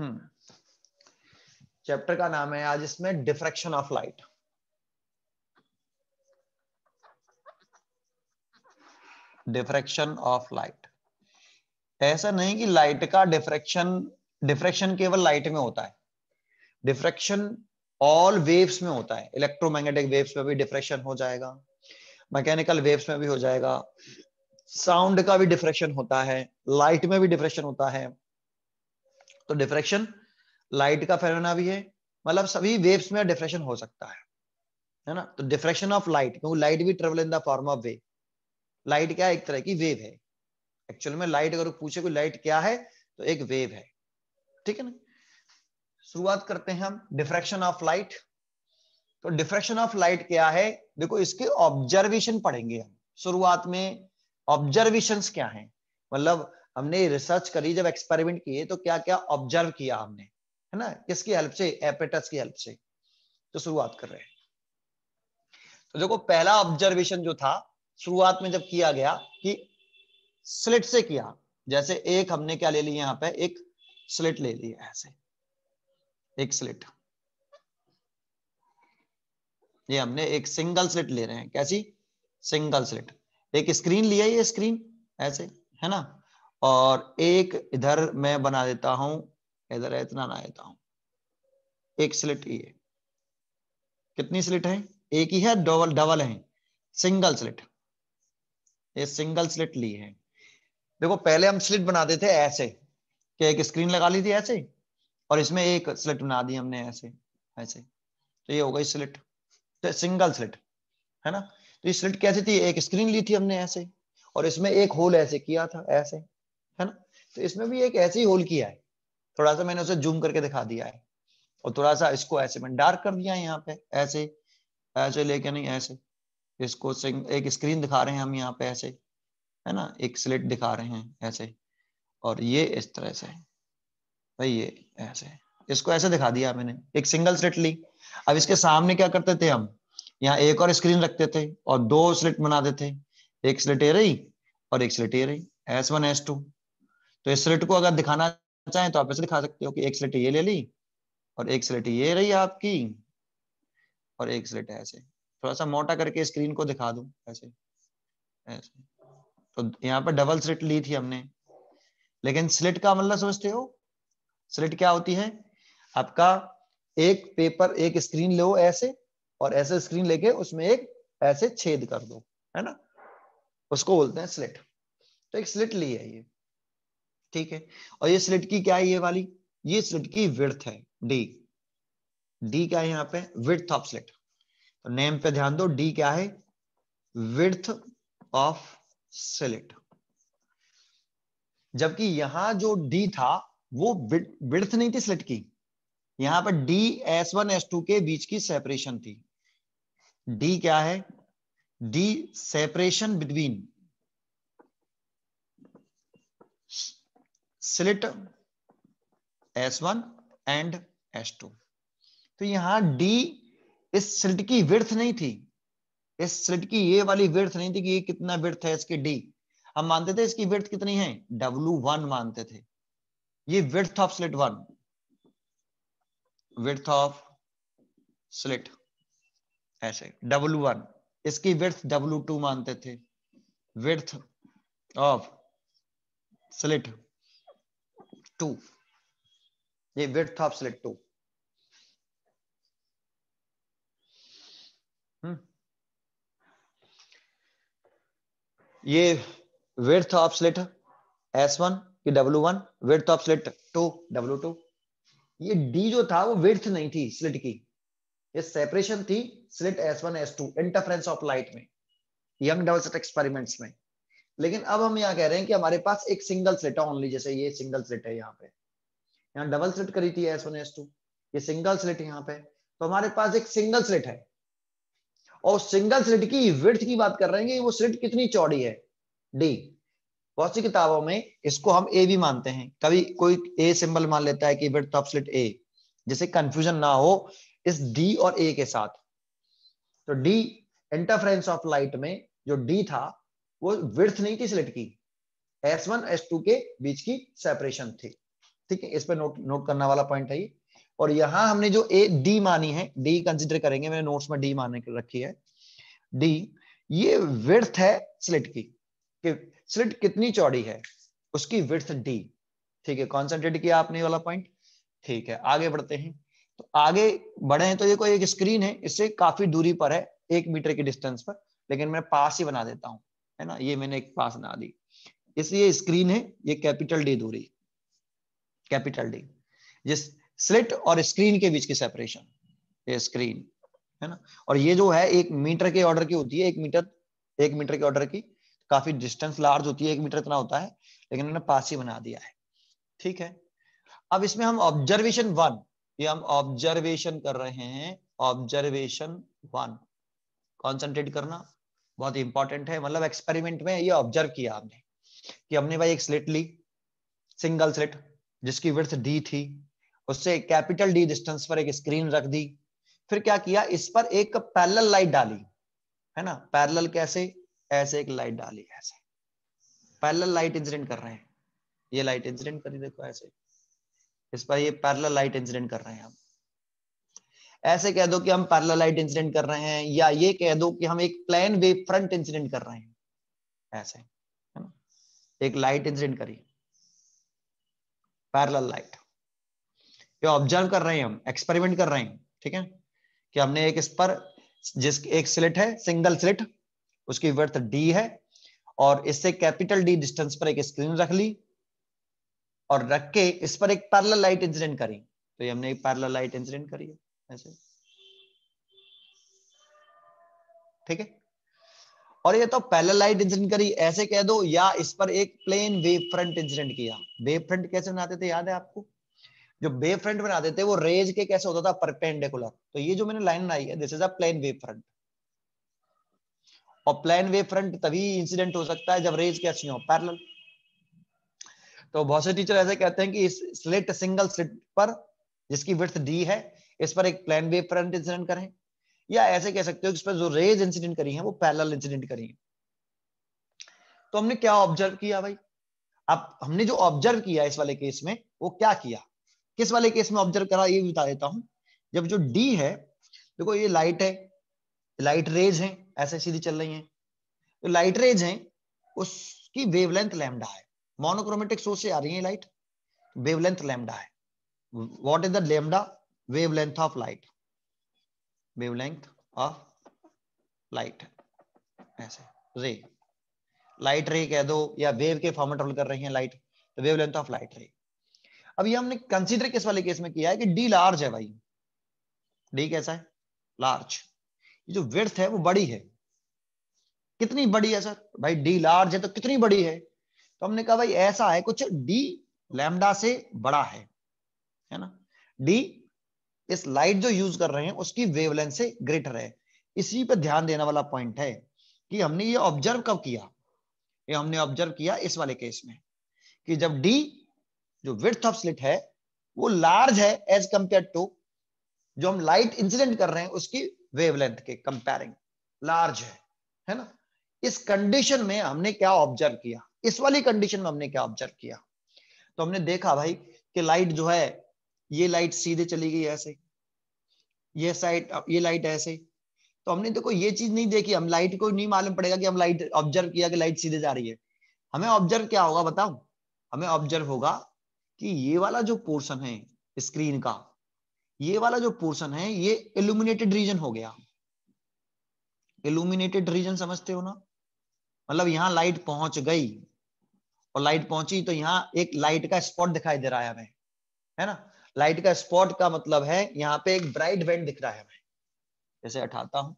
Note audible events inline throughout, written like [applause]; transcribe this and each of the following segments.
Chapter हम्म। का नाम है आज इसमें diffraction of light diffraction of light ऐसा नहीं कि लाइट का डिफ्रेक्शन डिफ्रेक्शन केवल लाइट में होता है डिफ्रेक्शन ऑल वेव्स में होता है इलेक्ट्रोमैग्नेटिक वेव्स में भी डिफ्रेक्शन हो जाएगा मैकेनिकल वेव्स में भी हो जाएगा साउंड का भी डिफ्रेक्शन होता है लाइट में भी डिफ्रेक्शन होता है तो डिफ्रेक्शन लाइट का फेरोना भी है मतलब सभी वेव्स में डिफ्रेक्शन हो सकता है है ना तो डिफ्रेक्शन ऑफ लाइट क्योंकि लाइट भी travel in the form of wave light क्या एक तरह की वेव है एक्चुअल में लाइट अगर पूछे कोई लाइट क्या है तो एक वेव है ठीक है ना शुरुआत करते हैं हम डिफ्रेक्शन ऑफ लाइट तो डिफ्रेक्शन ऑफ लाइट क्या है देखो इसके ऑब्जर्वेशन पढ़ेंगे हम शुरुआत में ऑब्जर्वेशन क्या है मतलब हमने रिसर्च करी जब एक्सपेरिमेंट किए तो क्या क्या ऑब्जर्व किया हमने है ना किसकी हेल्प से एपेटस की हेल्प से तो शुरुआत कर रहे हैं तो देखो पहला ऑब्जर्वेशन जो था शुरुआत में जब किया गया कि स्लिट से किया जैसे एक हमने क्या ले लिया यहां पे एक स्लिट ले लिया ऐसे एक स्लिट ये हमने एक सिंगल स्लिट ले रहे हैं कैसी सिंगल स्लिट एक स्क्रीन लिया ये स्क्रीन ऐसे है ना और एक इधर मैं बना देता हूं इधर इतना ना देता हूं एक स्लिट ये कितनी स्लिट है एक ही है डबल डबल है सिंगल स्लिट ये सिंगल स्लिट ली है देखो पहले हम स्लिट बनाते थे ऐसे कि एक स्क्रीन लगा ली थी ऐसे और इसमें एक स्लिट बना दी हमने ऐसे ऐसे तो ये हो गई स्लिट तो सिंगल स्लिट है ना तो ये स्लिट कैसी थी एक स्क्रीन ली थी हमने ऐसे और इसमें एक होल ऐसे किया था ऐसे तो इसमें भी एक ऐसे ही होल किया है थोड़ा सा मैंने उसे जूम करके दिखा दिया है और थोड़ा सा इसको ऐसे मैंने डार्क कर दिया है यहाँ पे ऐसे ऐसे लेके नहीं ऐसे इसको एक स्क्रीन दिखा रहे हैं हम यहाँ पे ऐसे है ना एक स्लेट दिखा रहे हैं ऐसे और ये इस तरह से भाई ये ऐसे इसको ऐसे दिखा दिया मैंने एक सिंगल स्लेट ली अब इसके सामने क्या करते थे हम यहाँ एक और स्क्रीन रखते थे और दो स्लेट बनाते थे एक स्लेट ए रही और एक स्लेट ए रही एस वन एस टू तो इस स्लिट को अगर दिखाना चाहें तो आप ऐसे दिखा सकते हो कि एक स्लिट ये ले ली और एक स्लिट ये रही आपकी और एक स्लिट ऐसे थोड़ा सा मोटा करके स्क्रीन को दिखा दू ऐसे ऐसे तो यहाँ पर डबल स्लिट ली थी हमने लेकिन स्लिट का मतलब समझते हो स्लिट क्या होती है आपका एक पेपर एक स्क्रीन लो ऐसे और ऐसे स्क्रीन लेके उसमें एक ऐसे छेद कर दो है ना उसको बोलते हैं स्लिट तो एक स्लिट ली है ये ठीक है और ये स्लिट की क्या है ये वाली ये स्लिट की विर्थ है डी डी क्या है यहाँ पे विर्थ ऑफ स्लिट तो नेम पे ध्यान दो डी क्या है विर्थ ऑफ स्लिट जबकि यहां जो डी था वो विर्थ नहीं थी स्लिट की यहां पर D S one S two के बीच की सेपरेशन थी डी क्या है D separation between slit S1 and S2 तो यहां D इस स्लिट की विर्थ नहीं थी इस स्लिट की ये वाली विर्थ नहीं थी कि ये कितना विर्थ है इसकी D हम मानते थे इसकी विर्थ कितनी है W1 मानते थे ये width of slit one width of slit ऐसे W1 इसकी विर्थ W2 मानते थे विर्थ ऑफ स्लिट टू ये विथ ऑफ स्लिट टू ये width of slit S one की W one width of slit two W two ये D जो था वो विथ नहीं थी स्लिट की ये सेपरेशन थी slit S one S two interference of light में यंग डेवलप एक्सपेरिमेंट्स में लेकिन अब हम यहाँ कह रहे हैं कि हमारे पास एक सिंगल सेट है ओनली जैसे ये सिंगल सेट है यहाँ पे यहाँ डबल सेट करी थी एस वन एस टू ये सिंगल सेट यहाँ पे तो हमारे पास एक सिंगल सेट है और सिंगल सेट की विर्थ की बात कर रहे हैं कि वो सेट कितनी चौड़ी है डी बहुत सी किताबों में इसको हम ए भी मानते हैं कभी कोई ए सिंबल मान लेता है कि विर्थ ऑफ स्लिट ए जैसे कंफ्यूजन ना हो इस डी और ए के साथ तो डी इंटरफ्रेंस ऑफ लाइट में जो डी था वो विर्थ नहीं थी स्लिट की एस वन एस टू के बीच की सेपरेशन थी ठीक है इस पर नोट नोट करने वाला पॉइंट है ये और यहां हमने जो ए डी मानी है डी कंसिडर करेंगे मैंने नोट्स में डी माने रखी है डी ये विर्थ है स्लिट की कि स्लिट कितनी चौड़ी है उसकी विर्थ डी ठीक है कॉन्सेंट्रेट किया आपने वाला पॉइंट ठीक है आगे बढ़ते हैं तो आगे बढ़े हैं तो ये कोई एक स्क्रीन है इससे काफी दूरी पर है एक मीटर की डिस्टेंस पर लेकिन मैं पास ही बना देता हूं है ना ये मैंने एक पास ना दी इसलिए स्क्रीन है ये कैपिटल डी दूरी कैपिटल डी जिस स्लिट और स्क्रीन के बीच की सेपरेशन ये स्क्रीन है ना और ये जो है एक मीटर के ऑर्डर की होती है एक मीटर एक मीटर के ऑर्डर की काफी डिस्टेंस लार्ज होती है एक मीटर इतना होता है लेकिन उन्होंने पास ही बना दिया है ठीक है अब इसमें हम ऑब्जर्वेशन वन ये हम ऑब्जर्वेशन कर रहे हैं ऑब्जर्वेशन वन कॉन्सेंट्रेट करना बहुत इंपॉर्टेंट है मतलब एक्सपेरिमेंट में ये ऑब्जर्व किया हमने कि हमने भाई एक स्लिट ली सिंगल स्लिट जिसकी विर्थ डी थी उससे कैपिटल डी डिस्टेंस पर एक स्क्रीन रख दी फिर क्या किया इस पर एक पैरल लाइट डाली है ना पैरल कैसे ऐसे एक लाइट डाली ऐसे पैरल लाइट इंसिडेंट कर रहे हैं ये लाइट इंसिडेंट करी देखो ऐसे इस पर ये पैरल लाइट इंसिडेंट कर रहे हैं हम ऐसे कह दो कि हम लाइट इंसिडेंट कर रहे हैं या ये कह दो कि हम एक प्लेन वेव फ्रंट इंसिडेंट कर रहे हैं ऐसे है ना एक लाइट इंसिडेंट करिए पैरल लाइट ये ऑब्जर्व कर रहे हैं हम एक्सपेरिमेंट कर रहे हैं ठीक है कि हमने एक इस पर जिस एक स्लिट है सिंगल स्लिट उसकी वर्थ डी है और इससे कैपिटल डी डिस्टेंस पर एक स्क्रीन रख ली और रख के इस पर एक पैरल लाइट इंसिडेंट करी तो ये हमने एक पैरल लाइट इंसिडेंट करी है ऐसे ठीक है और ये तो पहले लाइट इंसिडेंट करी ऐसे कह दो या इस पर एक प्लेन वेव फ्रंट इंसिडेंट किया वेव फ्रंट कैसे बनाते थे याद है आपको जो वेव फ्रंट बनाते थे वो रेज के कैसे होता था परपेंडिकुलर तो ये जो मैंने लाइन बनाई है this is a plane wave front और प्लेन वेव फ्रंट तभी इंसिडेंट हो सकता है जब रेज कैसी हो पैरेलल तो बहुत से टीचर ऐसे कहते हैं कि इस स्लिट सिंगल स्लिट पर जिसकी विर्थ डी है इस पर एक प्लान वेव फ्रंट इंसिडेंट करें या ऐसे कह सकते हो कि इस पर जो रेज इंसिडेंट करी है वो पैरल इंसिडेंट करी है तो हमने क्या ऑब्जर्व किया भाई अब हमने जो ऑब्जर्व किया इस वाले केस में वो क्या किया किस वाले केस में ऑब्जर्व करा ये बता देता हूं जब जो डी है देखो ये लाइट है लाइट रेज है ऐसे सीधी चल रही है तो लाइट रेज है उसकी वेवलेंथ लैम्डा है मोनोक्रोमेटिक सोर्स से आ रही है लाइट वेवलेंथ लैम्डा है what is the lambda wavelength of light wavelength of light ऐसे ray light ray कह दो या wave के फॉर्म में ट्रेवल कर रही है लाइट तो वेवलेंथ ऑफ लाइट रे अब ये हमने कंसीडर किस वाले केस में किया है कि डी लार्ज है भाई डी कैसा है लार्ज ये जो विर्थ है वो बड़ी है कितनी बड़ी है सर भाई डी लार्ज है तो कितनी बड़ी है तो हमने कहा भाई ऐसा है कुछ डी लैमडा से बड़ा है है ना डी इस लाइट जो यूज कर रहे हैं उसकी वेवलेंथ से ग्रेटर है इसी पर ध्यान देने वाला पॉइंट है कि हमने ये ऑब्जर्व कब किया ये हमने ऑब्जर्व किया इस वाले केस में कि जब डी जो विथ ऑफ स्लिट है वो लार्ज है एज कंपेयर टू जो हम लाइट इंसिडेंट कर रहे हैं उसकी वेवलेंथ के कंपेयरिंग लार्ज है है ना इस कंडीशन में हमने क्या ऑब्जर्व किया इस वाली कंडीशन में हमने क्या ऑब्जर्व किया तो हमने देखा भाई कि लाइट जो है ये लाइट सीधे चली गई ऐसे ये साइड ये लाइट ऐसे तो हमने देखो ये चीज नहीं देखी हम लाइट को नहीं मालूम पड़ेगा कि हम लाइट ऑब्जर्व किया कि लाइट सीधे जा रही है हमें ऑब्जर्व क्या होगा बताओ हमें ऑब्जर्व होगा कि ये वाला जो पोर्शन है स्क्रीन का ये वाला जो पोर्शन है ये इल्यूमिनेटेड रीजन हो गया इल्यूमिनेटेड रीजन समझते हो ना मतलब यहाँ लाइट पहुंच गई और लाइट पहुंची तो यहाँ एक लाइट का स्पॉट दिखाई दे रहा है हमें है ना लाइट का स्पॉट का मतलब है यहाँ पे एक ब्राइट बैंड दिख रहा है हमें जैसे हटाता हूँ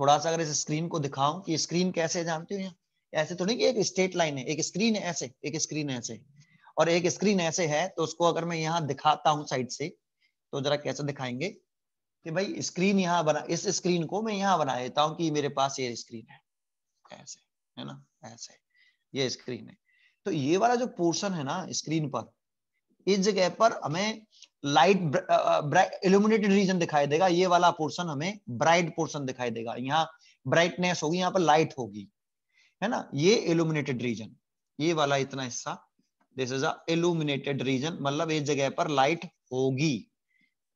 थोड़ा सा अगर इस स्क्रीन को दिखाऊं कि स्क्रीन कैसे जानते हो यहाँ ऐसे तो नहीं कि एक स्ट्रेट लाइन है एक स्क्रीन है ऐसे एक स्क्रीन ऐसे और एक स्क्रीन ऐसे है तो उसको अगर मैं यहाँ दिखाता हूँ साइड से तो जरा कैसे दिखाएंगे कि भाई स्क्रीन यहाँ बना इस स्क्रीन को मैं यहाँ बना देता हूँ कि मेरे पास ये स्क्रीन है ऐसे है ना ऐसे ये स्क्रीन है तो ये वाला जो पोर्शन है ना स्क्रीन पर इस जगह पर हमें लाइट इल्यूमिनेटेड रीजन दिखाई देगा ये वाला पोर्शन हमें ब्राइट पोर्शन दिखाई देगा यहाँ ब्राइटनेस होगी यहाँ पर लाइट होगी है ना ये इल्यूमिनेटेड रीजन ये वाला इतना हिस्सा दिस इज इल्यूमिनेटेड रीजन मतलब इस जगह पर लाइट होगी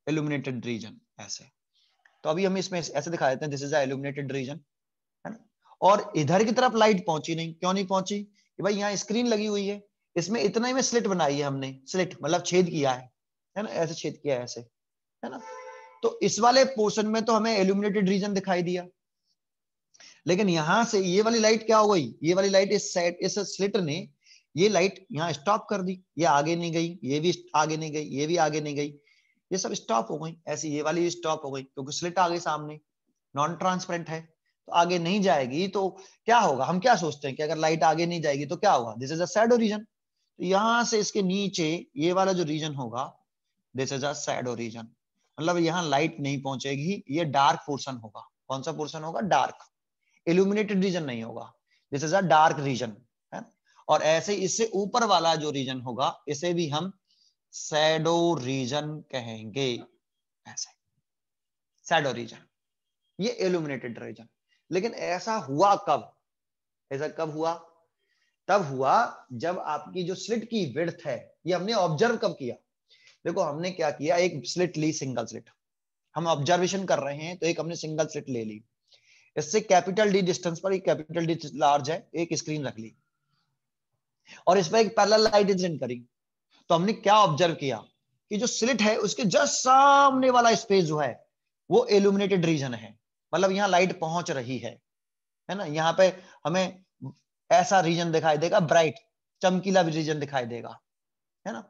इल्यूमिनेटेड रीजन ऐसे तो अभी हम इसमें ऐसे दिखा देते हैं दिस इज इल्यूमिनेटेड रीजन है ना और इधर की तरफ लाइट पहुंची नहीं क्यों नहीं पहुंची कि भाई यहाँ स्क्रीन लगी हुई है इसमें इतना ही में स्लिट बनाई है हमने स्लिट मतलब छेद किया है है ना ऐसे छेद किया ऐसे है ना तो इस वाले पोर्शन में तो हमें एल्यूमिनेटेड रीजन दिखाई दिया लेकिन यहां से ये वाली लाइट क्या हो गई ये वाली लाइट इस साइड इस स्लिटर ने ये लाइट यहाँ स्टॉप कर दी ये आगे नहीं गई ये भी आगे नहीं गई ये भी आगे नहीं गई ये सब स्टॉप हो गई ऐसी ये वाली स्टॉप हो गई क्योंकि स्लिट आगे सामने नॉन ट्रांसपेरेंट है तो आगे नहीं जाएगी तो क्या होगा हम क्या सोचते हैं कि अगर लाइट आगे नहीं जाएगी तो क्या होगा this is a shadow region तो यहां से इसके नीचे ये वाला जो रीजन होगा दिस इज अडो रीजन मतलब यहाँ लाइट नहीं पहुंचेगी ये डार्क पोर्सन होगा कौन सा पोर्सन होगा डार्क इल्यूमिनेटेड रीजन नहीं होगा this is a dark region है और ऐसे इससे ऊपर वाला जो रीजन होगा इसे भी हम सैडो रीजन कहेंगे ऐसे सैडो रीजन ये इल्यूमिनेटेड रीजन लेकिन ऐसा हुआ कब ऐसा कब हुआ तब हुआ जब आपकी जो स्लिट की विड्थ है ये हमने ऑब्जर्व कब किया देखो हमने क्या किया एक स्लिट ली सिंगल स्लिट हम ऑब्जर्वेशन कर रहे हैं तो एक हमने सिंगल स्लिट ले ली इससे कैपिटल डी डिस्टेंस पर एक कैपिटल डी लार्ज है एक स्क्रीन रख ली और इस पर एक पैरेलल लाइट इंसिडेंट करी तो हमने क्या ऑब्जर्व किया कि जो स्लिट है उसके जस्ट सामने वाला स्पेस जो है वो एल्यूमिनेटेड रीजन है मतलब यहाँ लाइट पहुंच रही है है ना यहाँ पे हमें ऐसा रीजन दिखाई देगा ब्राइट चमकीला रीजन दिखाई देगा है ना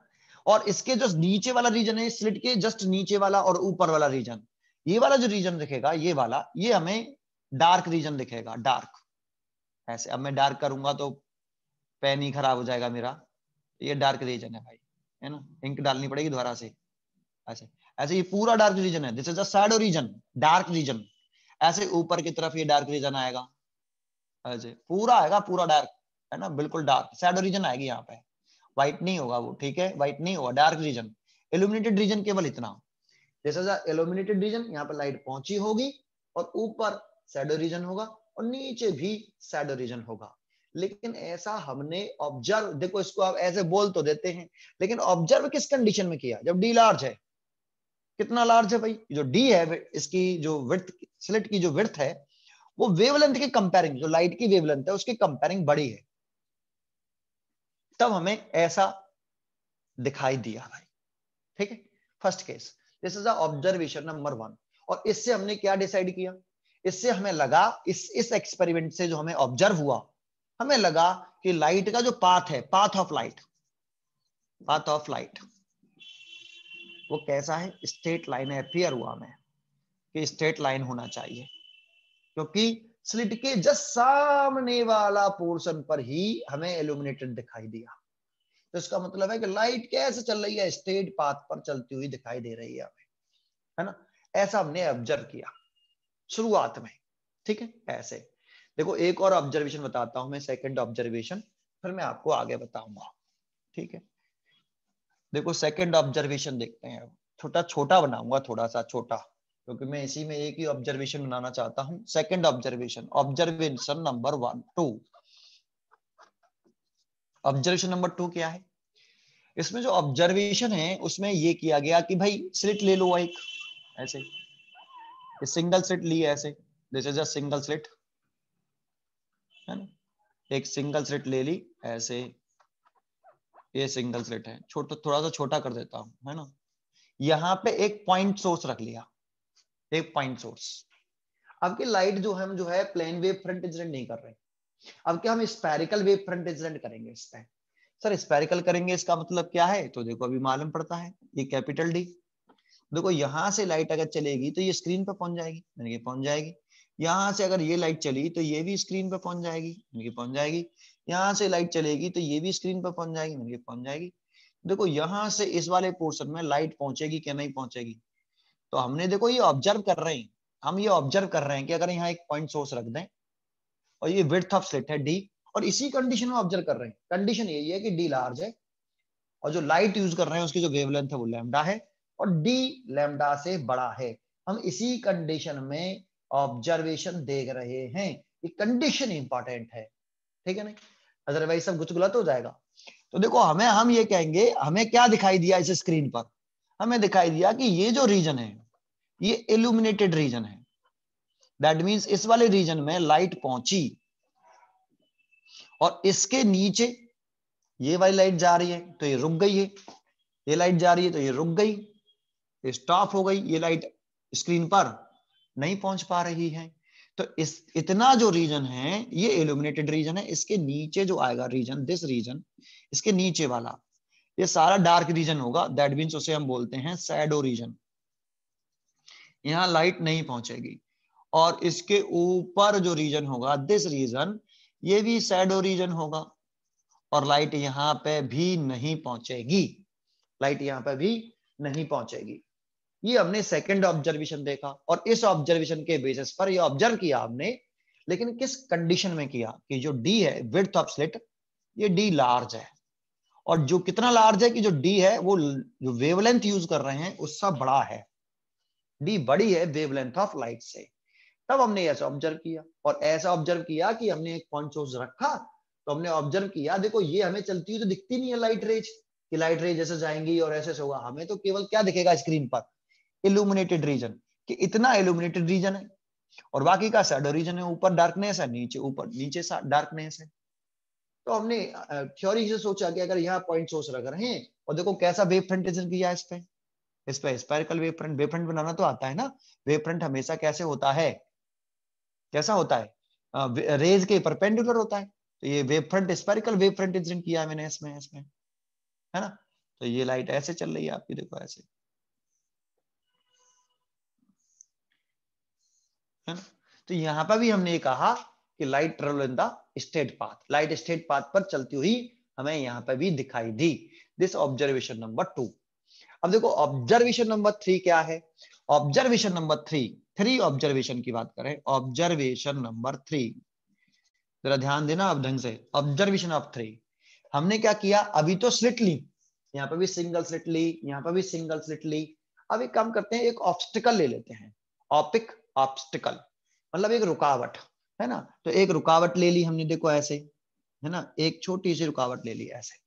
और इसके जो नीचे वाला रीजन है स्लिट के जस्ट नीचे वाला और ऊपर वाला रीजन ये वाला जो रीजन दिखेगा ये वाला ये हमें डार्क रीजन दिखेगा डार्क ऐसे अब मैं डार्क करूंगा तो पेन ही खराब हो जाएगा मेरा ये डार्क रीजन है भाई है ना इंक डालनी पड़ेगी द्वारा से ऐसे ऐसे ये पूरा डार्क रीजन है this is shadow region dark region ऐसे ऊपर की तरफ ये डार्क रीजन आएगा ऐसे पूरा आएगा पूरा डार्क है ना बिल्कुल डार्क सैडो रीजन आएगी यहाँ पे व्हाइट नहीं होगा वो ठीक है व्हाइट नहीं होगा डार्क रीजन एल्यूमिनेटेड रीजन केवल इतना जैसा एल्यूमिनेटेड रीजन यहाँ पर लाइट पहुंची होगी और ऊपर सैडो रीजन होगा और नीचे भी सैडो रीजन होगा लेकिन ऐसा हमने ऑब्जर्व देखो इसको आप ऐसे बोल तो देते हैं लेकिन ऑब्जर्व किस कंडीशन में किया जब डी लार्ज है कितना लार्ज है भाई जो डी है इसकी जो विर्थ स्लिट की जो विर्थ है वो वेवलेंथ के कंपेयरिंग जो लाइट की वेवलेंथ है उसकी कंपेयरिंग बड़ी है तब हमें ऐसा दिखाई दिया भाई ठीक है first case this is observation number one और इससे हमने क्या डिसाइड किया इससे हमें लगा इस इस एक्सपेरिमेंट से जो हमें ऑब्जर्व हुआ हमें लगा कि लाइट का जो पाथ है path of light path of light वो कैसा है स्ट्रेट लाइन है अपियर हुआ हमें कि स्ट्रेट लाइन होना चाहिए क्योंकि स्लिट के जस्ट सामने वाला पोर्शन पर ही हमें एल्यूमिनेटेड दिखाई दिया तो इसका मतलब है कि लाइट कैसे चल रही है स्टेट पाथ पर चलती हुई दिखाई दे रही है हमें है ना ऐसा हमने ऑब्जर्व किया शुरुआत में ठीक है ऐसे देखो एक और ऑब्जर्वेशन बताता हूं मैं सेकंड ऑब्जर्वेशन फिर मैं आपको आगे बताऊंगा ठीक है देखो सेकंड ऑब्जर्वेशन देखते हैं छोटा छोटा बनाऊंगा थोड़ा सा छोटा क्योंकि मैं इसी में एक ही ऑब्जर्वेशन बनाना चाहता हूं second observation observation number one two observation number two क्या है इसमें जो ऑब्जर्वेशन है उसमें ये किया गया कि भाई स्लिट ले लो एक ऐसे सिंगल स्लिट ली ऐसे this is a single slit है ना एक सिंगल स्लिट ले ली ऐसे ये सिंगल स्लिट है छोटा थोड़ा सा छोटा कर देता हूं है ना यहाँ पे एक पॉइंट सोर्स रख लिया एक पॉइंट सोर्स अब की लाइट जो हम जो है प्लेन वेव फ्रंट इंसिडेंट नहीं कर रहे अब क्या हम स्पेरिकल वेव फ्रंट इंसिडेंट करेंगे इस पे सर स्पेरिकल करेंगे इसका मतलब क्या है तो देखो अभी मालूम पड़ता है ये कैपिटल डी देखो यहां से लाइट अगर चलेगी तो ये स्क्रीन पर पहुंच जाएगी यानी कि पहुंच जाएगी यहां से अगर ये लाइट चली तो ये भी स्क्रीन पर पहुंच जाएगी यानी कि पहुंच जाएगी यहां से लाइट चलेगी तो ये भी स्क्रीन पर पहुंच जाएगी यानी कि पहुंच जाएगी देखो यहां से इस वाले पोर्शन में लाइट पहुंचेगी क्या नहीं पहुंचेगी तो हमने देखो ये ऑब्जर्व कर रहे हैं हम ये ऑब्जर्व कर रहे हैं कि अगर यहाँ एक पॉइंट सोर्स रख दें और ये विर्थ ऑफ स्लिट है डी और इसी कंडीशन में ऑब्जर्व कर रहे हैं कंडीशन यही है कि डी लार्ज है और जो लाइट यूज कर रहे हैं उसकी जो वेवलेंथ है वो लेमडा है और डी लेमडा से बड़ा है हम इसी कंडीशन में ऑब्जर्वेशन देख रहे हैं ये कंडीशन इंपॉर्टेंट है ठीक है ना अदरवाइज सब गुत हो जाएगा तो देखो हमें हम ये कहेंगे हमें क्या दिखाई दिया इस स्क्रीन पर हमें दिखाई दिया कि ये जो रीजन है ये इल्यूमिनेटेड रीजन है दैट मीन्स इस वाले रीजन में लाइट पहुंची और इसके नीचे ये वाली लाइट जा रही है तो ये रुक गई है ये लाइट जा रही है तो ये रुक गई स्टॉप हो गई ये लाइट स्क्रीन पर नहीं पहुंच पा रही है तो इस इतना जो रीजन है ये इल्यूमिनेटेड रीजन है इसके नीचे जो आएगा रीजन दिस रीजन इसके नीचे वाला ये सारा डार्क रीजन होगा दैट मीन्स उसे हम बोलते हैं सैडो रीजन यहां लाइट नहीं पहुंचेगी और इसके ऊपर जो रीजन होगा दिस रीजन ये भी सैडो रीजन होगा और लाइट यहाँ पे भी नहीं पहुंचेगी लाइट यहाँ पे भी नहीं पहुंचेगी ये हमने सेकंड ऑब्जर्वेशन देखा और इस ऑब्जर्वेशन के बेसिस पर ये ऑब्जर्व किया हमने लेकिन किस कंडीशन में किया कि जो डी है विथ ऑफ स्लिट ये डी लार्ज है और जो कितना लार्ज है कि जो डी है वो जो वेवलेंथ यूज कर रहे हैं उससे बड़ा है डी बड़ी है वेवलेंथ ऑफ लाइट से तब हमने ऐसा ऑब्जर्व किया और ऐसा ऑब्जर्व किया कि हमने एक पॉन्चोज रखा तो हमने ऑब्जर्व किया देखो ये हमें चलती हुई तो दिखती नहीं है लाइट रेज कि लाइट रेज ऐसे जाएंगी और ऐसे होगा हमें तो केवल क्या दिखेगा स्क्रीन पर इल्यूमिनेटेड रीजन कि इतना इल्यूमिनेटेड रीजन है और बाकी का सैडो रीजन है ऊपर डार्कनेस है नीचे ऊपर नीचे डार्कनेस है तो हमने थ्योरी से सोचा कि अगर यहाँ पॉइंट सोर्स रख रहे हैं और देखो कैसा वेव फ्रंट डिजाइन किया इस पे इस पे spherical wave front wave front बनाना तो आता है ना वेव फ्रंट हमेशा कैसे होता है कैसा होता है रेज के परपेंडिकुलर होता है तो ये wave front spherical wave front design किया मैंने इसमें इसमें है ना तो ये लाइट ऐसे चल रही है आपकी देखो ऐसे है ना तो यहां पर भी हमने कहा कि light travel in the straight path light straight path पर चलती हुई हमें यहाँ पर भी दिखाई दी दिस ऑब्जर्वेशन नंबर टू अब देखो ऑब्जर्वेशन नंबर थ्री क्या है observation number three three observation की बात करें ऑब्जर्वेशन नंबर थ्री जरा ध्यान देना आप ढंग से ऑब्जर्वेशन ऑफ थ्री हमने क्या किया अभी तो स्लिट ली यहाँ पर भी सिंगल स्लिट ली यहाँ पर भी सिंगल स्लिट ली अब एक काम करते हैं एक ऑब्स्टिकल ले लेते हैं ऑपिक ऑब्स्टिकल मतलब एक रुकावट है ना तो एक रुकावट ले ली हमने देखो ऐसे है ना एक छोटी सी रुकावट ले ली ऐसे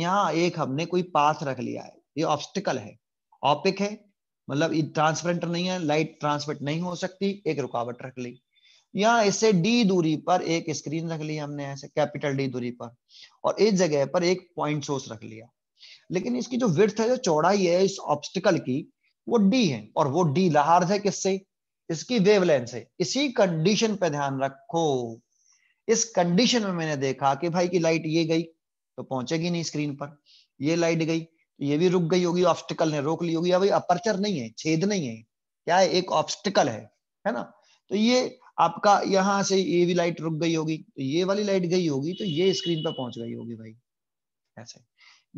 यहाँ एक हमने कोई पाथ रख लिया है ये ऑब्स्टिकल है ऑपिक है मतलब ट्रांसपेरेंट नहीं है लाइट ट्रांसमिट नहीं हो सकती एक रुकावट रख ली यहाँ इससे डी दूरी पर एक स्क्रीन रख ली हमने ऐसे कैपिटल डी दूरी पर और इस जगह पर एक पॉइंट सोर्स रख लिया लेकिन इसकी जो विर्थ है जो चौड़ाई है इस ऑब्स्टिकल की वो डी है और वो डी लाहार्थ है किससे इसकी वेवलेंथ है इसी कंडीशन पे ध्यान रखो इस कंडीशन में मैंने देखा कि भाई की लाइट ये गई तो पहुंचेगी नहीं स्क्रीन पर ये लाइट गई तो ये भी रुक गई होगी ऑप्टिकल ने रोक ली होगी भाई अपर्चर नहीं है छेद नहीं है क्या है एक ऑप्स्टिकल है है ना तो ये आपका यहां से ये भी लाइट रुक गई होगी तो ये वाली लाइट गई होगी तो ये स्क्रीन पर पहुंच गई होगी भाई ऐसे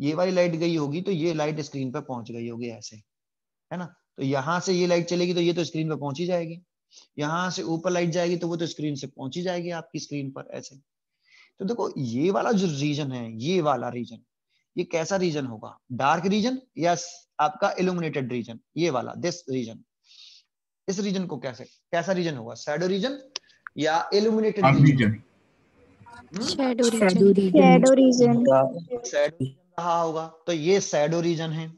ये वाली लाइट गई होगी तो ये लाइट स्क्रीन पर पहुंच गई होगी ऐसे है ना तो यहां से ये लाइट चलेगी तो ये तो स्क्रीन पर पहुंची जाएगी यहां से ऊपर लाइट जाएगी तो वो तो स्क्रीन से पहुंची जाएगी आपकी स्क्रीन पर ऐसे तो देखो ये वाला जो रीजन है ये वाला रीजन ये कैसा रीजन होगा डार्क रीजन या आपका इल्यूमिनेटेड रीजन ये वाला दिस रीजन इस रीजन को कैसे कैसा रीजन होगा शैडो रीजन या illuminated region shadow region region रहा होगा तो ये शैडो रीजन है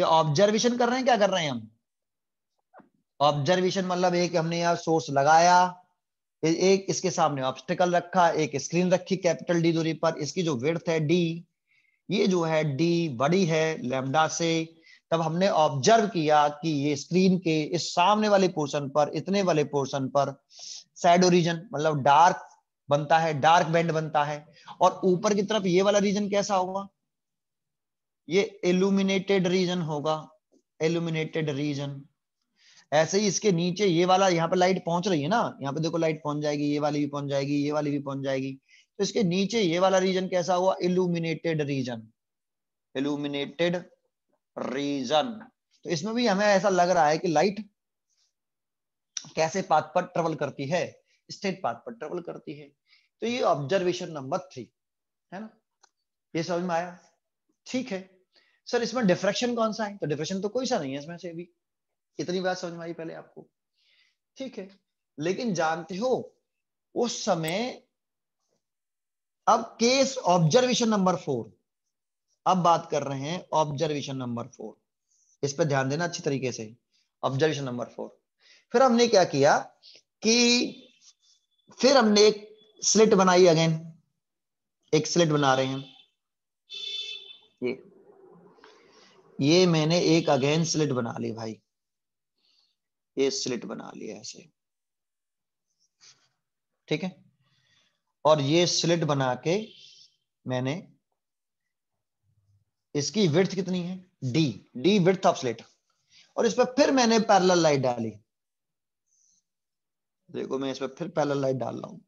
ये ऑब्जर्वेशन कर रहे हैं क्या कर रहे हैं हम ऑब्जर्वेशन मतलब एक हमने यहाँ सोर्स लगाया एक इसके सामने ऑब्स्टिकल रखा एक स्क्रीन रखी कैपिटल डी दूरी पर इसकी जो विर्थ है डी ये जो है डी बड़ी है लेमडा से तब हमने ऑब्जर्व किया कि ये स्क्रीन के इस सामने वाले पोर्शन पर इतने वाले पोर्शन पर सैडो ओरिजन मतलब डार्क बनता है डार्क बैंड बनता है और ऊपर की तरफ ये वाला रीजन कैसा होगा ये एल्यूमिनेटेड रीजन होगा एल्यूमिनेटेड रीजन ऐसे ही इसके नीचे ये वाला यहाँ पे लाइट पहुंच रही है ना यहाँ पे देखो लाइट पहुंच जाएगी ये वाली भी पहुंच जाएगी ये वाली भी पहुंच जाएगी तो इसके नीचे ये वाला रीजन कैसा हुआ इल्यूमिनेटेड रीजन इल्यूमिनेटेड रीजन तो इसमें भी हमें ऐसा लग रहा है कि लाइट कैसे पाथ पर ट्रेवल करती है स्टेट पाथ पर ट्रेवल करती है तो ये ऑब्जर्वेशन नंबर थ्री है ना ये समझ में आया ठीक है सर इसमें डिफ्रेक्शन कौन सा है तो डिफ्रेक्शन तो कोई सा नहीं है इसमें से भी इतनी बात समझ में आई पहले आपको ठीक है लेकिन जानते हो उस समय अब केस ऑब्जर्वेशन नंबर फोर अब बात कर रहे हैं ऑब्जर्वेशन नंबर फोर इस पर ध्यान देना अच्छी तरीके से ऑब्जर्वेशन नंबर फोर फिर हमने क्या किया कि फिर हमने एक स्लिट बनाई अगेन एक स्लिट बना रहे हैं ये मैंने एक अगेन स्लिट बना ली भाई ये स्लिट बना लिया ऐसे ठीक है और ये स्लिट बना के मैंने इसकी विर्थ कितनी है D D width of slit और इस पर फिर मैंने पैरल लाइट डाली देखो मैं इस पर फिर पैरल लाइट डाल रहा हूं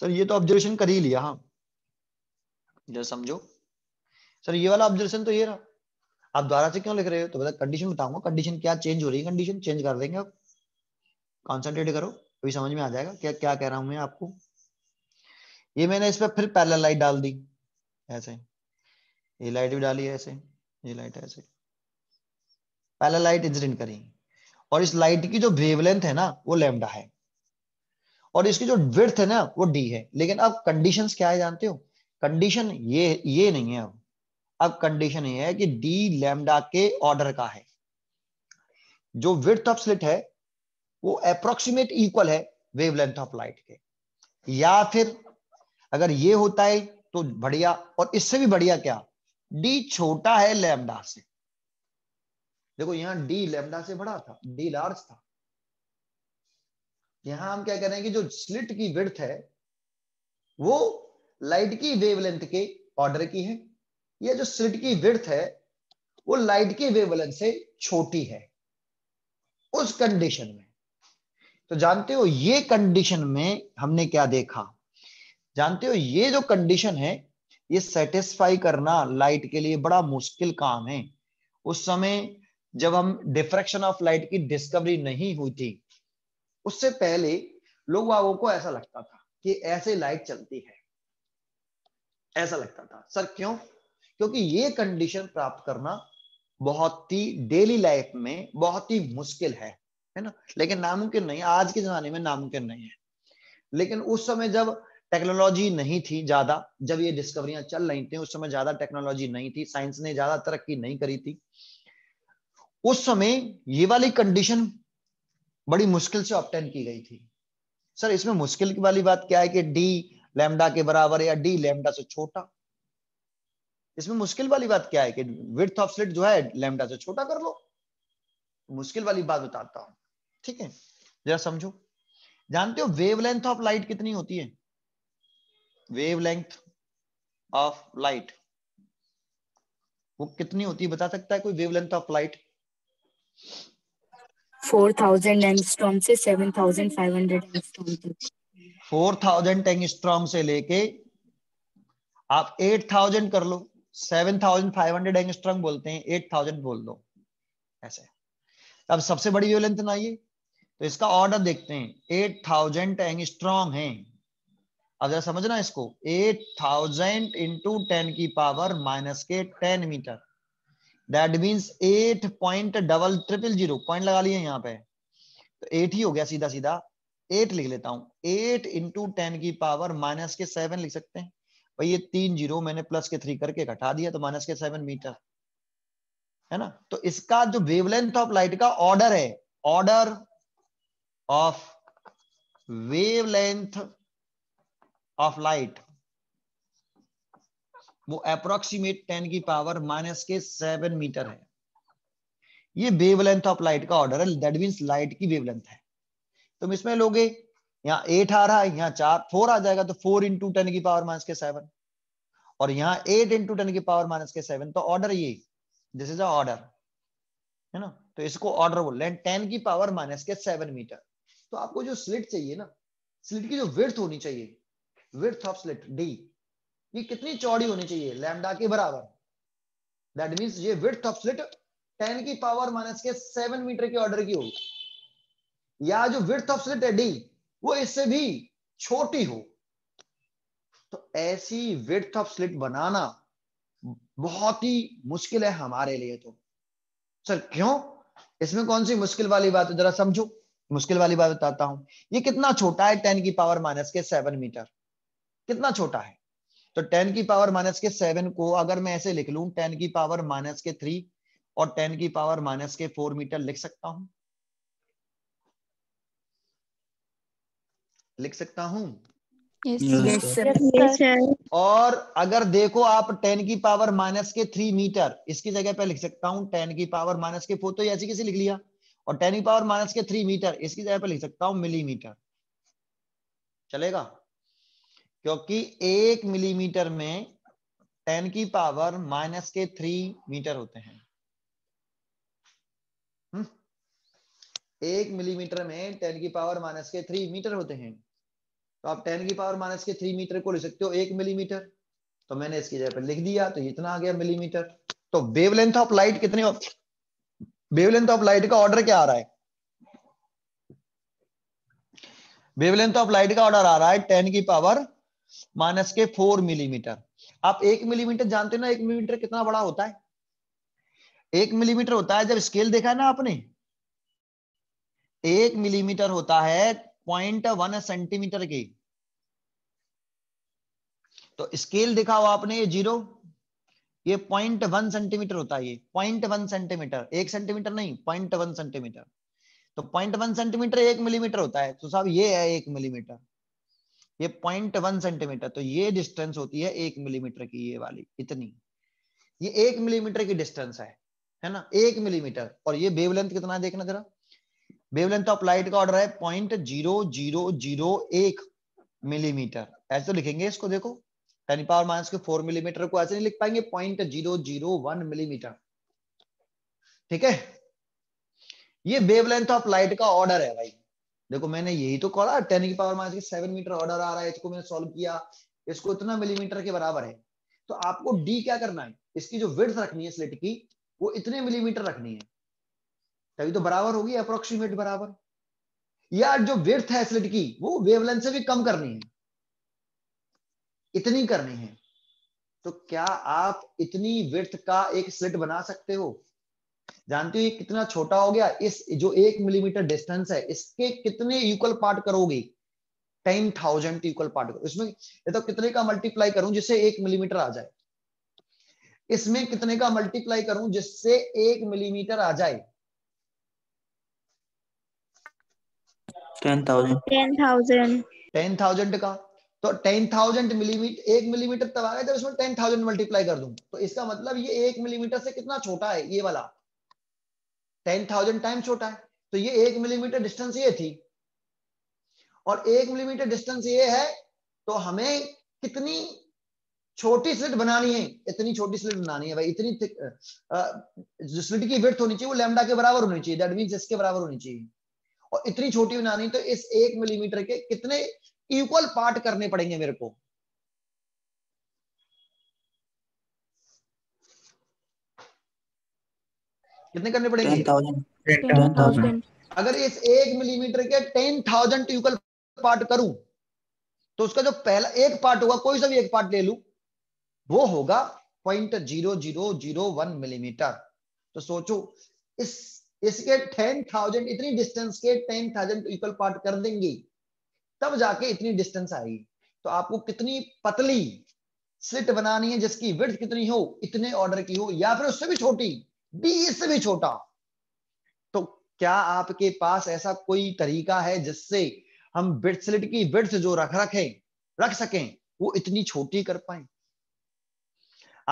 सर ये तो ऑब्जर्वेशन कर ही लिया हाँ समझो सर ये वाला ऑब्जर्वेशन तो ये रहा आप द्वारा से क्यों लिख रहे हो तो बता मतलब कंडीशन बताऊंगा कंडीशन क्या चेंज हो रही है कंडीशन चेंज कर देंगे आप कॉन्सेंट्रेट करो अभी समझ में आ जाएगा क्या क्या कह रहा हूं मैं आपको ये मैंने इस पर फिर पैरल लाइट डाल दी ऐसे ये लाइट भी डाली ऐसे ये लाइट ऐसे पैरल लाइट इंसिडेंट करी और इस लाइट की जो वेवलेंथ है ना वो लेमडा है और इसकी जो विर्थ है ना वो डी है लेकिन अब कंडीशंस क्या है जानते हो कंडीशन ये ये नहीं है अब अब कंडीशन ये है कि डी लैम्डा के ऑर्डर का है जो विथ ऑफ स्लिट है वो अप्रोक्सीमेट इक्वल है वेवलेंथ ऑफ लाइट के या फिर अगर ये होता है तो बढ़िया और इससे भी बढ़िया क्या डी छोटा है लैम्डा से देखो यहां डी लेमडा से बड़ा था डी लार्ज था यहां हम क्या कह रहे हैं कि जो स्लिट की विड्थ है वो लाइट की वेवलेंथ के ऑर्डर की है ये जो स्लिट की विर्थ है वो लाइट के वेवलन से छोटी है उस कंडीशन में तो जानते हो ये कंडीशन में हमने क्या देखा जानते हो ये जो कंडीशन है ये सेटिस्फाई करना लाइट के लिए बड़ा मुश्किल काम है उस समय जब हम डिफ्रेक्शन ऑफ लाइट की डिस्कवरी नहीं हुई थी उससे पहले लोग वागों को ऐसा लगता था कि ऐसे लाइट चलती है ऐसा लगता था सर क्यों क्योंकि ये कंडीशन प्राप्त करना बहुत ही डेली लाइफ में बहुत ही मुश्किल है है ना लेकिन नामुमकिन नहीं आज के जमाने में नामुमकिन नहीं है लेकिन उस समय जब टेक्नोलॉजी नहीं थी ज्यादा जब ये डिस्कवरियां चल रही थी उस समय ज्यादा टेक्नोलॉजी नहीं थी साइंस ने ज्यादा तरक्की नहीं करी थी उस समय ये वाली कंडीशन बड़ी मुश्किल से ऑप्टेन की गई थी सर इसमें मुश्किल वाली बात क्या है कि डी लेमडा के बराबर या डी लेमडा से छोटा इसमें मुश्किल वाली बात क्या है कि विथ ऑफ स्लिट जो है लेमडा से छोटा कर लो मुश्किल वाली बात बताता हूं ठीक है जरा समझो जानते हो वेवलेंथ ऑफ लाइट कितनी होती है वेवलेंथ ऑफ लाइट वो कितनी होती है बता सकता है कोई वेवलेंथ ऑफ लाइट फोर एंग एंगस्ट्रॉम से hundred angstrom four thousand angstrom से लेके आप एट थाउजेंड कर लो seven thousand five hundred angstrom बोलते हैं एट थाउजेंड बोल दो ऐसे अब सबसे बड़ी वेवलेंथ ना ये तो इसका ऑर्डर देखते हैं एट थाउजेंड एंगस्ट्रॉम है अब जरा समझना इसको एट थाउजेंड इंटू टेन की पावर माइनस के ten metre that means eight point double triple zero point लगा लिए यहाँ पे तो एट ही हो गया सीधा सीधा एट लिख लेता हूं एट इंटू टेन की पावर माइनस के सेवन लिख सकते हैं भाई ये तीन जीरो मैंने प्लस के थ्री करके घटा दिया तो माइनस के सेवन मीटर है ना तो इसका जो वेवलेंथ ऑफ लाइट का ऑर्डर है order of wavelength of light वो अप्रोक्सीमेट टेन की पावर माइनस के सेवन मीटर है ये वेवलेंथ ऑफ लाइट का ऑर्डर है दैट मीन लाइट की वेवलेंथ है तुम इसमें लोगे यहाँ एट आ रहा है यहाँ चार फोर आ जाएगा तो फोर इंटू टेन की पावर माइनस के सेवन और यहाँ एट इंटू टेन की पावर माइनस के सेवन तो ऑर्डर ये दिस इज ऑर्डर है ना तो इसको ऑर्डर बोल रहे हैं टेन की पावर माइनस के सेवन मीटर तो आपको जो स्लिट चाहिए ना स्लिट की जो विर्थ होनी चाहिए विर्थ ऑफ स्लिट डी ये कितनी चौड़ी होनी चाहिए लैमडा के बराबर दैट मीन ये विर्थ ऑफ स्लिट टेन की पावर माइनस के सेवन मीटर के ऑर्डर की होगी या जो विर्थ ऑफ स्लिट है डी वो इससे भी छोटी हो तो ऐसी विथ ऑफ स्लिट बनाना बहुत ही मुश्किल है हमारे लिए तो सर क्यों इसमें कौन सी मुश्किल वाली बात है जरा समझो मुश्किल वाली बात बताता हूं ये कितना छोटा है टेन की पावर माइनस के सेवन मीटर कितना छोटा है तो टेन की पावर माइनस के सेवन को अगर मैं ऐसे लिख लू टेन की पावर माइनस के थ्री और टेन की पावर माइनस के फोर मीटर लिख सकता हूं लिख सकता हूँ yes, और अगर देखो आप टेन की पावर माइनस के थ्री मीटर इसकी जगह पर लिख सकता हूँ टेन की पावर माइनस के फोर तो ऐसे कैसे लिख लिया और टेन की पावर माइनस के थ्री मीटर इसकी जगह पर लिख सकता हूँ मिलीमीटर चलेगा क्योंकि एक मिलीमीटर में टेन की पावर माइनस के थ्री मीटर होते हैं हम्म? एक मिलीमीटर में टेन की पावर माइनस के थ्री मीटर होते हैं तो आप टेन की पावर माइनस के थ्री मीटर को ले सकते हो एक मिलीमीटर तो मैंने इसकी जगह पर लिख दिया तो इतना आ गया मिलीमीटर तो वेवलेंथ ऑफ लाइट कितने वेवलेंथ ऑफ लाइट का ऑर्डर क्या आ रहा है वेवलेंथ ऑफ लाइट का ऑर्डर आ रहा है टेन की पावर माइनस के फोर मिलीमीटर आप एक मिलीमीटर जानते हो ना एक मिलीमीटर कितना बड़ा होता है एक मिलीमीटर होता है जब स्केल देखा है ना आपने एक मिलीमीटर होता है पॉइंट वन सेंटीमीटर के तो स्केल दिखा हुआ आपने ये जीरो ये पॉइंट वन सेंटीमीटर होता है ये पॉइंट वन सेंटीमीटर एक सेंटीमीटर नहीं पॉइंट वन सेंटीमीटर तो पॉइंट वन सेंटीमीटर एक मिलीमीटर होता है तो साहब ये है एक मिलीमीटर ये पॉइंट वन सेंटीमीटर तो ये डिस्टेंस होती है एक मिलीमीटर की ये वाली इतनी ये एक मिलीमीटर की डिस्टेंस है है ना एक मिलीमीटर और ये बेवलेंथ कितना देखना जरा वेवलेंथ ऑफ लाइट का ऑर्डर है पॉइंट जीरो जीरो जीरो एक मिलीमीटर ऐसे तो लिखेंगे इसको देखो टेन पावर माइनस के फोर मिलीमीटर को ऐसे नहीं लिख पाएंगे point zero zero one millimetre ठीक है ये वेवलेंथ ऑफ लाइट का ऑर्डर है भाई देखो मैंने यही तो कहा टेन की पावर माइनस के सेवन मीटर ऑर्डर आ रहा है इसको मैंने सोल्व किया इसको इतना मिलीमीटर के बराबर है तो आपको डी क्या करना है इसकी जो विर्थ रखनी है स्लेट की वो इतने मिलीमीटर रखनी है तभी तो बराबर होगी अप्रोक्सीमेट बराबर या जो विर्थ है स्लिट की वो वेवलेंथ से भी कम करनी है इतनी करनी है तो क्या आप इतनी विर्थ का एक स्लिट बना सकते हो जानते हो ये कितना छोटा हो गया इस जो एक मिलीमीटर डिस्टेंस है इसके कितने इक्वल पार्ट करोगे टेन थाउजेंड इक्वल पार्ट करो इसमें ये तो कितने का मल्टीप्लाई करूं जिससे एक मिलीमीटर आ जाए इसमें कितने का मल्टीप्लाई करूं जिससे एक मिलीमीटर आ जाए का तो टेन थाउजेंड मिलीमीटर एक मिलीमीटर तब आएगा जब इसमें टेन थाउजेंड मल्टीप्लाई कर दूं तो इसका मतलब ये एक मिलीमीटर से कितना छोटा है ये वाला टेन थाउजेंड टाइम छोटा है तो ये एक मिलीमीटर डिस्टेंस ये थी और एक मिलीमीटर डिस्टेंस ये है तो हमें कितनी छोटी स्लिट बनानी है इतनी छोटी स्लिट बनानी है भाई इतनी थिक, आ, जो स्लिट की विर्थ होनी चाहिए वो लेमडा के बराबर होनी चाहिए दैट मीन इसके बराबर होनी चाहिए और इतनी छोटी बनानी तो इस एक मिलीमीटर के कितने इक्वल पार्ट करने पड़ेंगे मेरे को कितने करने पड़ेंगे अगर इस एक मिलीमीटर के टेन थाउजेंड इक्वल पार्ट करूं तो उसका जो पहला एक पार्ट होगा कोई सा भी एक पार्ट ले लू वो होगा point zero zero zero one millimetre तो सोचो इस इसके टेन थाउजेंड इतनी डिस्टेंस के टेन थाउजेंड इक्वल पार्ट कर देंगे तब जाके इतनी डिस्टेंस आएगी तो आपको कितनी पतली स्लिट बनानी है जिसकी विड्थ कितनी हो इतने ऑर्डर की हो या फिर उससे भी छोटी बी इससे भी छोटा तो क्या आपके पास ऐसा कोई तरीका है जिससे हम विड्थ स्लिट की विड्थ जो रख रखें रख सकें वो इतनी छोटी कर पाए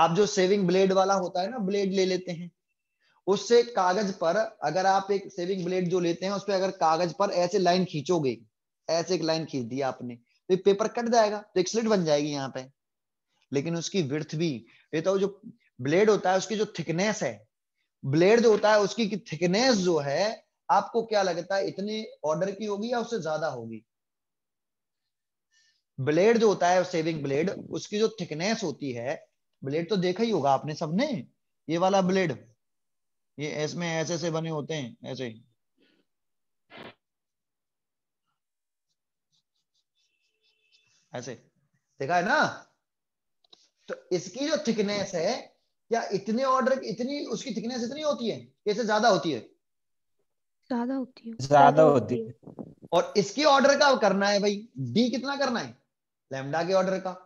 आप जो सेविंग ब्लेड वाला होता है ना ब्लेड ले लेते हैं उससे कागज पर अगर आप एक सेविंग ब्लेड जो लेते हैं उस पर अगर कागज पर ऐसे लाइन खींचोगे ऐसे एक लाइन खींच दिया आपने तो पेपर कट जाएगा तो एक स्लिट बन जाएगी यहाँ पे लेकिन उसकी विर्थ भी ये तो जो ब्लेड होता है उसकी जो थिकनेस है ब्लेड जो होता है उसकी थिकनेस जो है आपको क्या लगता है इतने ऑर्डर की होगी या उससे ज्यादा होगी ब्लेड जो होता है सेविंग ब्लेड उसकी जो थिकनेस होती है ब्लेड तो देखा ही होगा आपने सबने ये वाला ब्लेड ये एस में ऐसे ऐसे बने होते हैं ऐसे ही ऐसे देखा है ना तो इसकी जो थिकनेस है क्या इतने ऑर्डर इतनी उसकी थिकनेस इतनी होती है कैसे ज्यादा होती है ज्यादा होती है ज्यादा होती है और इसकी ऑर्डर का करना है भाई डी कितना करना है लेमडा के ऑर्डर का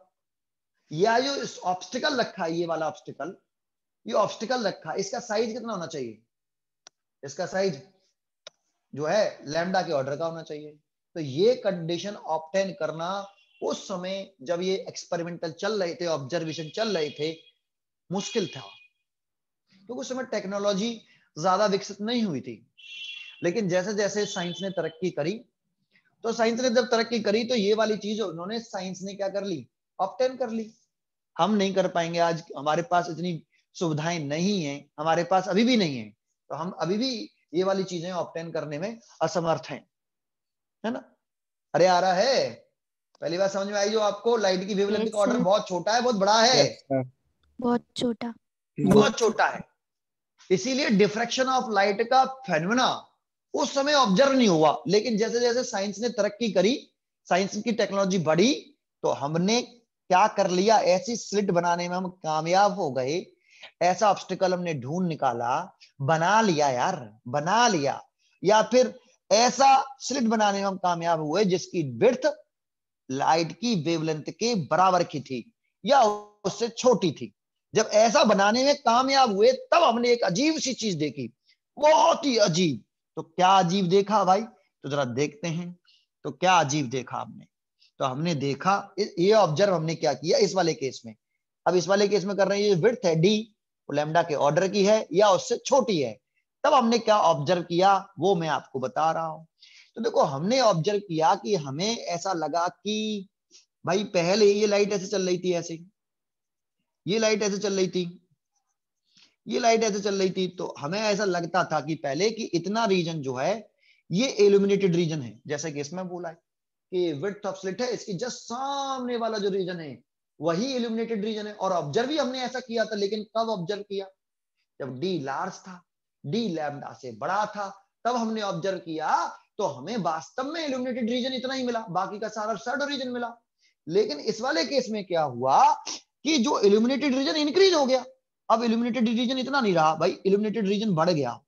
या जो ऑब्स्टिकल रखा है ये वाला ऑब्स्टिकल ये ऑब्स्टिकल रखा इसका साइज कितना होना चाहिए इसका साइज जो है लैमडा के ऑर्डर का होना चाहिए तो ये कंडीशन ऑप्टेन करना उस समय जब ये एक्सपेरिमेंटल चल रहे थे ऑब्जर्वेशन चल रहे थे मुश्किल था क्योंकि तो उस समय टेक्नोलॉजी ज्यादा विकसित नहीं हुई थी लेकिन जैसे जैसे साइंस ने तरक्की करी तो साइंस ने जब तरक्की करी तो ये वाली चीज उन्होंने साइंस ने क्या कर ली ऑप्टेन कर ली हम नहीं कर पाएंगे आज हमारे पास इतनी सुविधाएं नहीं है हमारे पास अभी भी नहीं है तो हम अभी भी ये वाली चीजें ऑप्टेन करने में असमर्थ हैं है ना अरे आ रहा है पहली बार समझ में आई जो आपको लाइट की वेवलेंथ का ऑर्डर बहुत छोटा है बहुत बड़ा है बहुत छोटा बहुत छोटा है इसीलिए डिफ्रेक्शन ऑफ लाइट का फेनमना उस समय ऑब्जर्व नहीं हुआ लेकिन जैसे जैसे साइंस ने तरक्की करी साइंस की टेक्नोलॉजी बढ़ी तो हमने क्या कर लिया ऐसी स्लिट बनाने में हम कामयाब हो गए ऐसा ऑब्स्टिकल हमने ढूंढ निकाला बना लिया यार बना लिया या फिर ऐसा स्लिट बनाने में हम कामयाब हुए जिसकी विर्थ लाइट की वेवलेंथ के बराबर की थी या उससे छोटी थी जब ऐसा बनाने में कामयाब हुए तब हमने एक अजीब सी चीज देखी बहुत ही अजीब तो क्या अजीब देखा भाई तो जरा देखते हैं तो क्या अजीब देखा हमने तो हमने देखा ये ऑब्जर्व हमने क्या किया इस वाले केस में अब इस वाले केस में कर रहे हैं ये विर्थ है डी लेमडा के ऑर्डर की है या उससे छोटी है तब हमने क्या ऑब्जर्व किया वो मैं आपको बता रहा हूं तो देखो हमने ऑब्जर्व किया कि हमें ऐसा लगा कि भाई पहले ये लाइट ऐसे चल रही थी ऐसे ये लाइट ऐसे चल रही थी ये लाइट ऐसे चल रही थी तो हमें ऐसा लगता था कि पहले कि इतना रीजन जो है ये एल्यूमिनेटेड रीजन है जैसे कि इसमें बोला है कि विथ ऑफ स्लिट है इसकी जस्ट सामने वाला जो रीजन है वही इल्यूमिनेटेड रीजन है और ऑब्जर्व भी हमने ऐसा किया था लेकिन कब ऑब्जर्व किया जब डी लार्ज था डी लैमडा से बड़ा था तब हमने ऑब्जर्व किया तो हमें वास्तव में इल्यूमिनेटेड रीजन इतना ही मिला बाकी का सारा सर्ड रीजन मिला लेकिन इस वाले केस में क्या हुआ कि जो इल्यूमिनेटेड रीजन इंक्रीज हो गया अब इल्यूमिनेटेड रीजन इतना नहीं रहा भाई इल्यूमिनेटेड रीजन बढ़ गया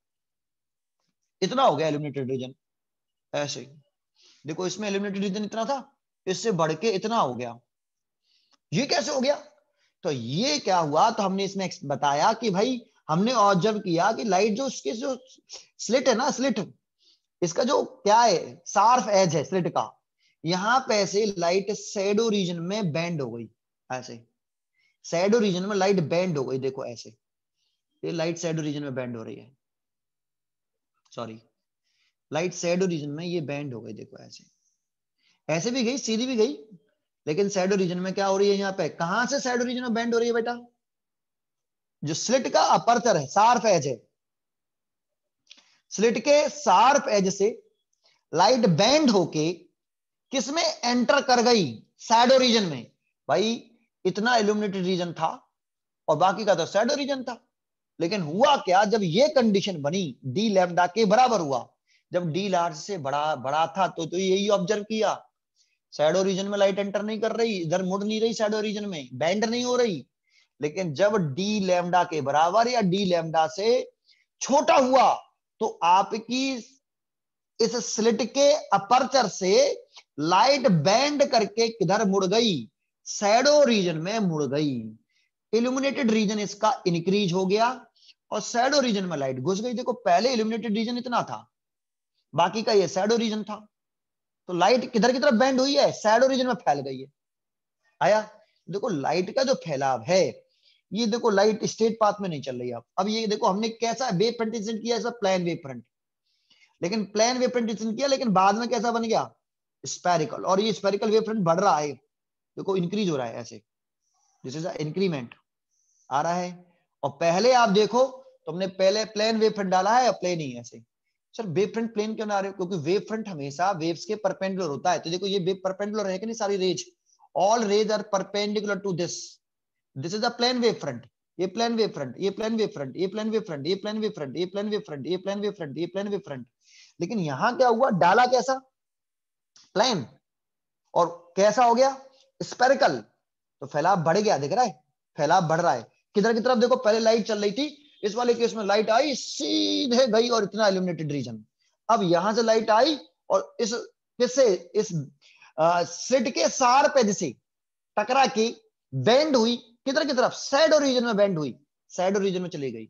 इतना हो गया इल्यूमिनेटेड रीजन ऐसे देखो इसमें इल्यूमिनेटेड रीजन इतना था इससे बढ़ के इतना हो गया ये कैसे हो गया तो ये क्या हुआ तो हमने इसमें बताया कि भाई हमने ऑब्जर्व किया कि लाइट जो उसके जो स्लिट है ना स्लिट इसका जो क्या है सार्फ एज है स्लिट का यहां पे ऐसे लाइट सैडो रीजन में बैंड हो गई ऐसे सैडो रीजन में लाइट बैंड हो गई देखो ऐसे ये लाइट सैडो रीजन में बैंड हो रही है सॉरी लाइट सैडो रीजन में ये बैंड हो गई देखो ऐसे ऐसे भी गई सीधी भी गई लेकिन सैडो रीजन में क्या हो रही है यहाँ पे कहां से सैडो रीजन में बैंड हो रही है बेटा जो स्लिट का अपर्चर है सार्फ एज है स्लिट के सार्फ एज से लाइट बैंड होके किसमें एंटर कर गई सैडो रीजन में भाई इतना इल्यूमिनेटेड रीजन था और बाकी का तो सैडो रीजन था लेकिन हुआ क्या जब ये कंडीशन बनी डी लेमडा के बराबर हुआ जब डी लार्ज से बड़ा बड़ा था तो, तो यही ऑब्जर्व किया शेडो रीजन में लाइट एंटर नहीं कर रही इधर मुड़ नहीं रही शेडो रीजन में बैंड नहीं हो रही लेकिन जब डी लेमडा के बराबर या डी लेमडा से छोटा हुआ तो आपकी इस स्लिट के अपर्चर से लाइट बैंड करके किधर मुड़ गई सैडो रीजन में मुड़ गई इल्यूमिनेटेड रीजन इसका इंक्रीज हो गया और सैडो रीजन में लाइट घुस गई देखो पहले इल्यूमिनेटेड रीजन इतना था बाकी का ये सैडो रीजन था तो लाइट किधर की तरफ बैंड हुई है सैडो ओरिजिन में फैल गई है आया देखो लाइट का जो फैलाव है ये देखो लाइट स्ट्रेट पाथ में नहीं चल रही है अब ये देखो हमने कैसा वेव फ्रंट इंसिडेंट किया ऐसा प्लेन वेव फ्रंट लेकिन प्लेन वेव फ्रंट इंसिडेंट किया लेकिन बाद में कैसा बन गया स्पेरिकल और ये स्पेरिकल वेव फ्रंट बढ़ रहा है देखो इंक्रीज हो रहा है ऐसे दिस इज इंक्रीमेंट आ रहा है और पहले आप देखो तुमने पहले प्लेन वेव फ्रंट डाला है और प्लेन ही ऐसे सर वेव फ्रंट प्लेन क्यों ना रहे हो क्योंकि वेव फ्रंट हमेशा वेव्स के परपेंडिकुलर होता है तो देखो ये वेव परपेंडिकुलर है कि नहीं सारी rays all rays are perpendicular to this this is a plane wave front ये प्लेन वेव फ्रंट ये प्लेन वेव फ्रंट ये प्लेन वेव फ्रंट ये प्लेन वेव फ्रंट ये प्लेन वेव फ्रंट ये प्लेन वेव फ्रंट ये plane wave front लेकिन यहां क्या हुआ डाला कैसा प्लेन और कैसा हो गया स्पेरिकल तो फैलाव बढ़ गया दिख रहा है फैलाव बढ़ रहा है किधर की तरफ देखो पहले लाइट चल रही थी इस वाले केस में लाइट आई सीधे गई और इतना एल्यूमिनेटेड रीजन अब यहां से लाइट आई और इस किससे इस सिट के सार पेज से टकरा के बेंड हुई किधर की तरफ सैडो रीजन में बेंड हुई सैडो रीजन में चली गई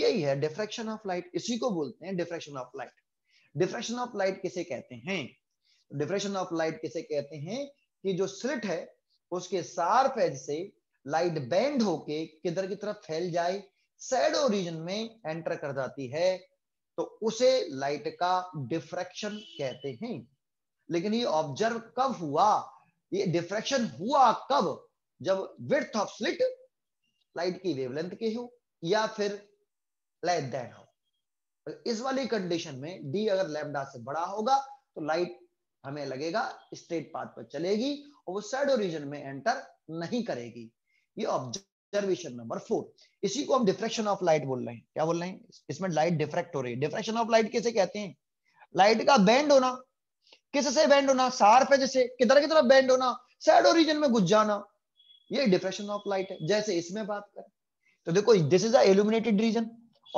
यही है डिफ्रेक्शन ऑफ लाइट इसी को बोलते हैं diffraction of light diffraction of light किसे कहते हैं डिफ्रेक्शन ऑफ लाइट किसे कहते हैं कि जो स्लिट है उसके सार पेज से लाइट बेंड होके किधर की तरफ फैल जाए सैडो रीजन में एंटर कर जाती है तो उसे लाइट का डिफ्रेक्शन कहते हैं लेकिन ये ऑब्जर्व कब हुआ ये डिफ्रेक्शन हुआ कब जब विथ ऑफ स्लिट लाइट की वेवलेंथ के हो या फिर लेस देन हो तो इस वाली कंडीशन में डी अगर लेमडा से बड़ा होगा तो लाइट हमें लगेगा स्ट्रेट पाथ पर चलेगी और वो सैडो रीजन में एंटर नहीं करेगी ये ऑब्जर्व ऑब्जर्वेशन नंबर फोर इसी को हम डिफ्रेक्शन ऑफ लाइट बोल रहे हैं क्या बोल रहे हैं इसमें लाइट डिफ्रेक्ट हो रही है डिफ्रेक्शन ऑफ लाइट कैसे कहते हैं लाइट का बैंड होना किससे बैंड होना सार्फ है जैसे किधर की तरफ बैंड होना सैडो रीजन में घुस जाना ये डिफ्रेक्शन ऑफ लाइट है जैसे इसमें बात करें तो देखो दिस इज अलुमिनेटेड रीजन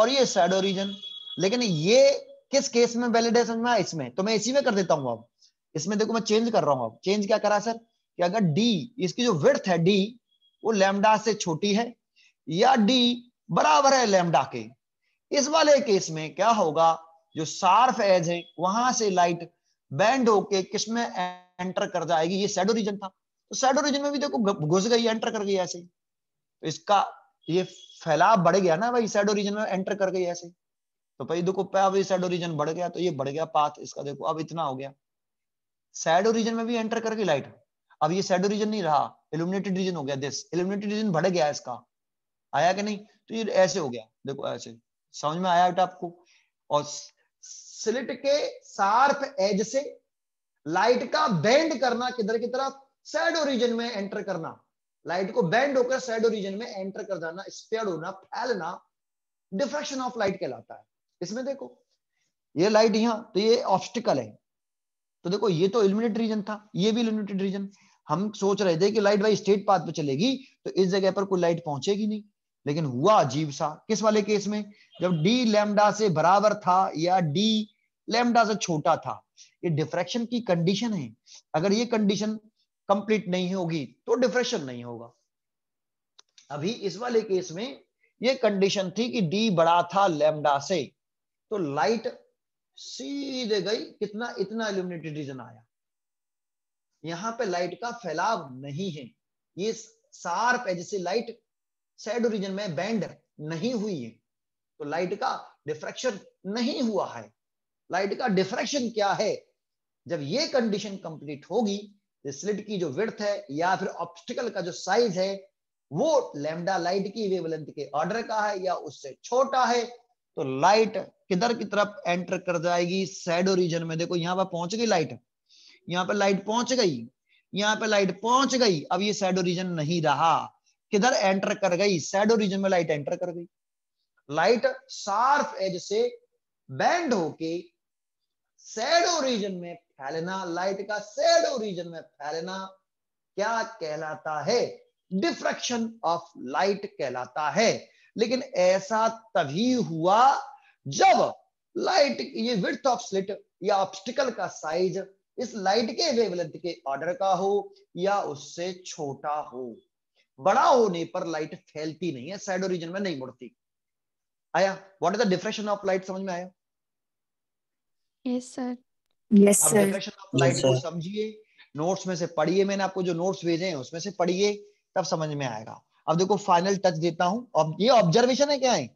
और ये सैडो रीजन लेकिन ये किस केस में वैलिड है समझना इसमें तो मैं इसी में कर देता हूं अब इसमें देखो मैं चेंज कर रहा हूं अब चेंज क्या करा सर कि अगर डी इसकी जो विर्थ है डी वो लेमडा से छोटी है या डी बराबर है लेमडा के इस वाले केस में क्या होगा जो सार्फ एज है वहां से लाइट बैंड होके किसमें एंटर कर जाएगी ये सैडो रीजन था तो सैडो रीजन में भी देखो घुस गई एंटर कर गई ऐसे तो इसका ये फैलाव बढ़ गया ना भाई सैडो रीजन में एंटर कर गई ऐसे तो भाई देखो सैडो रीजन बढ़ गया तो ये बढ़ गया पाथ इसका देखो अब इतना हो गया सैडो रीजन में भी एंटर कर गई लाइट अब ये सैडो रीजन नहीं रहा इल्यूमिनेटेड रीजन हो गया दिस इल्यूमिनेटेड रीजन बढ़ गया इसका आया कि नहीं तो ये ऐसे हो गया देखो ऐसे समझ में आया बेटा आपको और स्लिट के शार्प एज से लाइट का बेंड करना किधर की तरफ सैडो रीजन में एंटर करना लाइट को बेंड होकर सैडो रीजन में एंटर कर जाना स्पेड होना फैलना डिफ्रेक्शन ऑफ लाइट कहलाता है इसमें देखो ये लाइट यहां तो ये ऑप्स्टिकल है तो देखो ये तो इल्यूमिनेटेड रीजन था ये भी इल्यूमिनेटेड रीजन हम सोच रहे थे कि लाइट भाई स्टेट पाथ पे चलेगी तो इस जगह पर कोई लाइट पहुंचेगी नहीं लेकिन हुआ अजीब सा किस वाले केस में जब डी लेमडा से बराबर था या डी लेमडा से छोटा था ये डिफ्रेक्शन की कंडीशन है अगर ये कंडीशन कंप्लीट नहीं होगी तो डिफ्रेक्शन नहीं होगा अभी इस वाले केस में ये कंडीशन थी कि डी बड़ा था लेमडा से तो लाइट सीधे गई कितना इतना इल्यूमिनेटेड रीजन आया यहाँ पे लाइट का फैलाव नहीं है ये सार्प है जैसे लाइट सैड रीजन में बैंड नहीं हुई है तो लाइट का डिफ्रेक्शन नहीं हुआ है लाइट का डिफ्रेक्शन क्या है जब ये कंडीशन कंप्लीट होगी स्लिट तो की जो विर्थ है या फिर ऑप्स्टिकल का जो साइज है वो लेमडा लाइट की वेवलेंथ के ऑर्डर का है या उससे छोटा है तो लाइट किधर की तरफ एंटर कर जाएगी सैडो रीजन में देखो यहां पर पहुंच गई लाइट यहाँ पर लाइट पहुंच गई यहाँ पे लाइट पहुंच गई अब ये सैडो रीजन नहीं रहा किधर एंटर कर गई सैडो रीजन में लाइट एंटर कर गई लाइट सार्फ एज से बैंड होके सैडो रीजन में फैलना लाइट का सैडो रीजन में फैलना क्या कहलाता है डिफ्रेक्शन ऑफ लाइट कहलाता है लेकिन ऐसा तभी हुआ जब लाइट ये विथ ऑफ स्लिट या ऑप्स्टिकल का साइज इस लाइट के वेवलेंथ के ऑर्डर का हो या उससे छोटा हो बड़ा होने पर लाइट फैलती नहीं है साइड ओरिजिन में नहीं मुड़ती आया what is the diffraction of light समझ में आया yes sir yes sir diffraction of light को समझिए नोट्स में से पढ़िए मैंने आपको जो नोट्स भेजे हैं उसमें से पढ़िए तब समझ में आएगा अब देखो फाइनल टच देता हूं अब ये ऑब्जर्वेशन है क्या है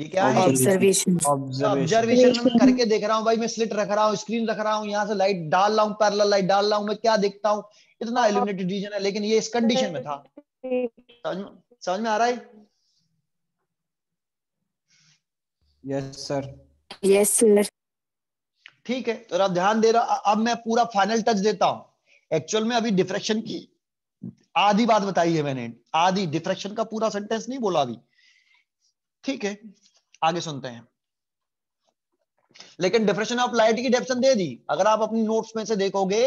ये क्या है ऑब्जर्वेशन ऑब्जर्वेशन में करके देख रहा हूँ भाई मैं स्लिट रख रहा हूँ स्क्रीन रख रहा हूँ यहाँ से लाइट डाल रहा हूँ पैरल लाइट डाल रहा हूँ मैं क्या देखता हूँ इतना इल्यूमिनेटेड रीजन है लेकिन ये इस कंडीशन में था समझ में आ रहा है यस सर यस सर ठीक है तो आप ध्यान दे रहा अब मैं पूरा फाइनल टच देता हूँ एक्चुअल में अभी डिफ्रेक्शन की आधी बात बताई है मैंने आधी डिफ्रेक्शन का पूरा सेंटेंस नहीं बोला अभी ठीक है आगे सुनते हैं लेकिन डिफ्रेशन ऑफ लाइट की डेफिनेशन दे दी अगर आप अपनी नोट्स में से देखोगे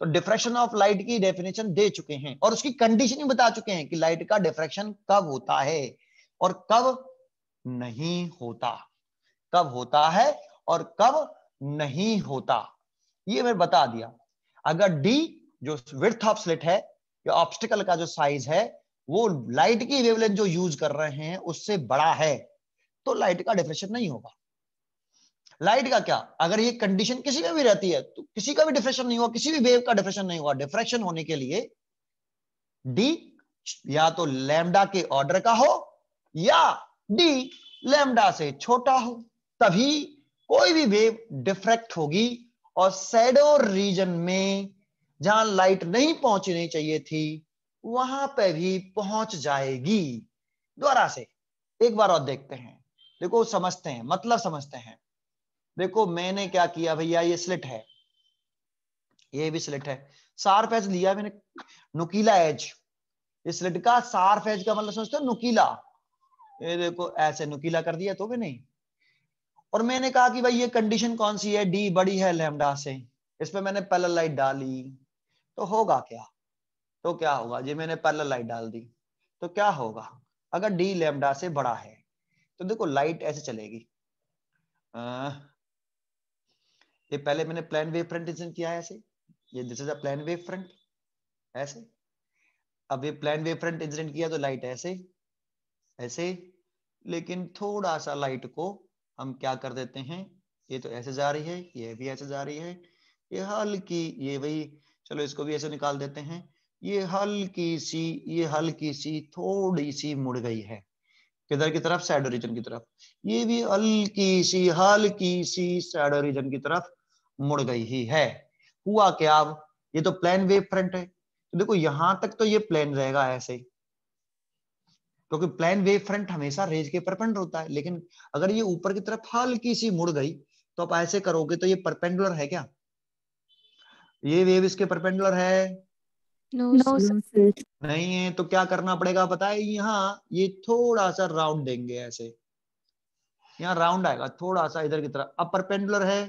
तो डिफ्रेक्शन ऑफ लाइट की डेफिनेशन दे चुके हैं और उसकी कंडीशन ही बता चुके हैं कि लाइट का डिफ्रेक्शन कब होता है और कब नहीं होता कब होता है और कब नहीं होता ये मैं बता दिया अगर डी जो विर्थ ऑफ स्लिट है या ऑप्स्टिकल का जो साइज है वो लाइट की वेवलेंथ जो यूज कर रहे हैं उससे बड़ा है तो लाइट का डिफ्रेक्शन नहीं होगा लाइट का क्या अगर ये कंडीशन किसी में भी रहती है तो किसी का भी डिफ्रेक्शन नहीं होगा किसी भी वेव का डिफ्रेक्शन नहीं होगा डिफ्रेक्शन होने के लिए डी या तो लैमडा के ऑर्डर का हो या डी लैमडा से छोटा हो तभी कोई भी वेव डिफ्रेक्ट होगी और सैडो रीजन में जहां लाइट नहीं पहुंचनी चाहिए थी वहां पर भी पहुंच जाएगी द्वारा से एक बार और देखते हैं देखो समझते हैं मतलब समझते हैं देखो मैंने क्या किया भैया ये स्लिट है ये भी स्लिट है सार्फ एज लिया मैंने नुकीला एज इस स्लिट का सार्फ एज का मतलब समझते हो नुकीला ये देखो ऐसे नुकीला कर दिया तो भी नहीं और मैंने कहा कि भाई ये कंडीशन कौन सी है डी बड़ी है लेमडा से इस पर मैंने पहला लाइट डाली तो होगा क्या तो क्या होगा जी मैंने पैरल लाइट डाल दी तो क्या होगा अगर डी लेमडा से बड़ा है तो देखो लाइट ऐसे चलेगी आ, ये पहले मैंने प्लान वेव फ्रंट इंसेंट किया है ऐसे ये this is a plane wavefront ऐसे अब ये प्लान वेव फ्रंट इंसिडेंट किया तो लाइट ऐसे ऐसे लेकिन थोड़ा सा लाइट को हम क्या कर देते हैं ये तो ऐसे जा रही है ये भी ऐसे जा रही है ये हल्की ये वही चलो इसको भी ऐसे निकाल देते हैं ये हल्की सी ये हल्की सी थोड़ी सी मुड़ गई है किधर की तरफ सैड ओरिजन की तरफ ये भी हल्की सी हल्की सी सैड ओरिजन की तरफ मुड़ गई ही है हुआ क्या अब ये तो प्लेन वेव फ्रंट है तो देखो यहां तक तो ये प्लेन रहेगा ऐसे क्योंकि तो प्लेन वेव फ्रंट हमेशा रेज के परपेंडर होता है लेकिन अगर ये ऊपर की तरफ हल्की सी मुड़ गई तो आप ऐसे करोगे तो ये परपेंडुलर है क्या ये वेव इसके परपेंडुलर है नो नहीं है तो क्या करना पड़ेगा पता है यहाँ ये थोड़ा सा राउंड देंगे ऐसे यहाँ राउंड आएगा थोड़ा सा इधर की तरफ अपर पेंडुलर है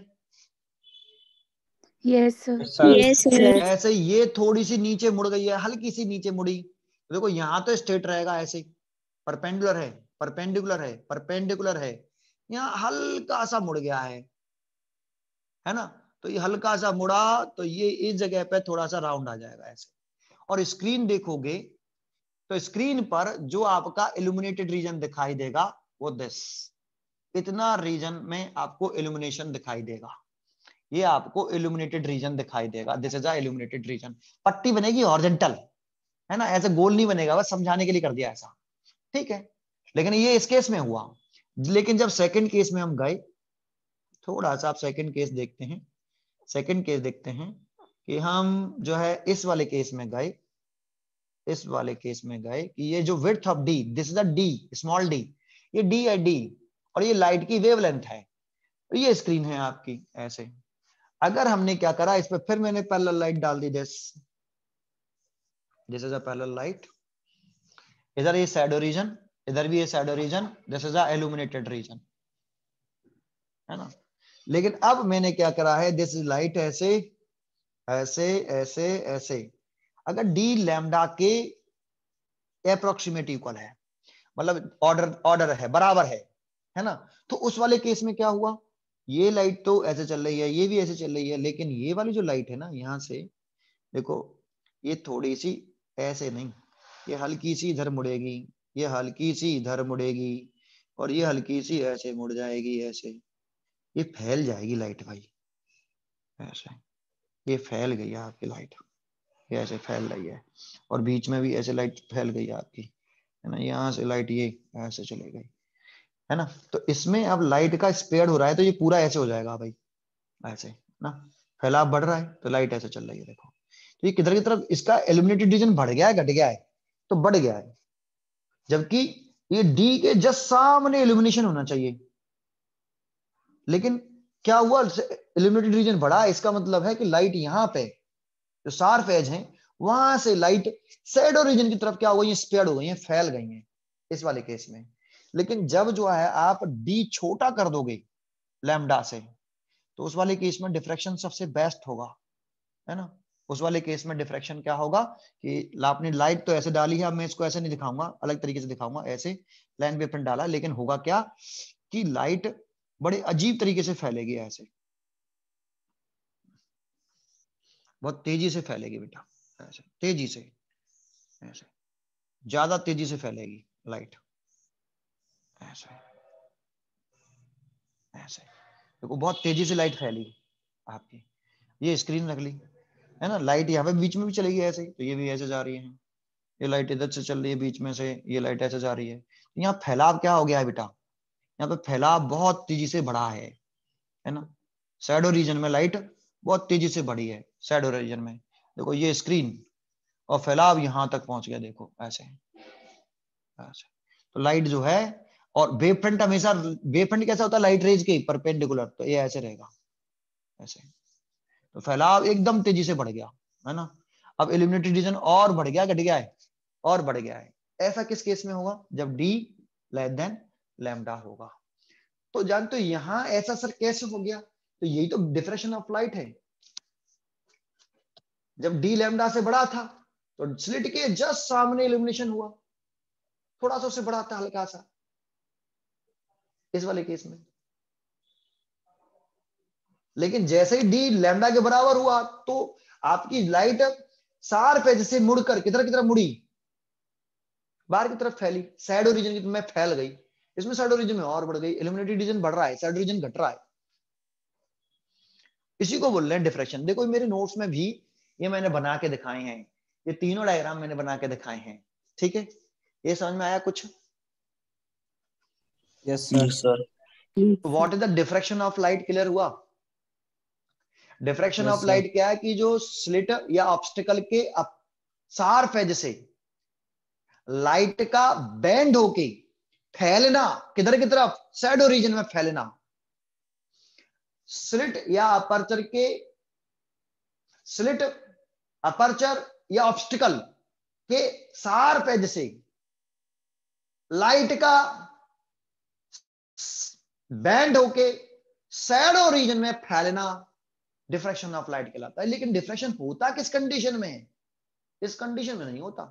यस यस ऐसे ये थोड़ी सी नीचे मुड़ गई है हल्की सी नीचे मुड़ी तो देखो यहाँ तो स्ट्रेट रहेगा ऐसे परपेंडुलर है परपेंडिकुलर है परपेंडिकुलर है यहाँ हल्का सा मुड़ गया है है ना तो ये हल्का सा मुड़ा तो ये इस जगह पे थोड़ा सा राउंड आ जाएगा ऐसे और स्क्रीन देखोगे तो स्क्रीन पर जो आपका इल्यूमिनेटेड रीजन दिखाई देगा वो दिस इतना रीजन में आपको इल्यूमिनेशन दिखाई देगा ये आपको इल्यूमिनेटेड रीजन दिखाई देगा दिस इज इल्यूमिनेटेड रीजन पट्टी बनेगी हॉर्जेंटल है ना ऐसे गोल नहीं बनेगा बस समझाने के लिए कर दिया ऐसा ठीक है लेकिन ये इस केस में हुआ लेकिन जब सेकंड केस में हम गए थोड़ा सा आप सेकंड केस देखते हैं सेकंड केस देखते हैं कि हम जो है इस वाले केस में गए इस वाले केस में गए कि ये जो width of D this is D small D ये डी है डी और ये लाइट की वेवलेंथ है ये स्क्रीन है आपकी ऐसे अगर हमने क्या करा इस पर फिर मैंने पैरेलल लाइट डाल दी this this is a light इधर ये सैडो रीजन इधर भी ये दिस इज अलूमिनेटेड रीजन है ना लेकिन अब मैंने क्या करा है दिस इज लाइट ऐसे ऐसे ऐसे ऐसे अगर डी लैमडा के अप्रोक्सीमेट इक्वल है मतलब ऑर्डर ऑर्डर है बराबर है है ना तो उस वाले केस में क्या हुआ ये लाइट तो ऐसे चल रही है ये भी ऐसे चल रही है लेकिन ये वाली जो लाइट है ना यहाँ से देखो ये थोड़ी सी ऐसे नहीं ये हल्की सी इधर मुड़ेगी ये हल्की सी इधर मुड़ेगी और ये हल्की सी ऐसे मुड़ जाएगी ऐसे ये फैल जाएगी लाइट भाई ऐसे ये फैल गई है आपकी लाइट ये ऐसे फैल रही है और बीच में भी ऐसे लाइट फैल गई है आपकी है ना यहाँ से लाइट ये ऐसे चले गई है ना तो इसमें अब लाइट का स्प्रेड हो रहा है तो ये पूरा ऐसे हो जाएगा भाई ऐसे ना फैलाव बढ़ रहा है तो लाइट ऐसे चल रही है देखो तो ये किधर की तरफ इसका एल्यूमिनेटेड रीजन बढ़ गया है घट गया है तो बढ़ गया है जबकि ये डी के जस्ट सामने एल्यूमिनेशन होना चाहिए लेकिन क्या हुआ इल्यूमिनेटेड रीजन बढ़ा इसका मतलब है कि लाइट यहाँ पे जो सार्फ एज है वहां से लाइट सेडो रीजन की तरफ क्या हो गई स्पेड हो गई है फैल गई है इस वाले केस में लेकिन जब जो है आप डी छोटा कर दोगे लैमडा से तो उस वाले केस में डिफ्रेक्शन सबसे बेस्ट होगा है ना उस वाले केस में डिफ्रेक्शन क्या होगा कि आपने लाइट तो ऐसे डाली है अब मैं इसको ऐसे नहीं दिखाऊंगा अलग तरीके से दिखाऊंगा ऐसे लाइन पे डाला लेकिन होगा क्या कि लाइट बड़े अजीब तरीके से फैलेगी ऐसे बहुत तेजी से फैलेगी बेटा ऐसे तेजी से ऐसे ज्यादा तेजी से फैलेगी लाइट ऐसे ऐसे देखो बहुत तेजी से लाइट फैली आपकी ये स्क्रीन रख ली है ना लाइट यहाँ पे बीच में भी चलेगी ऐसे तो ये भी ऐसे जा रही है ये लाइट इधर से चल रही है बीच में से ये लाइट ऐसे जा रही है तो यहाँ फैलाव क्या हो गया है बेटा यहाँ पे तो फैलाव बहुत तेजी से बढ़ा है है ना सैडो रीजन में लाइट बहुत तेजी से बढ़ी है सैडो रीजन में देखो ये स्क्रीन और फैलाव यहां तक पहुंच गया देखो ऐसे ऐसे तो लाइट जो है और वेव फ्रंट हमेशा वेव फ्रंट कैसा होता है लाइट रेज के परपेंडिकुलर तो ये ऐसे रहेगा ऐसे तो फैलाव एकदम तेजी से बढ़ गया है ना अब इल्यूमिनेटेड रीजन और बढ़ गया घट गया है और बढ़ गया है ऐसा किस केस में होगा जब डी लेस देन लैमडा होगा तो जानते हो यहां ऐसा सर कैसे हो गया तो यही तो डिफ्रेशन ऑफ लाइट है जब डी लैमडा से बड़ा था तो स्लिट के जस्ट सामने इल्यूमिनेशन हुआ थोड़ा सा उससे बड़ा था हल्का सा इस वाले केस में लेकिन जैसे ही डी लैमडा के बराबर हुआ तो आपकी लाइट सार पे जैसे मुड़कर किधर किधर मुड़ी बाहर की तरफ फैली साइड ओरिजिन की मैं फैल गई इसमें सर्ड ओरिजिन में और बढ़ गई इल्यूमिनेटेड रीजन बढ़ रहा है सर्ड रीजन घट रहा है इसी को बोल रहे हैं डिफ्रेक्शन देखो मेरे नोट्स में भी ये मैंने बना के दिखाए हैं ये तीनों डायग्राम मैंने बना के दिखाए हैं ठीक है ये समझ में आया कुछ yes sir what is the diffraction of light clear हुआ डिफ्रेक्शन ऑफ लाइट क्या है कि जो स्लिट या ऑब्स्टिकल के सार फेज से लाइट का बैंड होके फैलना किधर की तरफ सैडो रीजन में फैलना स्लिट या अपर्चर के स्लिट अपर्चर या ऑब्स्टिकल के सार पेज से लाइट का बैंड होके सैडो रीजन में फैलना डिफ्रेक्शन ऑफ लाइट कहलाता है लेकिन डिफ्रेक्शन होता किस कंडीशन में इस कंडीशन में नहीं होता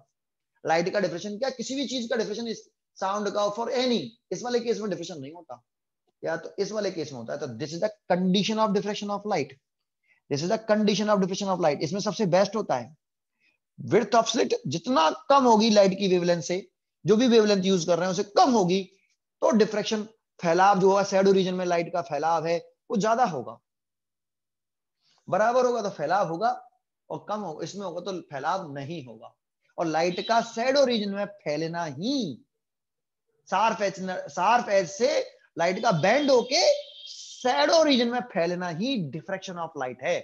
लाइट का डिफ्रेक्शन क्या किसी भी चीज का डिफ्रेक्शन साउंड का फॉर एनी इस वाले केस में डिफ्रेक्शन नहीं होता या तो इस वाले केस में होता है तो this is the condition of diffraction of light this is the condition of diffraction of light इसमें सबसे बेस्ट होता है विर्थ ऑफ स्लिट जितना कम होगी लाइट की वेवलेंथ से जो भी वेवलेंथ यूज कर रहे हैं उसे कम होगी तो डिफ्रेक्शन फैलाव जो होगा सैडो रीजन में लाइट का फैलाव है वो ज्यादा होगा बराबर होगा तो फैलाव होगा और कम होगा इसमें होगा तो फैलाव नहीं होगा और लाइट का सैडो रीजन में फैलना ही सार्फ एज सार्फ एज से लाइट का बैंड होके सैडो रीजन में फैलना ही डिफ्रेक्शन ऑफ लाइट है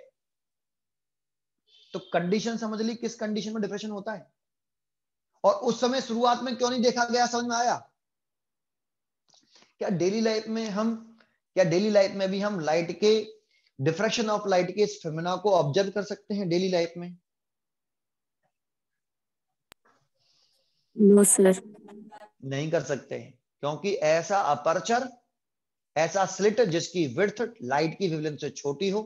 तो कंडीशन समझ ली किस कंडीशन में डिफ्रेक्शन होता है और उस समय शुरुआत में क्यों नहीं देखा गया समझ में आया क्या डेली लाइफ में हम क्या डेली लाइफ में भी हम लाइट के डिफ्रेक्शन ऑफ लाइट के इस फिमिना को ऑब्जर्व कर सकते हैं डेली लाइफ में नो no, सर नहीं कर सकते क्योंकि ऐसा अपर्चर ऐसा स्लिट जिसकी विर्थ लाइट की विवलेंस से छोटी हो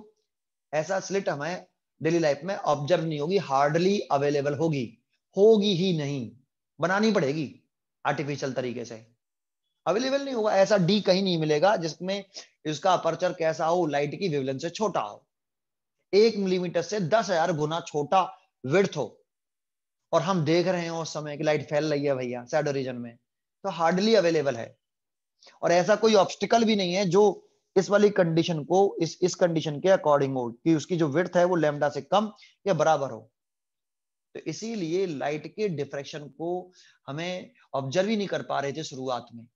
ऐसा स्लिट हमें डेली लाइफ में ऑब्जर्व नहीं होगी हार्डली अवेलेबल होगी होगी ही नहीं बनानी पड़ेगी आर्टिफिशियल तरीके से अवेलेबल नहीं होगा ऐसा डी कहीं नहीं मिलेगा जिसमें इसका अपर्चर कैसा हो लाइट की विवलन से छोटा हो एक मिलीमीटर से दस हजार गुना छोटा विर्थ हो और हम देख रहे हैं उस समय की लाइट फैल रही है भैया सैड में तो हार्डली अवेलेबल है और ऐसा कोई ऑब्स्टिकल भी नहीं है जो इस वाली कंडीशन को इस इस कंडीशन के अकॉर्डिंग हो कि उसकी जो विर्थ है वो लेमडा से कम या बराबर हो तो इसीलिए लाइट के डिफ्रेक्शन को हमें ऑब्जर्व ही नहीं कर पा रहे थे शुरुआत में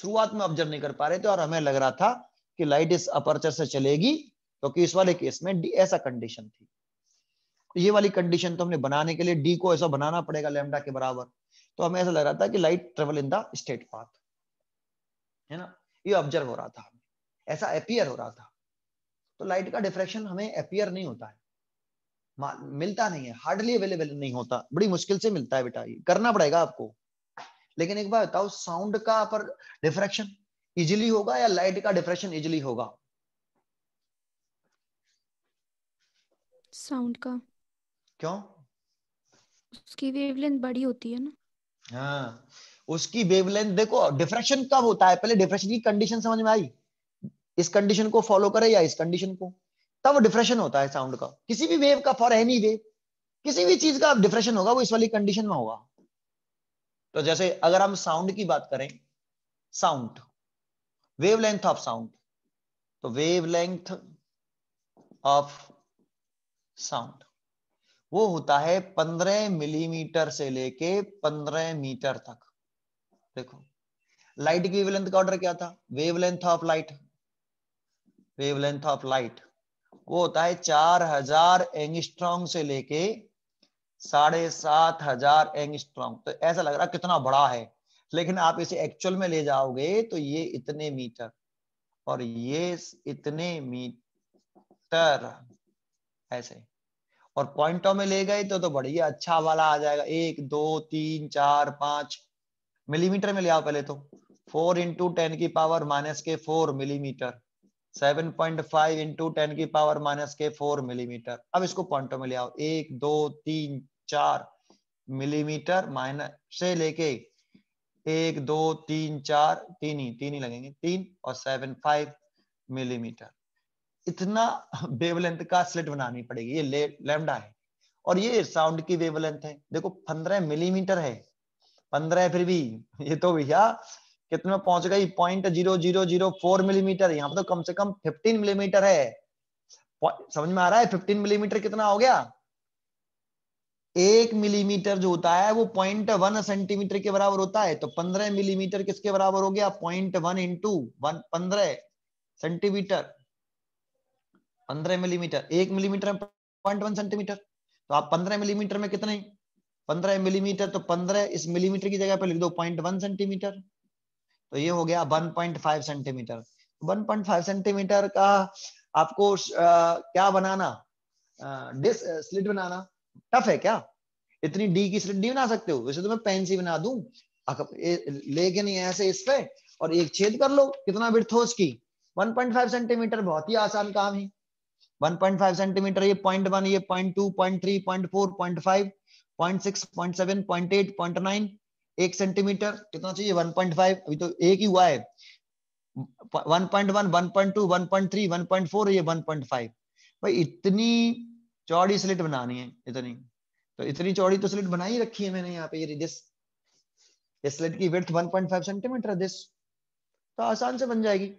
शुरुआत में ऑब्जर्व नहीं कर पा रहे थे और हमें लग रहा था कि लाइट इस अपर्चर से चलेगी क्योंकि तो इस वाले केस में डी ऐसा कंडीशन थी तो ये वाली कंडीशन तो हमने बनाने के लिए डी को ऐसा बनाना पड़ेगा लेमडा के बराबर तो हमें ऐसा लग रहा था कि light travel in the straight path है ना ये ऑब्जर्व हो रहा था ऐसा अपियर हो रहा था तो लाइट का डिफ्रेक्शन हमें अपियर नहीं होता है मिलता नहीं है हार्डली अवेलेबल नहीं होता बड़ी मुश्किल से मिलता है बेटा ये करना पड़ेगा आपको लेकिन एक बार बताओ साउंड का पर डिफ्रेक्शन इजिली होगा या लाइट का डिफ्रेक्शन इजिली होगा साउंड का क्यों उसकी वेवलेंथ बड़ी होती है ना हाँ उसकी वेवलेंथ देखो डिफ्रेक्शन कब होता है पहले डिफ्रेक्शन की कंडीशन समझ में आई इस कंडीशन को फॉलो करे या इस कंडीशन को तब डिफ्रेशन होता है साउंड का किसी भी वेव का फॉर एनी वेव किसी भी चीज का डिफ्रेशन होगा वो इस वाली कंडीशन में होगा तो जैसे अगर हम साउंड की बात करें साउंड वेवलेंथ ऑफ साउंड तो वेवलेंथ ऑफ साउंड वो होता है पंद्रह मिलीमीटर से लेके पंद्रह मीटर तक देखो लाइट की वेवलेंथ का ऑर्डर क्या था wavelength of light wavelength of light वो होता है चार हजार एंगस्ट्रॉन्ग से लेके साढ़े सात हजार एंगस्ट्रॉन्ग तो ऐसा लग रहा कितना बड़ा है लेकिन आप इसे एक्चुअल में ले जाओगे तो ये इतने मीटर और ये इतने मीटर ऐसे और पॉइंटों में ले गए तो तो बढ़िया अच्छा वाला आ जाएगा एक दो तीन चार पांच मिलीमीटर में ले आओ पहले तो फोर इंटू टेन की पावर माइनस के four millimetre seven point five into ten की पावर माइनस के फोर मिलीमीटर अब इसको पॉइंटों में ले आओ एक दो तीन चार मिलीमीटर माइनस से लेके एक दो तीन चार तीन ही तीन ही लगेंगे तीन और सेवन फाइव मिलीमीटर इतना वेवलेंथ [laughs] का स्लिट बनानी पड़ेगी ये लेमडा है और ये साउंड की वेवलेंथ है देखो पंद्रह मिलीमीटर है पंद्रह फिर भी [laughs] ये तो भैया कितने पहुंच गई point zero zero zero four millimetre यहाँ पर तो कम से कम फिफ्टीन मिलीमीटर है समझ में आ रहा है फिफ्टीन मिलीमीटर कितना हो गया एक मिलीमीटर जो होता है वो पॉइंट वन सेंटीमीटर के बराबर होता है तो पंद्रह मिलीमीटर किसके बराबर हो गया पॉइंट वन इंटू वन पंद्रह सेंटीमीटर पंद्रह मिलीमीटर एक मिलीमीटर में पॉइंट वन सेंटीमीटर तो आप पंद्रह मिलीमीटर में कितने पंद्रह मिलीमीटर तो पंद्रह इस मिलीमीटर की जगह पर लिख दो पॉइंट वन सेंटीमीटर तो ये हो गया one point five centimetre one point five centimetre का आपको आ, क्या बनाना डिस स्लिट बनाना टफ है क्या इतनी डी की स्लिट नहीं बना सकते हो वैसे तो मैं पेंसिल बना दू लेके नहीं ऐसे इस पे और एक छेद कर लो कितना बिर्थ हो उसकी वन पॉइंट फाइव सेंटीमीटर बहुत ही आसान काम है 1.5 सेंटीमीटर ये पॉइंट वन ये point two point three point four point five point six point seven point eight point nine एक सेंटीमीटर कितना चाहिए वन पॉइंट फाइव अभी तो एक ही हुआ है one point one one point two one point three one point four ये वन पॉइंट फाइव भाई इतनी चौड़ी स्लिट बनानी है इतनी तो इतनी चौड़ी तो स्लिट बना ही रखी है मैंने यहाँ पे दिस स्लिट की विड्थ फाइव सेंटीमीटर दिस तो आसान से बन जाएगी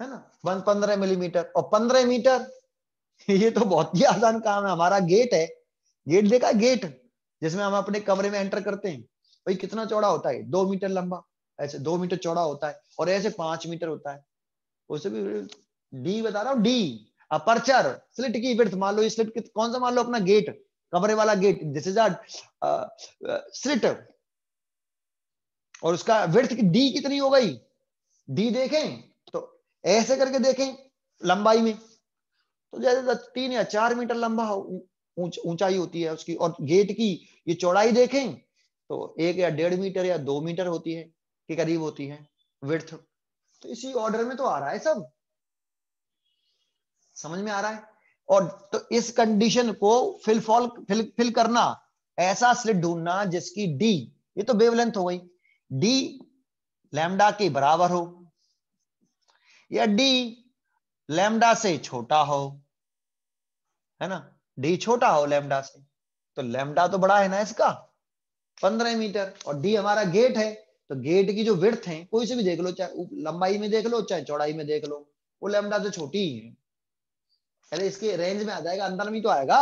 है ना पंद्रह मिलीमीटर और पंद्रह मीटर [laughs] ये तो बहुत ही आसान काम है हमारा गेट है गेट देखा गेट जिसमें हम अपने कमरे में एंटर करते हैं भाई कितना चौड़ा होता है दो मीटर लंबा ऐसे दो मीटर चौड़ा होता है और ऐसे पांच मीटर होता है उसे भी डी बता रहा हूँ डी अपर्चर स्लिट की विर्थ मान लो स्लिट कौन सा मान लो अपना गेट कमरे वाला गेट दिस इज स्लिट और उसका विर्थ डी कितनी हो गई डी देखें तो ऐसे करके देखें लंबाई में तो ज्यादा तीन या चार मीटर लंबा ऊंचाई होती है उसकी और गेट की ये चौड़ाई देखें तो एक या डेढ़ मीटर या दो मीटर होती है के करीब होती है विर्थ तो इसी ऑर्डर में तो आ रहा है सब समझ में आ रहा है और तो इस कंडीशन को फिल फॉल फिल फिल करना ऐसा स्लिट ढूंढना जिसकी डी ये तो बेवलेंथ हो गई डी लैमडा के बराबर हो या डी लैमडा से छोटा हो है ना डी छोटा हो लेमडा से तो लेमडा तो बड़ा है ना इसका पंद्रह मीटर और डी हमारा गेट है तो गेट की जो विर्थ है कोई से भी देख लो चाहे लंबाई में देख लो चाहे चौड़ाई में देख लो वो लेमडा तो छोटी ही है अरे इसके रेंज में आ जाएगा अंदर में तो आएगा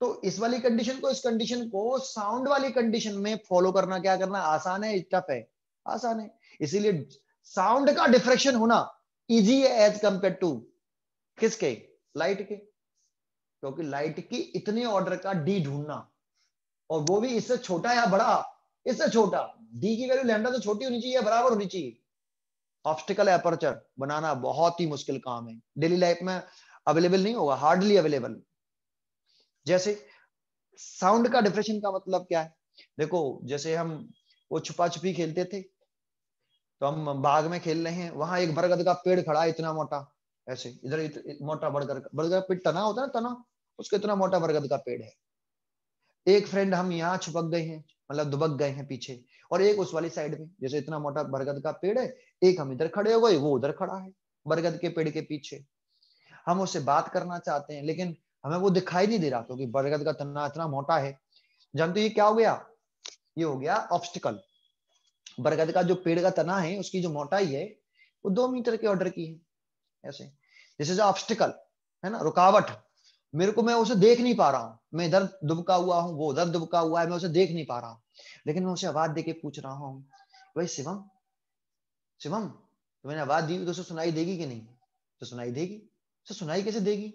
तो इस वाली कंडीशन को इस कंडीशन को साउंड वाली कंडीशन में फॉलो करना क्या करना आसान है टफ है आसान है इसीलिए साउंड का डिफ्रेक्शन होना इजी है एज कंपेयर टू किसके लाइट के क्योंकि लाइट की इतने ऑर्डर का डी ढूंढना और वो भी इससे छोटा या बड़ा इससे छोटा डी की वैल्यू लैंडा से छोटी होनी चाहिए बराबर होनी चाहिए ऑप्स्टिकल एपर्चर बनाना बहुत ही मुश्किल काम है डेली लाइफ में अवेलेबल नहीं होगा हार्डली अवेलेबल जैसे साउंड का डिप्रेशन का मतलब क्या है देखो जैसे हम वो छुपा छुपी खेलते थे तो हम बाग में खेल रहे हैं वहां एक बरगद का पेड़ खड़ा है इतना मोटा ऐसे इधर इत, मोटा बर्गर बर्गर का पेड़ तना होता है ना तना उसका इतना मोटा बरगद का पेड़ है एक फ्रेंड हम यहाँ छुपक गए हैं मतलब दुबक गए हैं पीछे और एक उस वाली साइड में जैसे इतना मोटा बरगद का पेड़ है एक हम इधर खड़े हो गए वो उधर खड़ा है बरगद के पेड़ के पीछे हम उससे बात करना चाहते हैं लेकिन हमें वो दिखाई नहीं दे रहा क्योंकि बरगद का तना इतना मोटा है जानते तो ये क्या हो गया ये हो गया ऑब्स्टिकल बरगद का जो पेड़ का तना है उसकी जो मोटाई है वो दो मीटर के ऑर्डर की है ऐसे दिस इज ऑब्स्टिकल है ना रुकावट मेरे को मैं उसे देख नहीं पा रहा हूँ मैं इधर दुबका हुआ हूँ वो उधर दुबका हुआ है मैं उसे देख नहीं पा रहा हूँ लेकिन मैं उसे आवाज देके पूछ रहा हूँ भाई शिवम शिवम तो मैंने आवाज दी तो उसे सुनाई देगी कि नहीं तो सुनाई देगी तो सुनाई कैसे देगी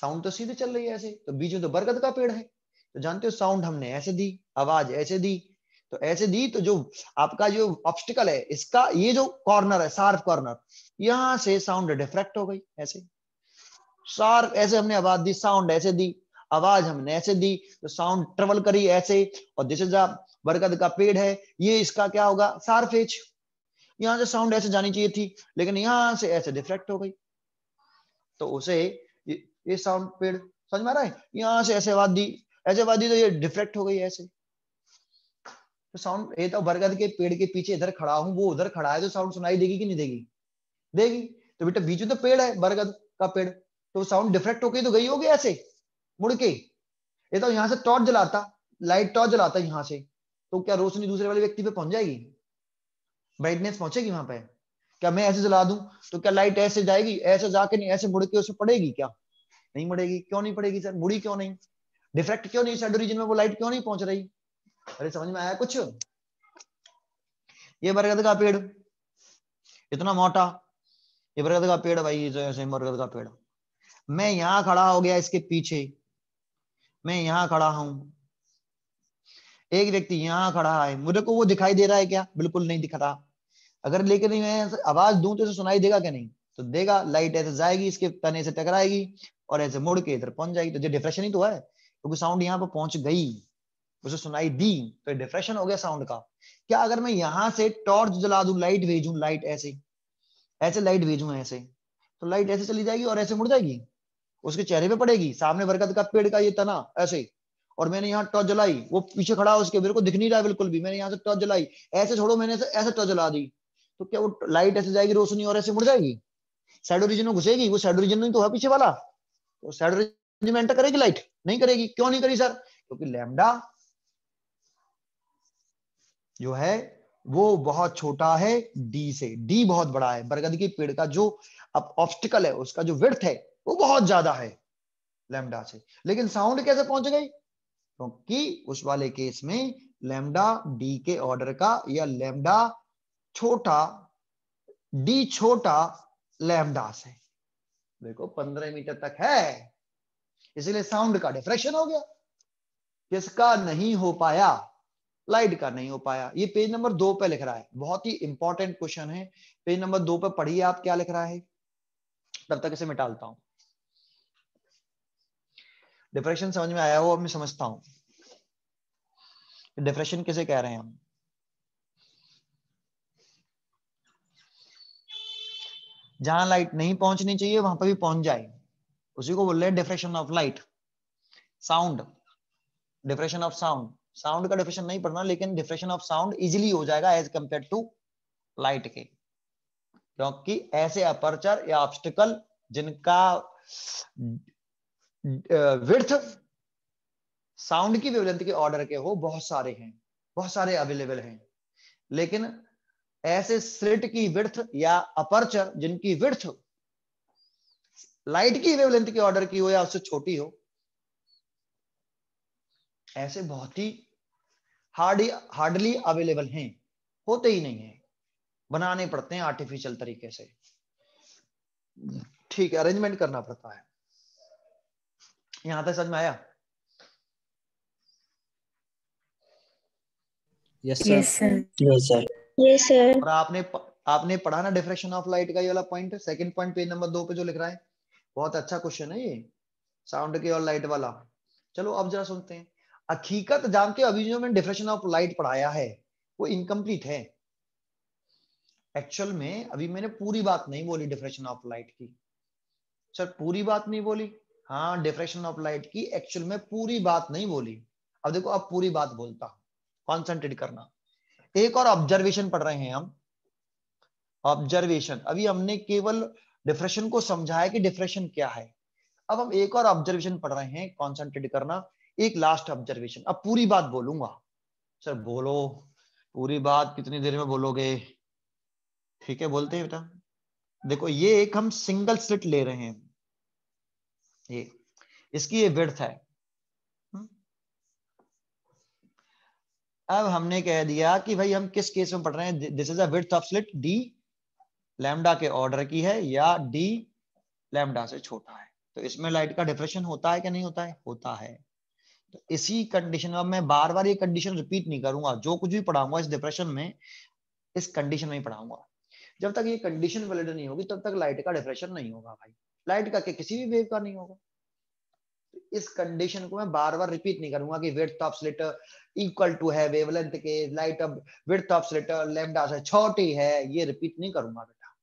साउंड तो सीधे चल रही है ऐसे तो बीच में तो बरगद का पेड़ है तो जानते हो साउंड हमने ऐसे दी आवाज ऐसे दी तो ऐसे दी तो जो आपका जो ऑप्स्टिकल है इसका ये जो कॉर्नर है सार्फ कॉर्नर यहां से साउंड डिफ्रेक्ट हो गई ऐसे शार्प ऐसे हमने आवाज दी साउंड ऐसे दी आवाज हमने ऐसे दी तो साउंड ट्रेवल करी ऐसे और जैसे जा बरगद का पेड़ है ये इसका क्या होगा शार्प एज यहां से साउंड ऐसे जानी चाहिए थी लेकिन यहां से ऐसे डिफ्रेक्ट हो गई तो उसे ये, ये साउंड पेड़ समझ में आ रहा है यहां से ऐसे आवाज दी ऐसे आवाज दी तो ये डिफ्रेक्ट हो गई ऐसे तो साउंड ये तो बरगद के पेड़ के पीछे इधर खड़ा हूँ वो उधर खड़ा है तो साउंड सुनाई देगी कि नहीं देगी देगी तो बेटा बीच में तो पेड़ है बरगद का पेड़ तो साउंड डिफ्रेक्ट होके तो गई होगी ऐसे मुड़ के ये तो यहाँ से टॉर्च जलाता लाइट टॉर्च जलाता यहाँ से तो क्या रोशनी दूसरे वाले व्यक्ति पे पहुंच जाएगी ब्राइटनेस पहुंचेगी वहां पे क्या मैं ऐसे जला दूं तो क्या लाइट ऐसे जाएगी ऐसे जाके नहीं ऐसे मुड़ के उसे पड़ेगी क्या नहीं मुड़ेगी क्यों नहीं पड़ेगी सर मुड़ी क्यों नहीं डिफ्रेक्ट क्यों नहीं सर में वो लाइट क्यों नहीं पहुंच रही अरे समझ में आया कुछ ये बरगद का पेड़ इतना मोटा ये बरगद का पेड़ भाई जो बरगद का पेड़ मैं यहां खड़ा हो गया इसके पीछे मैं यहां खड़ा हूं एक व्यक्ति यहाँ खड़ा है मुझे को वो दिखाई दे रहा है क्या बिल्कुल नहीं दिख रहा अगर लेकिन मैं आवाज दूं तो सुनाई देगा क्या नहीं तो देगा लाइट ऐसे जाएगी इसके तने से टकराएगी और ऐसे मुड़ के इधर पहुंच जाएगी तो जो डिप्रेशन ही तो है क्योंकि तो साउंड यहाँ पर पहुंच गई मुझे सुनाई दी तो डिफ्रेशन हो गया साउंड का क्या अगर मैं यहां से टॉर्च जला दू लाइट भेजू लाइट ऐसे ऐसे लाइट भेजू ऐसे तो लाइट ऐसे चली जाएगी और ऐसे मुड़ जाएगी उसके चेहरे पे पड़ेगी सामने बरगद का पेड़ का ये तना ऐसे और मैंने यहाँ टॉर्च जलाई वो पीछे खड़ा उसके मेरे को दिख नहीं रहा बिल्कुल भी मैंने यहाँ से टॉर्च जलाई ऐसे छोड़ो मैंने ऐसे टॉर्च जला दी तो क्या वो लाइट ऐसे जाएगी रोशनी और ऐसे मुड़ जाएगी साइड ओरिजिन में घुसेगी वो साइड ओरिजिन नहीं तो है पीछे वाला तो साइड ओरिजिन में एंटर करेगी लाइट नहीं करेगी क्यों नहीं करी सर क्योंकि लैमडा जो है वो बहुत छोटा है डी से डी बहुत बड़ा है बरगद के पेड़ का जो ऑप्स्टिकल है उसका जो विर्थ है वो बहुत ज्यादा है लेमडा से लेकिन साउंड कैसे पहुंच गई क्योंकि तो उस वाले केस में लेमडा डी के ऑर्डर का या लेमडा छोटा डी छोटा लेमडा से देखो पंद्रह मीटर तक है इसीलिए साउंड का डिफ्रेक्शन हो गया किसका नहीं हो पाया लाइट का नहीं हो पाया ये पेज नंबर दो पे लिख रहा है बहुत ही इंपॉर्टेंट क्वेश्चन है पेज नंबर दो पे पढ़िए आप क्या लिख रहा है तब तक इसे मिटालता हूं डिप्रेशन समझ में आया हो अब मैं समझता हूं डिप्रेशन किसे कह रहे हैं हम जहां लाइट नहीं पहुंचनी चाहिए वहां पर भी पहुंच जाए उसी को बोल रहे हैं diffraction of light sound diffraction of sound sound का डिफ्रेशन नहीं पढ़ना लेकिन डिफ्रेशन ऑफ साउंड इजिली हो जाएगा एज कंपेयर टू लाइट के क्योंकि ऐसे अपर्चर या ऑब्स्टिकल जिनका विर्थ साउंड की वेवलेंथ के ऑर्डर के हो बहुत सारे हैं बहुत सारे अवेलेबल हैं लेकिन ऐसे स्लिट की विर्थ या अपर्चर जिनकी विर्थ लाइट की वेवलेंथ के ऑर्डर की हो या उससे छोटी हो ऐसे बहुत ही हार्ड हार्डली अवेलेबल हैं होते ही नहीं है बनाने पड़ते हैं आर्टिफिशियल तरीके से ठीक है अरेंजमेंट करना पड़ता है यहां तक समझ में आया yes sir yes sir yes sir और आपने आपने पढ़ा ना डिफ्रेक्शन ऑफ लाइट का ये वाला point second point page number दो पे जो लिख रहा है बहुत अच्छा क्वेश्चन है ये साउंड के और लाइट वाला चलो अब जरा सुनते हैं हकीकत तो जानते हो अभी जो मैंने डिफ्रेशन ऑफ लाइट पढ़ाया है वो इनकम्प्लीट है एक्चुअल में अभी मैंने पूरी बात नहीं बोली डिफ्रेशन ऑफ लाइट की सर पूरी बात नहीं बोली हाँ डिफ्रेशन ऑफ लाइट की एक्चुअल में पूरी बात नहीं बोली अब देखो अब पूरी बात बोलता कॉन्सेंट्रेट करना एक और ऑब्जर्वेशन पढ़ रहे हैं हम ऑब्जर्वेशन अभी हमने केवल डिफ्रेशन को समझाया कि डिफ्रेशन क्या है अब हम एक और ऑब्जर्वेशन पढ़ रहे हैं कॉन्सेंट्रेट करना एक लास्ट ऑब्जर्वेशन अब पूरी बात बोलूंगा सर बोलो पूरी बात कितनी देर में बोलोगे ठीक है बोलते हैं बेटा देखो ये एक हम सिंगल स्लिट ले रहे हैं ये इसकी ये विर्थ है हम्म। अब हमने कह दिया कि भाई हम किस केस में पढ़ रहे हैं this is width of slit D lambda के ऑर्डर की है या डी लैमडा से छोटा है तो इसमें लाइट का डिप्रेशन होता है कि नहीं होता है होता है तो इसी कंडीशन में मैं बार बार ये कंडीशन रिपीट नहीं करूंगा जो कुछ भी पढ़ाऊंगा इस डिप्रेशन में इस कंडीशन में ही पढ़ाऊंगा जब तक ये कंडीशन वैलिड नहीं होगी तब तक लाइट का डिप्रेशन नहीं होगा भाई लाइट का किसी भी वेव का नहीं होगा इस कंडीशन को मैं बार बार रिपीट नहीं करूंगा कि width of slit equal to है वेवलेंथ के लाइट अब विड्थ ऑफ स्लिटर लैम्डा से छोटी है ये रिपीट नहीं करूंगा बेटा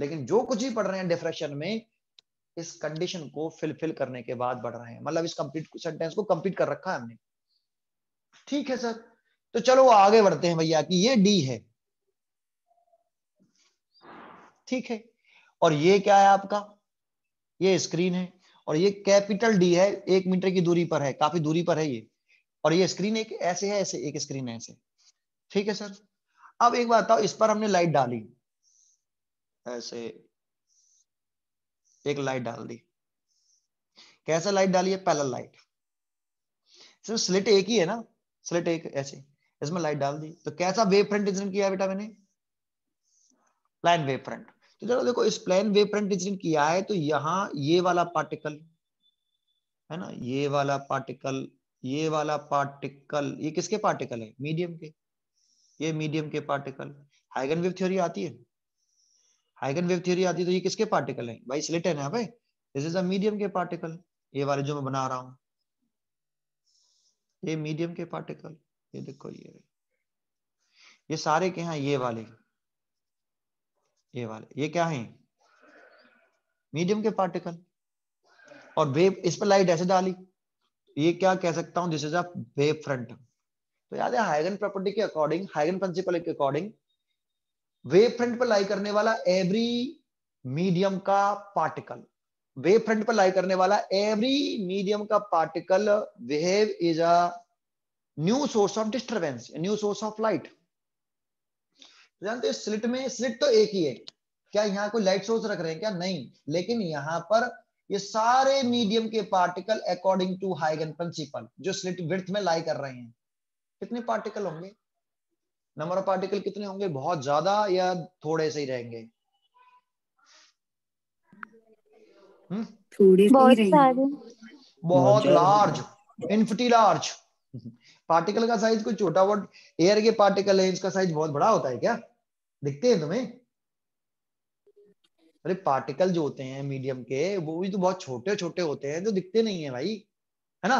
लेकिन जो कुछ भी पढ़ रहे हैं डिफ्रेक्शन में इस कंडीशन को फिलफिल करने के बाद बढ़ रहे हैं मतलब इस कंप्लीट सेंटेंस को कंप्लीट कर रखा है हमने ठीक है सर तो चलो आगे बढ़ते हैं भैया कि ये डी है ठीक है और ये क्या है आपका ये स्क्रीन है और ये कैपिटल डी है एक मीटर की दूरी पर है काफी दूरी पर है ये और ये स्क्रीन एक ऐसे है ऐसे एक स्क्रीन है ऐसे ठीक है सर अब एक बात बताओ इस पर हमने लाइट डाली ऐसे एक लाइट डाल दी कैसा लाइट डाली है पैरल लाइट सिर्फ स्लिट एक ही है ना स्लिट एक ऐसे इसमें लाइट डाल दी तो कैसा वेव फ्रंट इंसिडेंट किया बेटा मैंने प्लान वेव फ्रंट तो चलो देखो इस प्लान वेव फ्रंट इंसिडेंट किया है तो यहाँ ये वाला पार्टिकल है ना ये वाला पार्टिकल ये वाला पार्टिकल ये किसके पार्टिकल है मीडियम के ये मीडियम के पार्टिकल हाइगन वेव थ्योरी आती है आइगन वेव थ्योरी आती तो ये किसके पार्टिकल है भाई स्लिटन है भाई दिस इज अ मीडियम के पार्टिकल ये वाले जो मैं बना रहा हूँ ये मीडियम के पार्टिकल ये देखो ये ये सारे के हैं ये वाले ये वाले ये क्या है मीडियम के पार्टिकल और वेव इस पर लाइट ऐसे डाली ये क्या कह सकता हूं this is a wavefront तो याद है हाइगन प्रॉपर्टी के अकॉर्डिंग हाइगन प्रिंसिपल के अकॉर्डिंग वेव फ्रंट पर लाई करने वाला एवरी मीडियम का पार्टिकल वेव फ्रंट पर लाई करने वाला एवरी मीडियम का particle wave is a new source of disturbance new source of light जानते स्लिट में स्लिट तो एक ही है क्या यहाँ कोई लाइट सोर्स रख रहे हैं क्या नहीं लेकिन यहां पर ये सारे मीडियम के पार्टिकल अकॉर्डिंग टू हाइगन प्रिंसिपल जो स्लिट विर्थ में लाई कर रहे हैं कितने पार्टिकल होंगे नंबर ऑफ पार्टिकल कितने होंगे बहुत ज्यादा या थोड़े से ही रहेंगे हम्म? थोड़े बहुत, बहुत लार्ज इनफिटी लार्ज पार्टिकल का साइज कुछ छोटा बहुत एयर के पार्टिकल है इसका साइज बहुत बड़ा होता है क्या दिखते हैं तुम्हें अरे पार्टिकल जो होते हैं मीडियम के वो भी तो बहुत छोटे छोटे होते हैं जो तो दिखते नहीं है भाई है ना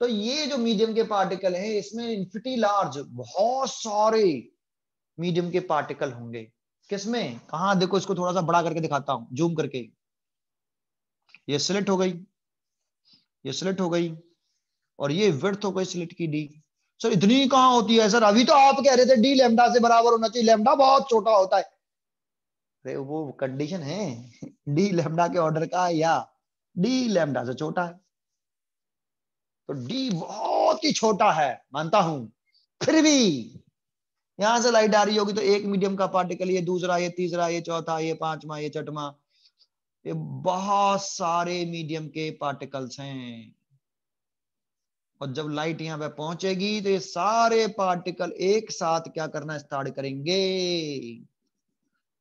तो ये जो मीडियम के पार्टिकल हैं इसमें इन्फिटी लार्ज बहुत सारे मीडियम के पार्टिकल होंगे किसमें कहा देखो इसको थोड़ा सा बड़ा करके दिखाता हूं जूम करके ये सिलेक्ट हो गई ये सिलेक्ट हो गई और ये व्यर्थ हो गई सिलेक्ट की डी सर इतनी कहां होती है सर अभी तो आप कह रहे थे डी लेमडा से बराबर होना चाहिए लेमडा बहुत छोटा होता है अरे वो कंडीशन है डी [laughs] लेमडा के ऑर्डर का या डी लेमडा से छोटा है तो डी बहुत ही छोटा है मानता हूं फिर भी यहां से लाइट आ रही होगी तो एक मीडियम का पार्टिकल ये दूसरा ये तीसरा ये चौथा ये पांचवा ये छठवा ये बहुत सारे मीडियम के पार्टिकल्स हैं और जब लाइट यहां पे पहुंचेगी तो ये सारे पार्टिकल एक साथ क्या करना स्टार्ट करेंगे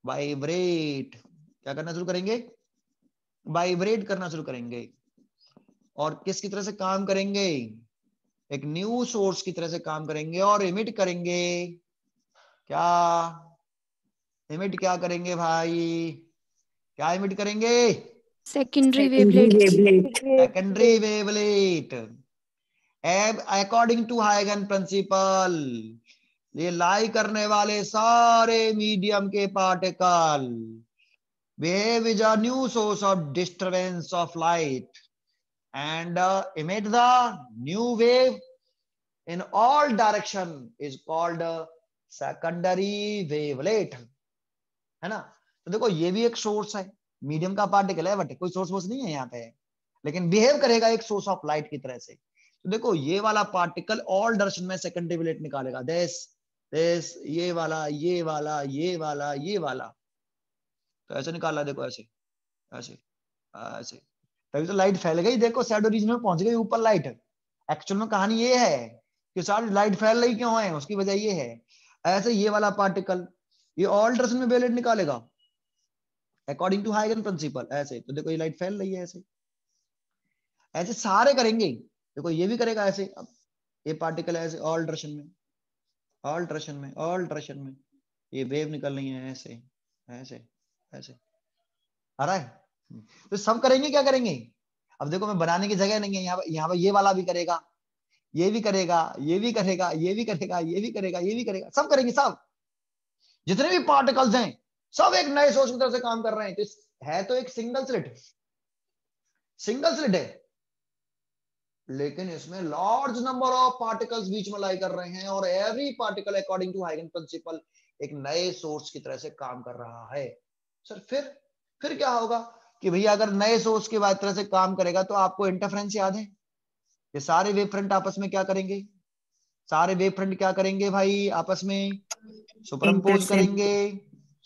वाइब्रेट क्या करना शुरू करेंगे वाइब्रेट करना शुरू करेंगे और किसकी तरह से काम करेंगे एक न्यू सोर्स की तरह से काम करेंगे और इमिट करेंगे क्या इमिट क्या करेंगे भाई क्या इमिट करेंगे secondary secondary wavelet according to हाइगन प्रिंसिपल ये लाई करने वाले सारे मीडियम के particle wave is a new source of disturbance of light and uh, emit the new wave in all direction is called uh, secondary wavelet है ना तो देखो ये भी एक सोर्स है मीडियम का पार्टिकल है बट कोई सोर्स वोर्स नहीं है यहाँ पे लेकिन बिहेव करेगा एक सोर्स ऑफ लाइट की तरह से तो देखो ये वाला पार्टिकल ऑल डायरेक्शन में सेकेंडरी वेलेट निकालेगा दिस दिस ये वाला ये वाला ये वाला ये वाला तो ऐसे निकाला देखो ऐसे ऐसे ऐसे तभी तो लाइट फैल गई देखो शेडो रीजन में पहुंच गई ऊपर लाइट एक्चुअल में कहानी ये है कि सर लाइट फैल रही क्यों है उसकी वजह ये है ऐसे ये वाला पार्टिकल ये ऑल में वेवलेट निकालेगा अकॉर्डिंग टू हाइगन प्रिंसिपल ऐसे तो देखो ये लाइट फैल रही है ऐसे ऐसे सारे करेंगे देखो ये भी करेगा ऐसे अब ये पार्टिकल ऐसे ऑल में ऑल में ऑल में ये वेव निकल रही है ऐसे ऐसे ऐसे आ रहा है तो सब करेंगे क्या करेंगे अब देखो मैं बनाने की जगह नहीं है यहाँ यहाँ पर ये वाला भी करेगा ये भी करेगा ये भी करेगा ये भी करेगा ये भी करेगा ये भी करेगा सब करेंगे सब जितने भी पार्टिकल्स हैं सब एक नए सोच की तरह से काम कर रहे हैं तो है तो एक सिंगल स्लिट सिंगल स्लिट है लेकिन इसमें लार्ज नंबर ऑफ पार्टिकल्स बीच में लाई कर रहे हैं और एवरी पार्टिकल अकॉर्डिंग टू हाइगन प्रिंसिपल एक नए सोर्स की तरह से काम कर रहा है सर फिर फिर क्या होगा कि भैया अगर नए सोर्स के तरह से काम करेगा तो आपको इंटरफ्रेंस याद है ये सारे वेब फ्रंट आपस में क्या करेंगे सारे वेब फ्रंट क्या करेंगे भाई आपस में सुपरम्पोज करेंगे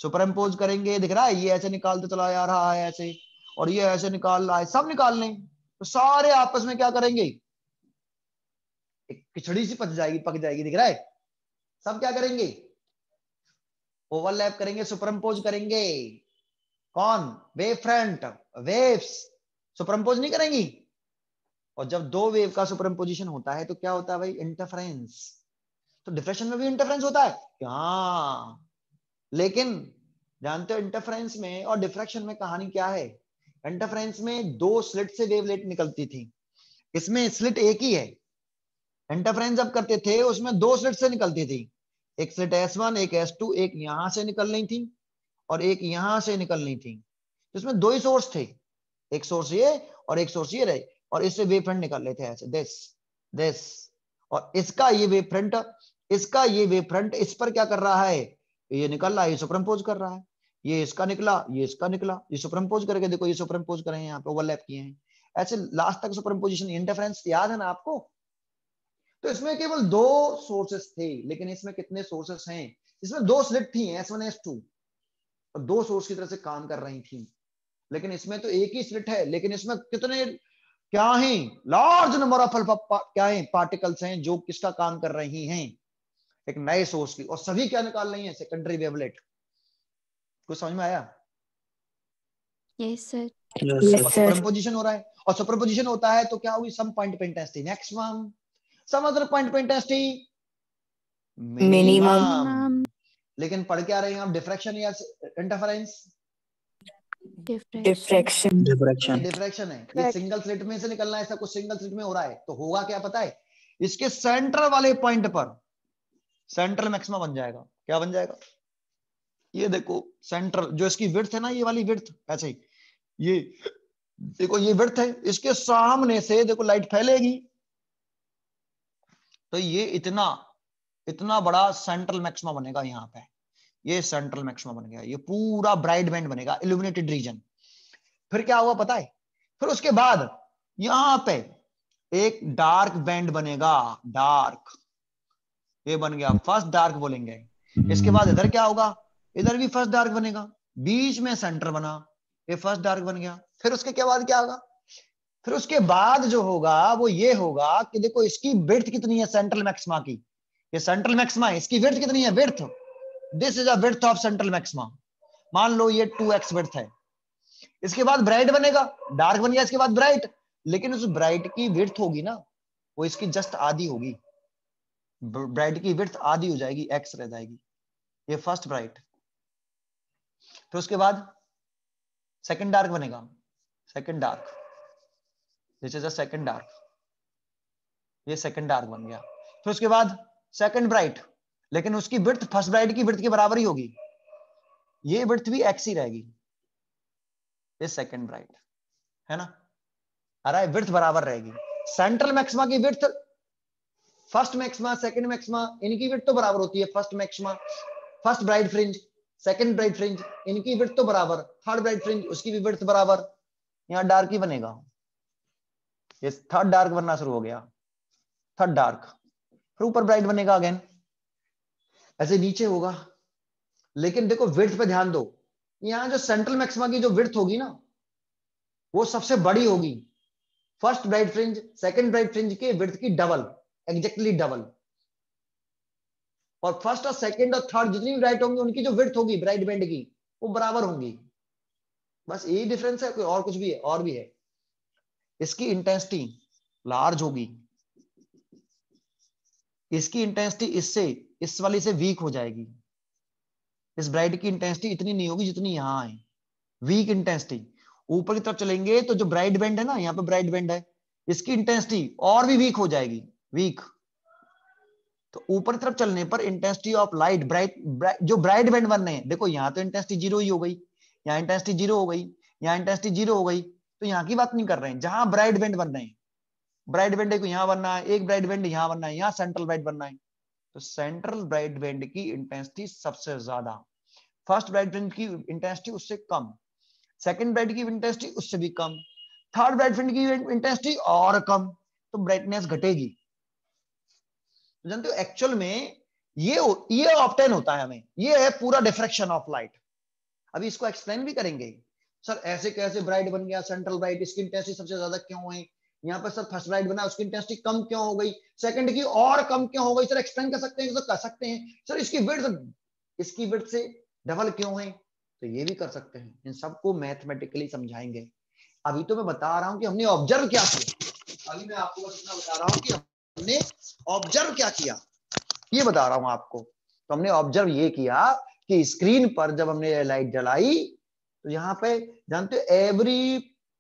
सुपरम्पोज करेंगे दिख रहा है ये ऐसे निकालते चला जा रहा है ऐसे और ये ऐसे निकाल रहा है सब निकाल लें तो सारे आपस में क्या करेंगे एक खिचड़ी सी पक जाएगी पक जाएगी दिख रहा है सब क्या करेंगे ओवरलैप करेंगे सुपरम्पोज करेंगे कौन वेव फ्रंट वेव्स सुपरम्पोज नहीं करेंगी और जब दो वेव का सुपरम्पोजिशन होता है तो क्या होता है भाई इंटरफ्रेंस तो डिप्रेशन में भी इंटरफ्रेंस होता है हाँ लेकिन जानते हो इंटरफ्रेंस में और डिफ्रेक्शन में कहानी क्या है इंटरफ्रेंस में दो स्लिट से वेवलेट निकलती थी इसमें स्लिट एक ही है इंटरफ्रेंस जब करते थे उसमें दो स्लिट से निकलती थी एक स्लिट S1 एक S2 एक यहां से निकल रही थी और एक यहां से निकलनी थी जिसमें दो ही सोर्स थे एक सोर्स ये और एक सोर्स ये रहे और इससे वे फ्रंट निकल रहे थे ऐसे दिस दिस और इसका ये वे फ्रंट इसका ये वे फ्रंट इस पर क्या कर रहा है ये निकल रहा है ये सुप्रमपोज कर रहा है ये इसका निकला ये इसका निकला ये सुप्रमपोज करके देखो ये सुप्रम पोज करें यहाँ पे ओवरलैप किए हैं ऐसे लास्ट तक सुप्रम पोजिशन इंटरफ्रेंस याद है ना आपको तो इसमें केवल दो सोर्सेस थे लेकिन इसमें कितने सोर्सेस हैं इसमें दो स्लिप थी एस वन एस टू और दो सोर्स की तरह से काम कर रही थी लेकिन इसमें तो एक ही स्लिट है लेकिन इसमें कितने क्या है लार्ज नंबर ऑफ अल्फा क्या है पार्टिकल्स हैं जो किसका काम कर रही हैं एक नए सोर्स की और सभी क्या निकाल रही हैं सेकेंडरी वेवलेट कुछ समझ में आया यस सर सुपरपोजिशन हो रहा है और सुपरपोजिशन होता है तो क्या हुई some point intensity maximum some other point intensity minimum लेकिन पढ़ के आ रहे हैं आप डिफ्रेक्शन या इंटरफेरेंस डिफ्रेक्शन डिफ्रेक्शन डिफ्रेक्शन है ये सिंगल स्लिट में से निकलना है ऐसा कुछ सिंगल स्लिट में हो रहा है तो होगा क्या पता है इसके सेंटर वाले पॉइंट पर सेंट्रल मैक्सिमा बन जाएगा क्या बन जाएगा ये देखो सेंट्रल जो इसकी विर्थ है ना ये वाली विर्थ ऐसे ही ये देखो ये विर्थ है इसके सामने से देखो लाइट फैलेगी तो ये इतना इतना बड़ा सेंट्रल मैक्सिमा बनेगा यहाँ पे ये सेंट्रल मैक्सिमा बन गया ये पूरा ब्राइट बैंड बनेगा इल्यूमिनेटेड रीजन फिर क्या हुआ पता है फिर उसके बाद यहां पे एक डार्क बैंड बनेगा डार्क ये बन गया फर्स्ट डार्क बोलेंगे इसके बाद इधर क्या होगा इधर भी फर्स्ट डार्क बनेगा बीच में सेंटर बना ये फर्स्ट डार्क बन गया फिर उसके क्या बाद क्या होगा फिर उसके बाद जो होगा वो ये होगा कि देखो इसकी ब्रेथ कितनी है सेंट्रल मैक्सिमा की ये सेंट्रल मैक्सिमा है इसकी विर्थ कितनी है width this is width of central maxima मान लो ये टू एक्स विर्थ है इसके बाद ब्राइट बनेगा डार्क बन गया इसके बाद ब्राइट लेकिन उस ब्राइट की विर्थ होगी ना वो इसकी जस्ट आधी होगी ब्राइट की विर्थ आधी हो जाएगी एक्स रह जाएगी ये फर्स्ट ब्राइट फिर उसके बाद सेकंड डार्क बनेगा second dark this is a second dark ये सेकंड डार्क बन गया फिर उसके बाद सेकंड ब्राइट लेकिन उसकी वृत्त फर्स्ट ब्राइट की वृत्त के बराबर ही होगी ये वृत्त भी एक्स ही रहेगी ये सेकंड ब्राइट है ना अरे वृत्त बराबर रहेगी सेंट्रल मैक्सिमा की वृत्त फर्स्ट मैक्सिमा सेकंड मैक्सिमा इनकी वृत्त तो बराबर होती है first maxima first bright fringe second bright fringe इनकी वृत्त तो बराबर थर्ड ब्राइट फ्रिंज उसकी भी वृत्त बराबर यहां डार्क ही बनेगा ये थर्ड डार्क बनना शुरू हो गया थर्ड डार्क फिर ऊपर ब्राइट बनेगा अगेन ऐसे नीचे होगा लेकिन देखो विर्थ पे ध्यान दो यहां जो सेंट्रल मैक्सिमा की जो विर्थ होगी ना वो सबसे बड़ी होगी first bright fringe second bright fringe के विर्थ की डबल एग्जैक्टली डबल और फर्स्ट और सेकंड और थर्ड जितनी भी ब्राइट होंगी उनकी जो विर्थ होगी ब्राइट बैंड की वो बराबर होंगी बस यही डिफरेंस है कोई और कुछ भी है और भी है इसकी इंटेंसिटी लार्ज होगी इसकी इंटेंसिटी इससे इस वाली से वीक हो जाएगी इस ब्राइट की इंटेंसिटी इतनी नहीं होगी जितनी यहाँ आए वीक इंटेंसिटी ऊपर की तरफ चलेंगे तो जो ब्राइट बैंड है ना यहाँ पे ब्राइट बैंड है इसकी इंटेंसिटी और भी वीक हो जाएगी वीक तो ऊपर की तरफ चलने पर इंटेंसिटी ऑफ लाइट ब्राइट जो ब्राइट बैंड बनने हैं देखो यहाँ तो इंटेंसिटी जीरो ही हो गई यहाँ इंटेंसिटी जीरो हो गई यहाँ इंटेंसिटी जीरो हो गई तो यहाँ की बात नहीं कर रहे हैं जहां ब्राइट बैंड बन रहे हैं ब्राइड बैंड को यहां बनना है एक ब्राइड बैंड यहां बनना है यहां सेंट्रल ब्राइड बनना है तो सेंट्रल ब्राइड बैंड की इंटेंसिटी सबसे ज्यादा फर्स्ट ब्राइड बैंड की इंटेंसिटी उससे कम सेकंड ब्राइड की इंटेंसिटी उससे भी कम थर्ड ब्राइड बैंड की इंटेंसिटी और कम तो ब्राइटनेस घटेगी जानते हो एक्चुअल में ये ये ऑप्टेन होता है हमें ये है पूरा डिफ्रेक्शन ऑफ लाइट अभी इसको एक्सप्लेन भी करेंगे सर ऐसे कैसे ब्राइट बन गया सेंट्रल ब्राइट इसकी इंटेंसिटी सबसे ज्यादा क्यों हुई यहाँ पर सर फर्स्ट फर्स्टराइड बना उसकी इंटेंसिटी कम क्यों हो गई सेकंड की और कम क्यों हो गई सर एक्सप्लेन कर सकते हैं कर सकते हैं सर इसकी विड्थ इसकी विड्थ से डबल क्यों है तो ये भी कर सकते हैं इन सबको मैथमेटिकली समझाएंगे अभी तो मैं बता रहा हूं कि हमने ऑब्जर्व क्या किया अभी मैं आपको इतना बता रहा हूं कि हमने ऑब्जर्व क्या किया ये बता रहा हूं आपको तो हमने ऑब्जर्व ये किया कि स्क्रीन पर जब हमने लाइट जलाई तो यहां पे जानते हो एवरी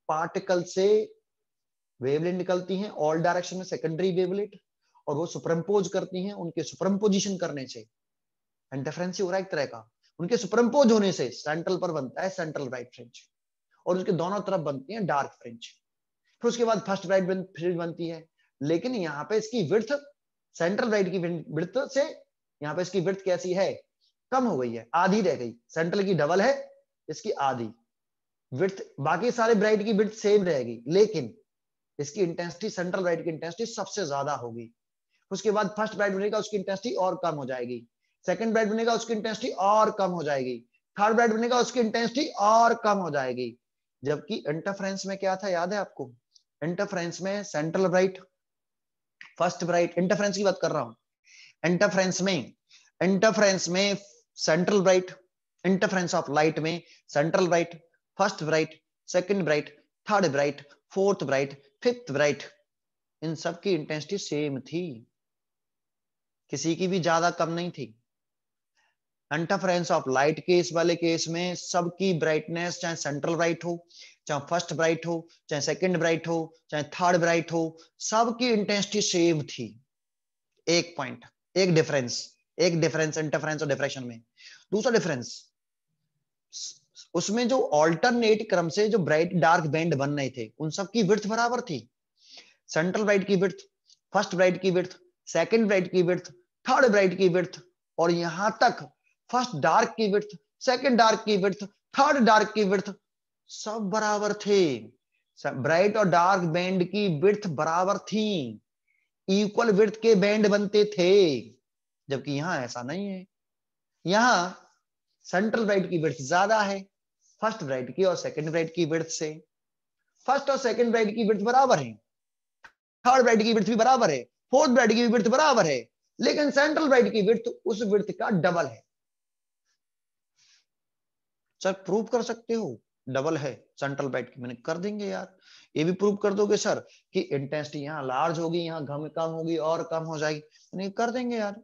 पार्टिकल से वेवलेट निकलती हैं ऑल डायरेक्शन में सेकेंडरी वेवलेट और वो सुपरम्पोज करती हैं उनके सुपरम्पोजिशन करने से इंटरफ्रेंस हो रहा है एक तरह का उनके सुपरम्पोज होने से सेंट्रल पर बनता है सेंट्रल राइट फ्रेंच और उसके दोनों तरफ बनती है डार्क फ्रेंच फिर उसके बाद फर्स्ट राइट फ्रिंज बनती है लेकिन यहाँ पे इसकी विर्थ सेंट्रल राइट की विर्थ से यहाँ पे इसकी विर्थ कैसी है कम हो गई है आधी रह गई सेंट्रल की डबल है इसकी आधी विर्थ बाकी सारे ब्राइट की विर्थ सेम रहेगी लेकिन इसकी इंटेंसिटी सेंट्रल राइट की इंटेंसिटी सबसे ज्यादा होगी उसके बाद फर्स्ट ब्राइड बनेगा उसकी इंटेंसिटी और कम हो जाएगी सेकंड ब्राइड बनेगा उसकी इंटेंसिटी और कम हो जाएगी थर्ड ब्राइड बनेगा उसकी इंटेंसिटी और कम हो जाएगी जबकि इंटरफ्रेंस में क्या था याद है आपको इंटरफ्रेंस में central bright first bright interference की बात कर रहा हूं इंटरफ्रेंस में इंटरफ्रेंस में central bright interference of light में central bright first bright second bright third bright fourth bright fifth right इन सब की इंटेंसिटी सेम थी किसी की भी ज्यादा कम नहीं थी इंटरफ्रेंस ऑफ लाइट केस वाले केस में सबकी ब्राइटनेस चाहे सेंट्रल ब्राइट हो चाहे फर्स्ट ब्राइट हो चाहे सेकंड ब्राइट हो चाहे थर्ड ब्राइट हो सबकी इंटेंसिटी सेम थी एक पॉइंट एक डिफरेंस एक डिफरेंस इंटरफ्रेंस और डिफ्रेक्शन में दूसरा डिफरेंस उसमें जो ऑल्टरनेट क्रम से जो ब्राइट डार्क बैंड बन रहे थे उन सब की विर्थ बराबर थी सेंट्रल ब्राइट की विर्थ फर्स्ट ब्राइट की विर्थ सेकेंड ब्राइट की विर्थ थर्ड ब्राइट की विर्थ और यहां तक फर्स्ट डार्क की विर्थ सेकेंड डार्क की विर्थ थर्ड डार्क की विर्थ सब बराबर थे ब्राइट और डार्क बैंड की विर्थ बराबर थी इक्वल विर्थ के बैंड बनते थे जबकि यहां ऐसा नहीं है यहां सेंट्रल ब्राइट की विर्थ ज्यादा है फर्स्ट ब्राइट की और सेकंड ब्राइट की विर्थ से फर्स्ट और सेकंड ब्राइट की विर्थ बराबर है थर्ड ब्राइट की विर्थ भी बराबर है फोर्थ ब्राइट की विर्थ बराबर है लेकिन सेंट्रल ब्राइट की विर्थ उस विर्थ का डबल है सर प्रूव कर सकते हो डबल है सेंट्रल ब्राइट की मैंने कर देंगे यार ये भी प्रूव कर दोगे सर कि इंटेंसिटी यहाँ लार्ज होगी यहाँ घम कम होगी और कम हो जाएगी मैंने कर देंगे यार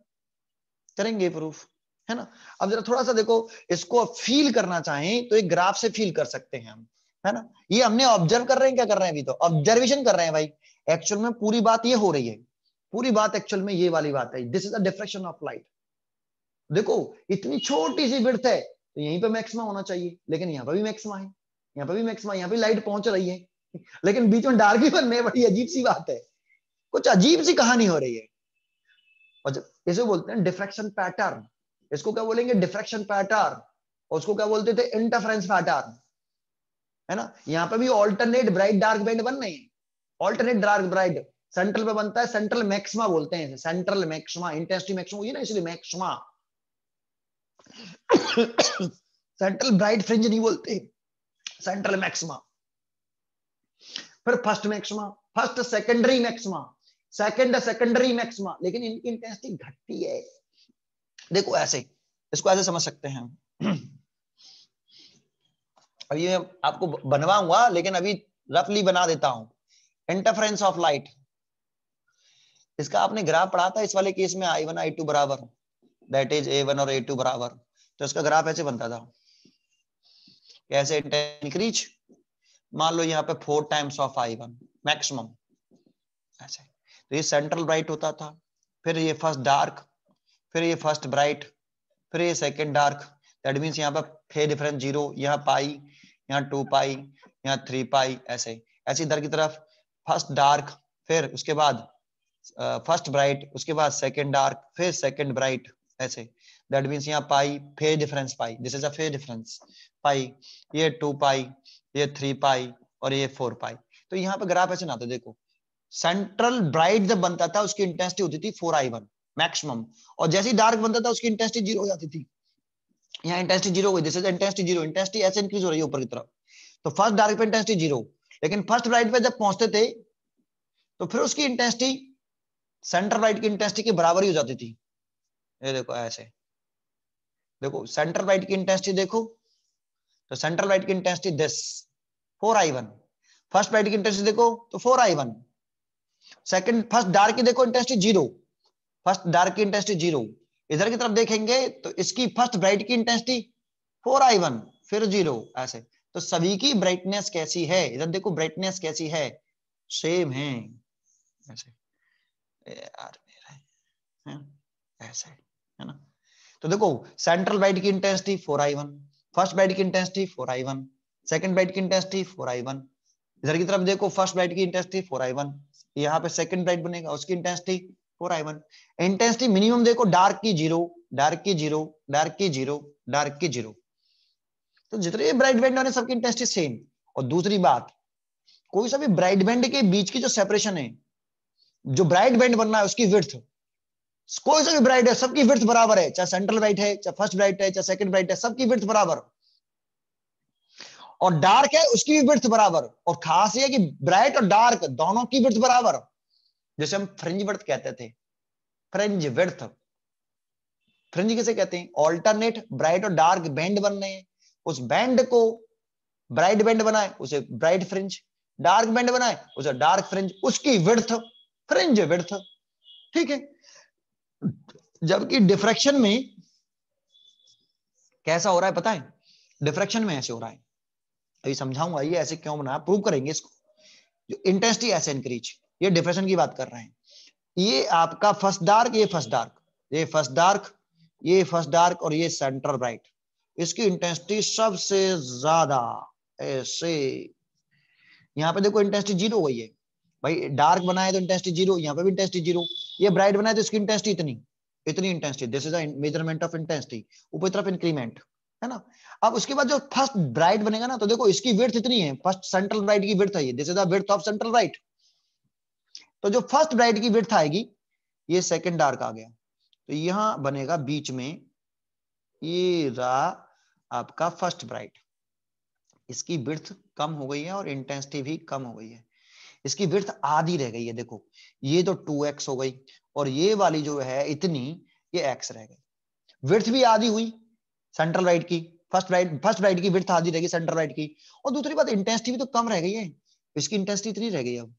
करेंगे प्रूफ है ना अब जरा थोड़ा सा देखो इसको फील करना चाहें तो एक ग्राफ से फील कर सकते हैं हम है ना ये हमने ऑब्जर्व कर रहे हैं क्या कर रहे हैं अभी तो ऑब्जर्वेशन कर रहे हैं भाई एक्चुअल में पूरी बात ये हो रही है पूरी बात एक्चुअल में ये वाली बात है this is a diffraction of light देखो इतनी छोटी सी विड्थ है तो यहीं पर मैक्सिमा होना चाहिए लेकिन यहाँ पे भी मैक्सिमा है यहाँ पर भी मैक्सिमा यहाँ पे लाइट पहुंच रही है [laughs] लेकिन बीच में डार्क ही बन रहे बड़ी अजीब सी बात है कुछ अजीब सी कहानी हो रही है और जब इसे बोलते हैं डिफ्रेक्शन पैटर्न इसको क्या बोलेंगे डिफ्रेक्शन पैटर्न और उसको क्या बोलते थे इंटरफ्रेंस पैटर्न है ना यहाँ पे भी ऑल्टरनेट ब्राइट डार्क बैंड बन रही हैं ऑल्टरनेट डार्क ब्राइट सेंट्रल पे बनता है सेंट्रल मैक्सिमा बोलते हैं सेंट्रल मैक्सिमा इंटेंसिटी मैक्सिमा ये ना इसलिए मैक्सिमा सेंट्रल ब्राइट फ्रिंज नहीं बोलते सेंट्रल मैक्सिमा फिर first maxima first secondary maxima second secondary maxima लेकिन इनकी इंटेंसिटी घटती है देखो ऐसे इसको ऐसे समझ सकते हैं [clears throat] अभी मैं आपको बनवाऊंगा लेकिन अभी रफली बना देता हूं इंटरफ्रेंस ऑफ लाइट इसका आपने ग्राफ पढ़ा था इस वाले केस में आई वन आई टू बराबर दैट इज ए वन और ए टू बराबर तो इसका ग्राफ ऐसे बनता था कैसे इंक्रीज मान लो यहाँ पे four times of I one maximum ऐसे तो ये सेंट्रल राइट होता था फिर ये फर्स्ट डार्क फिर ये फर्स्ट ब्राइट फिर ये सेकेंड डार्क दैट मीन्स यहाँ पर फे डिफरेंस जीरो यहाँ पाई यहाँ टू पाई यहाँ थ्री पाई ऐसे ऐसे इधर की तरफ फर्स्ट डार्क फिर उसके बाद फर्स्ट ब्राइट उसके बाद सेकेंड डार्क फिर सेकेंड ब्राइट ऐसे दैट मीन्स यहाँ pi phase difference pi this is a phase difference पाई ये टू पाई ये थ्री पाई और ये फोर पाई तो यहाँ पर ग्राफ ऐसे ना तो देखो सेंट्रल ब्राइट जब बनता था उसकी इंटेंसिटी होती थी फोर आई वन मैक्सिमम और जैसे ही डार्क बनता था उसकी इंटेंसिटी जीरो हो जाती थी यहाँ इंटेंसिटी जीरो हुई this is intensity zero intensity ऐसे इंक्रीज हो रही है ऊपर की तरफ तो फर्स्ट डार्क पे इंटेंसिटी जीरो लेकिन फर्स्ट ब्राइट पे जब पहुंचते थे तो फिर उसकी इंटेंसिटी सेंटर ब्राइट की इंटेंसिटी के बराबर ही हो जाती थी ये देखो ऐसे देखो सेंटर ब्राइट की इंटेंसिटी देखो तो सेंटर लाइट की intensity this four I one first light की इंटेंसिटी देखो तो four I one second first dark की देखो इंटेंसिटी जीरो फर्स्ट डार्क की इंटेंसिटी जीरो इधर की तरफ देखेंगे तो इसकी फर्स्ट ब्राइट की इंटेंसिटी फोर आई वन फिर जीरो ऐसे तो सभी की ब्राइटनेस कैसी है इधर देखो ब्राइटनेस कैसी है सेम है ऐसे यार मेरा है ऐसे है ना तो देखो सेंट्रल ब्राइट की intensity four I one first bright की intensity four I one second bright की इंटेंसिटी फोर आई वन इधर की तरफ देखो फर्स्ट ब्राइट की इंटेंसिटी फोर आई वन यहाँ पे सेकंड ब्राइट बनेगा उसकी intensity four I one intensity minimum देखो डार्क की जीरो डार्क की जीरो डार्क की जीरो डार्क की जीरो तो जितने ब्राइट बैंड वाले सबकी इंटेंसिटी सेम और दूसरी बात कोई सा भी ब्राइट बैंड के बीच की जो सेपरेशन है जो ब्राइट बैंड बनना है उसकी विर्थ कोई सा भी ब्राइट है सबकी विर्थ बराबर है चाहे सेंट्रल ब्राइट है चाहे फर्स्ट ब्राइट है चाहे सेकंड ब्राइट है सबकी विर्थ बराबर और डार्क है उसकी भी विर्थ बराबर और खास यह कि ब्राइट और डार्क दोनों की विर्थ बराबर जैसे हम फ्रिंज वर्थ कहते थे फ्रिंज वर्थ फ्रिंज किसे कहते हैं ऑल्टरनेट ब्राइट और डार्क बैंड बन रहे हैं उस बैंड को ब्राइट बैंड बनाए उसे ब्राइट फ्रिंज डार्क बैंड बनाए उसे डार्क फ्रिंज उसकी विर्थ फ्रिंज विर्थ ठीक है जबकि डिफ्रेक्शन में कैसा हो रहा है पता है डिफ्रेक्शन में ऐसे हो रहा है अभी समझाऊंगा ये ऐसे क्यों बनाया प्रूव करेंगे इसको जो इंटेंसिटी ऐसे इंक्रीज ये डिप्रेशन की बात कर रहे हैं ये आपका फर्स्ट डार्क ये फर्स्ट डार्क ये फर्स्ट डार्क ये फर्स्ट डार्क और ये सेंटर ब्राइट इसकी इंटेंसिटी सबसे ज्यादा ऐसे यहाँ पे देखो इंटेंसिटी जीरो हुई है भाई डार्क बनाए तो इंटेंसिटी जीरो यहाँ पे भी इंटेंसिटी जीरो ये ब्राइट बनाए तो इसकी इंटेंसिटी इतनी इतनी intensity this is measurement of intensity ऊपर तरफ इंक्रीमेंट है ना अब उसके बाद जो फर्स्ट ब्राइट बनेगा ना तो देखो इसकी विर्थ इतनी है फर्स्ट सेंट्रल ब्राइट की विर्थ है this is the width of central bright तो जो फर्स्ट ब्राइट की विर्थ आएगी ये सेकेंड डार्क आ गया तो यहां बनेगा बीच में ये रा आपका फर्स्ट ब्राइट इसकी विर्थ कम हो गई है और इंटेंसिटी भी कम हो गई है इसकी विर्थ आधी रह गई है देखो ये तो टू एक्स हो गई और ये वाली जो है इतनी ये एक्स रह गई विर्थ भी आधी हुई सेंट्रल राइट की फर्स्ट राइट फर्स्ट राइट की विर्थ आधी रह गई सेंट्रल राइट की और दूसरी बात इंटेंसिटी भी तो कम रह गई है इसकी इंटेंसिटी इतनी रह गई अब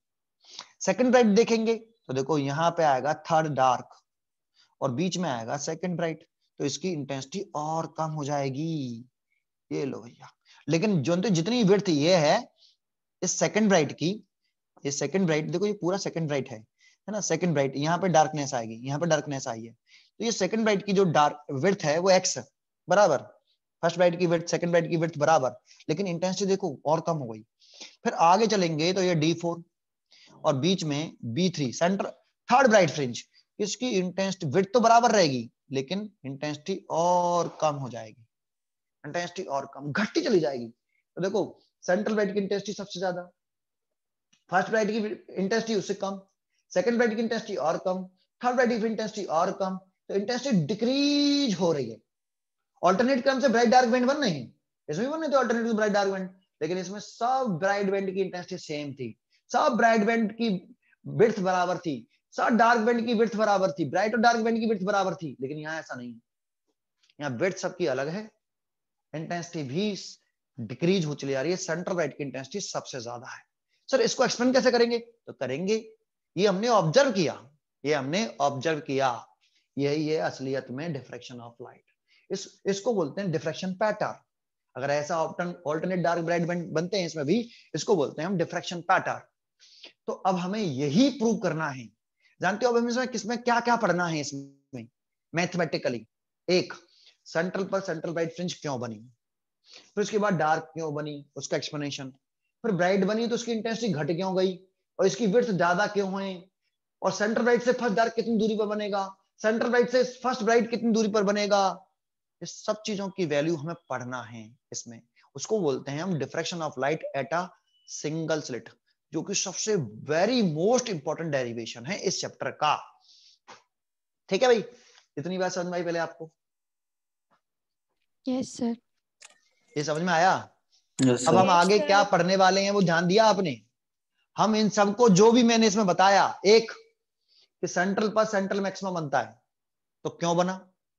सेकंड राइट देखेंगे तो देखो यहाँ पे आएगा थर्ड डार्क और बीच में आएगा सेकंड राइट तो इसकी इंटेंसिटी और कम हो जाएगी ये लो भैया लेकिन जो तो जितनी विर्थ ये है इस सेकंड राइट की ये सेकंड राइट देखो ये पूरा सेकंड राइट है है ना सेकंड राइट यहाँ पे डार्कनेस आएगी यहाँ पे डार्कनेस आई है तो ये सेकंड राइट की जो डार्क विर्थ है वो एक्स बराबर फर्स्ट राइट की विर्थ सेकंड राइट की विर्थ बराबर लेकिन इंटेंसिटी देखो और कम हो गई फिर आगे चलेंगे तो ये डी फोर और बीच में B three center third bright fringe इसकी इंटेंसिटी विथ तो बराबर रहेगी लेकिन इंटेंसिटी और कम हो जाएगी इंटेंसिटी और कम घटती चली जाएगी तो देखो सेंट्रल ब्राइट की इंटेंसिटी सबसे ज्यादा फर्स्ट ब्राइट की इंटेंसिटी उससे कम सेकंड ब्राइट की इंटेंसिटी और कम थर्ड ब्राइट की इंटेंसिटी और कम तो इंटेंसिटी डिक्रीज हो रही है ऑल्टरनेट क्रम से ब्राइट डार्क बैंड बन रहे हैं इसमें बन रहे थे ऑल्टरनेट ब्राइट डार्क बैंड लेकिन इसमें सब ब्राइट बैंड की इंटेंसिटी सेम थी सब ब्राइट बैंड की ब्रथ बराबर थी सब डार्क बैंड की ब्रथ बराबर थी ब्राइट और डार्क बैंड की ब्रथ बराबर थी लेकिन यहाँ ऐसा नहीं है यहाँ ब्रथ सबकी अलग है इंटेंसिटी भी डिक्रीज हो चली जा रही है सेंट्रल ब्राइट की इंटेंसिटी सबसे ज्यादा है सर इसको एक्सप्लेन कैसे करेंगे तो करेंगे ये हमने ऑब्जर्व किया ये हमने ऑब्जर्व किया यही है असलियत में डिफ्रेक्शन ऑफ लाइट इस इसको बोलते हैं डिफ्रेक्शन पैटर्न अगर ऐसा ऑल्टरनेट डार्क ब्राइट बनते हैं इसमें भी इसको बोलते हैं हम डिफ्रेक्शन पैटर्न तो अब हमें यही प्रूव करना है जानते हो अब हमें इसमें किसमें क्या क्या पढ़ना है इसमें मैथमेटिकली एक सेंट्रल पर सेंट्रल ब्राइट फ्रिंज क्यों बनी फिर उसके बाद डार्क क्यों बनी उसका एक्सप्लेनेशन फिर ब्राइट बनी तो उसकी इंटेंसिटी घट क्यों गई और इसकी विर्थ ज्यादा क्यों है और सेंट्रल ब्राइट से फर्स्ट डार्क कितनी दूरी पर बनेगा सेंट्रल ब्राइट से फर्स्ट ब्राइट कितनी दूरी पर बनेगा इस सब चीजों की वैल्यू हमें पढ़ना है इसमें उसको बोलते हैं हम diffraction of light at a single slit जो कि सबसे वेरी मोस्ट इंपॉर्टेंट डेरिवेशन है इस चैप्टर का ठीक है भाई इतनी बात समझ में आई पहले आपको यस yes, सर ये समझ में आया yes, अब हम आगे क्या पढ़ने वाले हैं वो ध्यान दिया आपने हम इन सबको जो भी मैंने इसमें बताया एक कि सेंट्रल पर सेंट्रल मैक्सिमम बनता है तो क्यों बना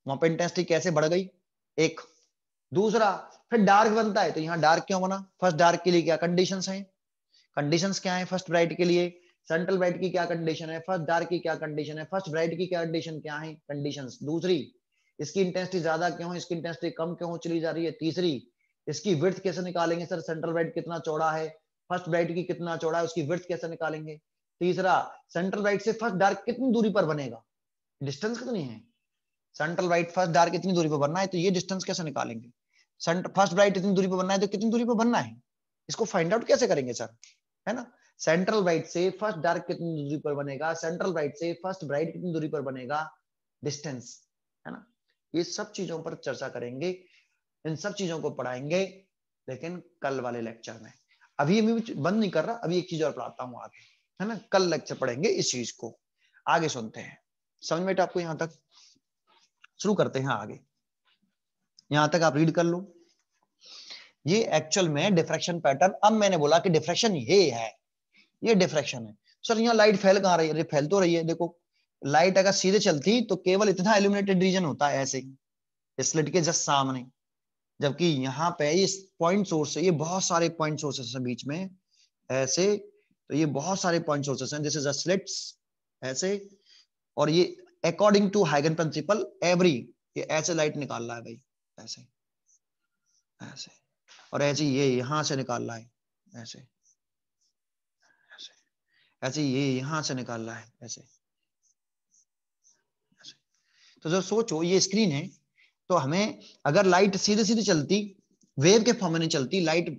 वहां पर इंटेंसिटी कैसे बढ़ गई एक दूसरा फिर डार्क बनता है तो यहाँ डार्क क्यों बना फर्स्ट डार्क के लिए क्या कंडीशंस हैं कंडीशन क्या है फर्स्ट ब्राइट के लिए सेंट्रल ब्राइट की क्या कंडीशन है फर्स्ट डार्क की क्या कंडीशन है फर्स्ट ब्राइट की क्या कंडीशन क्या है कंडीशन दूसरी इसकी इंटेंसिटी ज्यादा क्यों है इसकी इंटेंसिटी कम क्यों चली जा रही है तीसरी इसकी विर्थ कैसे निकालेंगे सर सेंट्रल ब्राइट कितना चौड़ा है फर्स्ट ब्राइट की कितना चौड़ा है उसकी विर्थ कैसे निकालेंगे तीसरा सेंट्रल ब्राइट से फर्स्ट डार्क कितनी दूरी पर बनेगा डिस्टेंस कितनी है सेंट्रल ब्राइट फर्स्ट डार्क इतनी दूरी पर बनना है तो ये डिस्टेंस कैसे निकालेंगे फर्स्ट ब्राइट इतनी दूरी पर बनना है तो कितनी दूरी पर बनना है इसको फाइंड आउट कैसे करेंगे सर है ना सेंट्रल राइट से फर्स्ट डार्क कितनी दूरी पर बनेगा सेंट्रल राइट से फर्स्ट ब्राइट कितनी दूरी पर बनेगा डिस्टेंस है ना ये सब चीजों पर चर्चा करेंगे इन सब चीजों को पढ़ाएंगे लेकिन कल वाले लेक्चर में अभी मैं बंद नहीं कर रहा अभी एक चीज और पढ़ाता हूँ आगे है ना कल लेक्चर पढ़ेंगे इस चीज को आगे सुनते हैं समझ में आपको यहाँ तक शुरू करते हैं आगे यहाँ तक आप रीड कर लो ये एक्चुअल में डिफ्रेक्शन पैटर्न अब मैंने बोला कि डिफ्रेक्शन ये है ये डिफ्रेक्शन है सर यहाँ लाइट फैल कहाँ रही है फैल तो रही है देखो लाइट अगर सीधे चलती तो केवल इतना एल्यूमिनेटेड रीजन होता है ऐसे इस स्लिट के जस्ट सामने जबकि यहाँ पे इस पॉइंट सोर्स है ये बहुत सारे पॉइंट सोर्सेस हैं बीच में ऐसे तो ये बहुत सारे पॉइंट सोर्सेस हैं दिस इज स्लिट्स ऐसे और ये अकॉर्डिंग टू हाइगन प्रिंसिपल एवरी ये ऐसे लाइट निकाल रहा है भाई ऐसे ऐसे और ऐसे ये यहां से निकाल है ऐसे ऐसे ये यहां से रहा है ऐसे तो जब सोचो ये स्क्रीन है तो हमें अगर लाइट सीधे सीधे चलती वेव के फॉर्म में नहीं चलती लाइट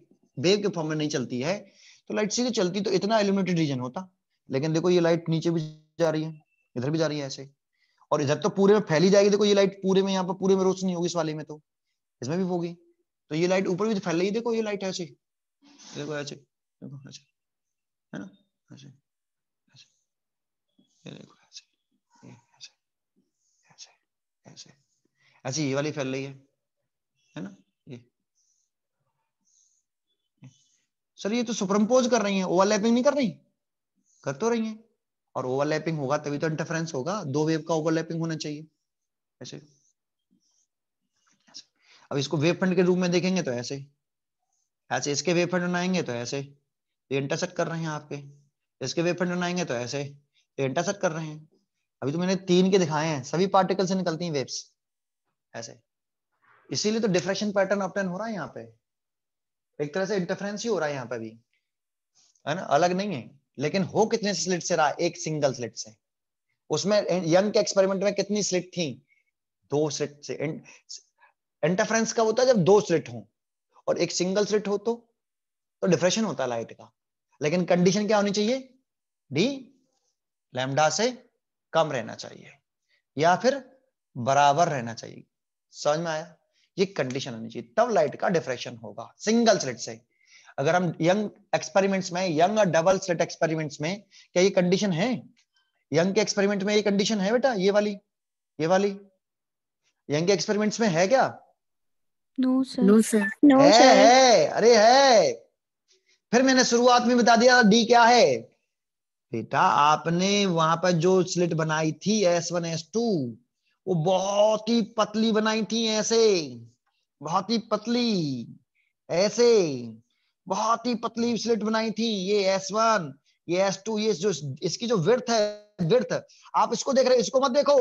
वेव के फॉर्म में नहीं चलती है तो लाइट सीधे चलती तो इतना एलिमिनेटेड रीजन होता लेकिन देखो ये लाइट नीचे भी जा रही है इधर भी जा रही है ऐसे और इधर तो पूरे में फैली जाएगी देखो ये लाइट पूरे में यहाँ पर पूरे में रोशनी होगी इस वाले में तो इसमें भी होगी तो ये लाइट ऊपर भी तो फैल रही देखो ये लाइट ऐसे देखो ऐसे देखो ऐसे है ना ऐसे ऐसे ये देखो ऐसे ऐसे ऐसे ऐसे ऐसे ये वाली फैल रही है है ना ये सर ये तो सुपरम्पोज कर रही है ओवरलैपिंग नहीं कर रही कर तो रही है और ओवरलैपिंग होगा तभी तो इंटरफेरेंस होगा दो वेव का ओवरलैपिंग होना चाहिए ऐसे अब इसको वेव फ्रंट के रूप में देखेंगे तो ऐसे ऐसे इसके वेव फंड बनाएंगे तो ऐसे ये इंटरसेक्ट कर रहे हैं आपके इसके वेव फंड बनाएंगे तो ऐसे ये इंटरसेक्ट कर रहे हैं अभी तो मैंने तीन के दिखाए हैं सभी पार्टिकल से निकलती हैं वेव्स ऐसे इसीलिए तो डिफ्रेक्शन पैटर्न अपटर्न हो रहा है यहाँ पे एक तरह से इंटरफ्रेंस ही हो रहा है यहाँ पे भी है ना अलग नहीं है लेकिन हो कितने स्लिट से रहा एक सिंगल स्लिट से उसमें यंग के एक्सपेरिमेंट में कितनी स्लिट थी दो स्लिट से इंटरफ्रेंस कब होता है जब दो स्लिट हो और एक सिंगल स्लिट हो तो तो डिफ्रेशन होता है लाइट का लेकिन कंडीशन क्या होनी चाहिए डी लैम्डा से कम रहना चाहिए या फिर बराबर रहना चाहिए समझ में आया ये कंडीशन होनी चाहिए तब लाइट का डिफ्रेक्शन होगा सिंगल स्लिट से अगर हम यंग एक्सपेरिमेंट्स में यंग और डबल स्लिट एक्सपेरिमेंट्स में क्या ये कंडीशन है यंग के एक्सपेरिमेंट में ये कंडीशन है बेटा ये वाली ये वाली यंग के एक्सपेरिमेंट्स में है क्या no sir no sir no है अरे है फिर मैंने शुरुआत में बता दिया डी क्या है बेटा आपने वहां पर जो स्लिट बनाई थी एस वन एस टू वो बहुत ही पतली बनाई थी ऐसे बहुत ही पतली ऐसे बहुत ही पतली स्लिट बनाई थी ये एस वन ये एस टू ये जो इसकी जो विर्थ है विर्थ आप इसको देख रहे इसको मत देखो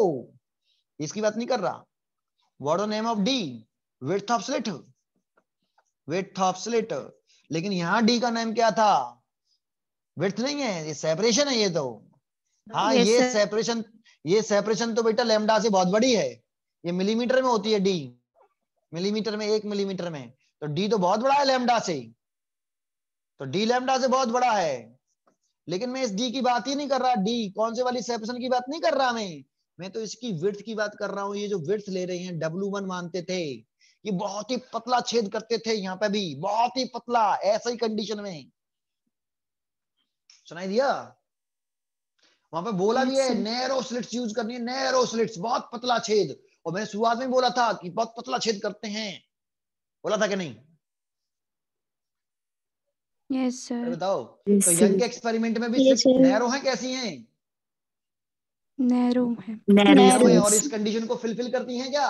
इसकी बात नहीं कर रहा word name of D width width of slit of slit लेकिन यहाँ डी का नाम क्या था विथ नहीं है ये सेपरेशन है ये तो हाँ ये सेपरेशन ये सेपरेशन तो बेटा लेमडा से बहुत बड़ी है ये मिलीमीटर में होती है डी मिलीमीटर में एक मिलीमीटर में तो डी तो बहुत बड़ा है लेमडा से तो डी लेमडा से बहुत बड़ा है लेकिन मैं इस डी की बात ही नहीं कर रहा डी कौन से वाली सेपरेशन की बात नहीं कर रहा मैं मैं तो इसकी विर्थ की बात कर रहा हूँ ये जो विर्थ ले रहे हैं डब्ल्यू मानते थे कि बहुत ही पतला छेद करते थे यहाँ पे भी बहुत ही पतला ऐसा ही कंडीशन में सुनाई दिया वहां पे बोला भी है नैरो स्लिट्स यूज करनी है नैरो स्लिट्स बहुत पतला छेद और मैंने शुरुआत में बोला था कि बहुत पतला छेद करते हैं बोला था कि नहीं yes, sir. बताओ yes, तो यंग के एक्सपेरिमेंट में भी yes, नैरो है कैसी हैं नैरो है नैरो है और इस कंडीशन को फिलफिल करती हैं क्या